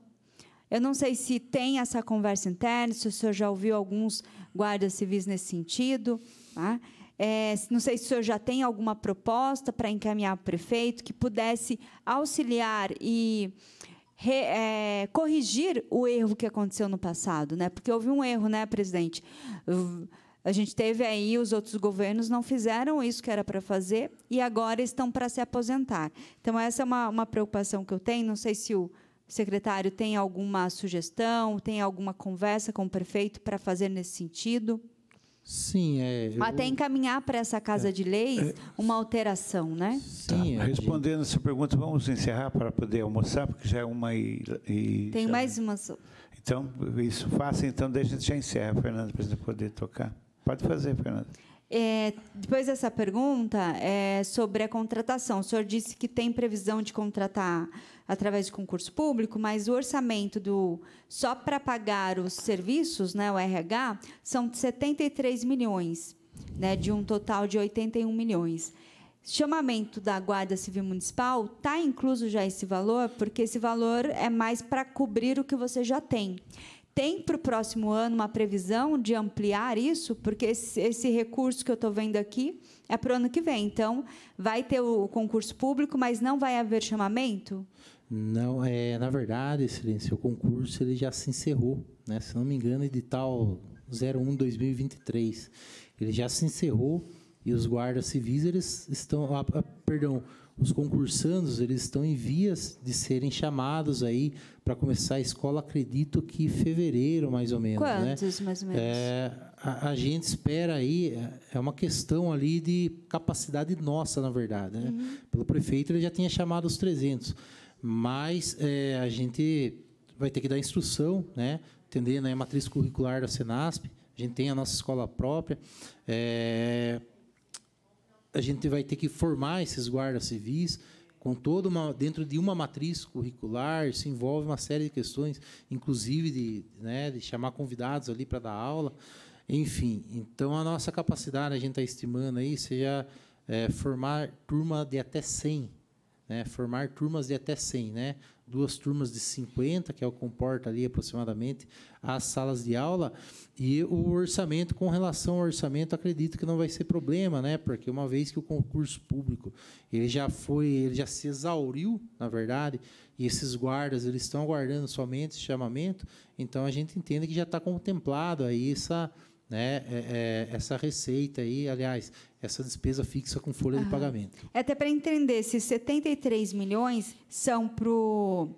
Eu não sei se tem essa conversa interna, se o senhor já ouviu alguns guardas civis nesse sentido. Tá? É, não sei se o senhor já tem alguma proposta para encaminhar para o prefeito que pudesse auxiliar e re, é, corrigir o erro que aconteceu no passado, né? Porque houve um erro, né, presidente? A gente teve aí, os outros governos não fizeram isso que era para fazer e agora estão para se aposentar. Então, essa é uma, uma preocupação que eu tenho. Não sei se o secretário tem alguma sugestão, tem alguma conversa com o prefeito para fazer nesse sentido. Sim, é. Eu... Até encaminhar para essa casa é. de leis uma alteração, né? Sim. Tá. É Respondendo essa pergunta, vamos encerrar para poder almoçar, porque já é uma e. e Tem já... mais uma. Então, isso faça, então, daí a gente já encerra, Fernanda, para a gente poder tocar. Pode fazer, Fernanda. É, depois dessa pergunta é sobre a contratação. O senhor disse que tem previsão de contratar através de concurso público, mas o orçamento do só para pagar os serviços, né, o RH, são 73 milhões, né, de um total de 81 milhões. Chamamento da Guarda Civil Municipal está incluso já esse valor, porque esse valor é mais para cobrir o que você já tem tem para o próximo ano uma previsão de ampliar isso? Porque esse, esse recurso que eu estou vendo aqui é para o ano que vem. Então, vai ter o concurso público, mas não vai haver chamamento? Não, é, na verdade, excelência, o concurso ele já se encerrou, né? Se não me engano, edital 01 2023. Ele já se encerrou e os guardas civis eles estão, ah, ah, perdão, os concursandos eles estão em vias de serem chamados aí para começar a escola, acredito que em fevereiro mais ou menos, né? Quantos, né? mais ou menos? É, a, a, gente espera aí é, é uma questão ali de capacidade nossa, na verdade, né? Uhum. Pelo prefeito ele já tinha chamado os 300 mas é, a gente vai ter que dar instrução, né? Atendendo a matriz curricular da Senasp, a gente tem a nossa escola própria. É, a gente vai ter que formar esses guardas civis com todo uma dentro de uma matriz curricular se envolve uma série de questões inclusive de, né, de chamar convidados ali para dar aula enfim então a nossa capacidade a gente está estimando aí seja é, formar turma de até 100 né? Formar turmas de até 100, né? Duas turmas de 50, que é o comporta ali aproximadamente as salas de aula e o orçamento com relação ao orçamento, acredito que não vai ser problema, né? Porque uma vez que o concurso público, ele já foi, ele já se exauriu, na verdade, e esses guardas, eles estão aguardando somente esse chamamento, então a gente entende que já está contemplado aí essa né, é, é, essa receita aí, aliás, essa despesa fixa com folha ah, de pagamento. É até para entender se 73 milhões são pro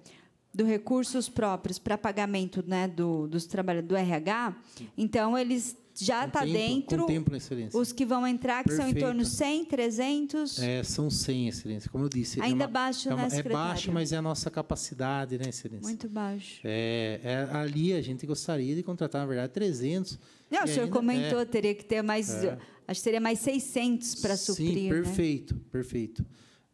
do recursos próprios para pagamento né, do, dos trabalhadores do RH, então eles já está dentro. Contempla, excelência. Os que vão entrar, que Perfeito. são em torno de 100, 300? É, são 100, excelência. Como eu disse. É Ainda é uma, baixo, é uma, né, É baixo, mas é a nossa capacidade, né, excelência? Muito baixo. É, é, ali a gente gostaria de contratar, na verdade, 300 não, o senhor ainda, né? comentou, é, teria que ter mais, é. acho que seria mais 600 para suprir. Sim, né? perfeito, né? perfeito.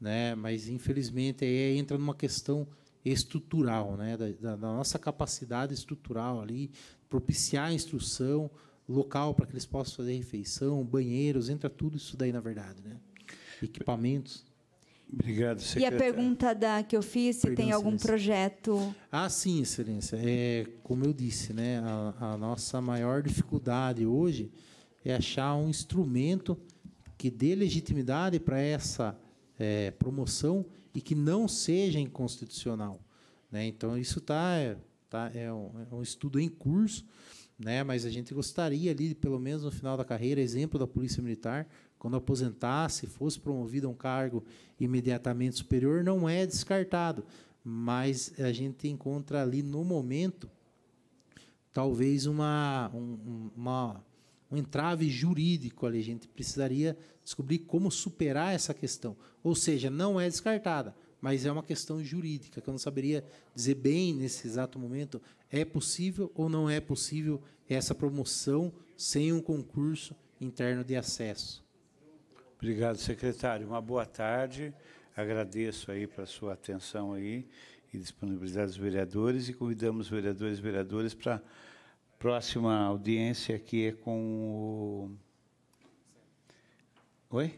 Né? Mas, infelizmente, aí entra numa questão estrutural, né? da, da, da nossa capacidade estrutural ali, propiciar a instrução, local para que eles possam fazer refeição, banheiros, entra tudo isso daí, na verdade. Né? Equipamentos. Obrigado, secretário. E a pergunta da, que eu fiz, se Perdão, tem algum excelência. projeto... Ah, sim, excelência. É, como eu disse, né, a, a nossa maior dificuldade hoje é achar um instrumento que dê legitimidade para essa é, promoção e que não seja inconstitucional. Né? Então, isso tá, tá, é, um, é um estudo em curso, né? mas a gente gostaria ali, pelo menos no final da carreira, exemplo da Polícia Militar, quando aposentasse, fosse promovido a um cargo imediatamente superior, não é descartado, mas a gente encontra ali no momento talvez uma, um, uma, um entrave jurídico ali. A gente precisaria descobrir como superar essa questão. Ou seja, não é descartada, mas é uma questão jurídica, que eu não saberia dizer bem nesse exato momento é possível ou não é possível essa promoção sem um concurso interno de acesso. Obrigado, secretário. Uma boa tarde. Agradeço aí para sua atenção aí e disponibilidade dos vereadores e convidamos vereadores e vereadoras para a próxima audiência que é com o... Oi?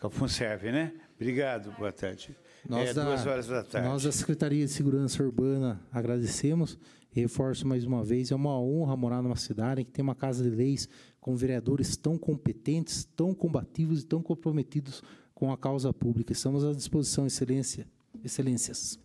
Com serve, né? Obrigado, boa tarde. Nós é da, duas horas da tarde. Nós da Secretaria de Segurança Urbana agradecemos. e Reforço mais uma vez, é uma honra morar numa cidade que tem uma casa de leis com vereadores tão competentes, tão combativos e tão comprometidos com a causa pública. Estamos à disposição, excelência, excelências.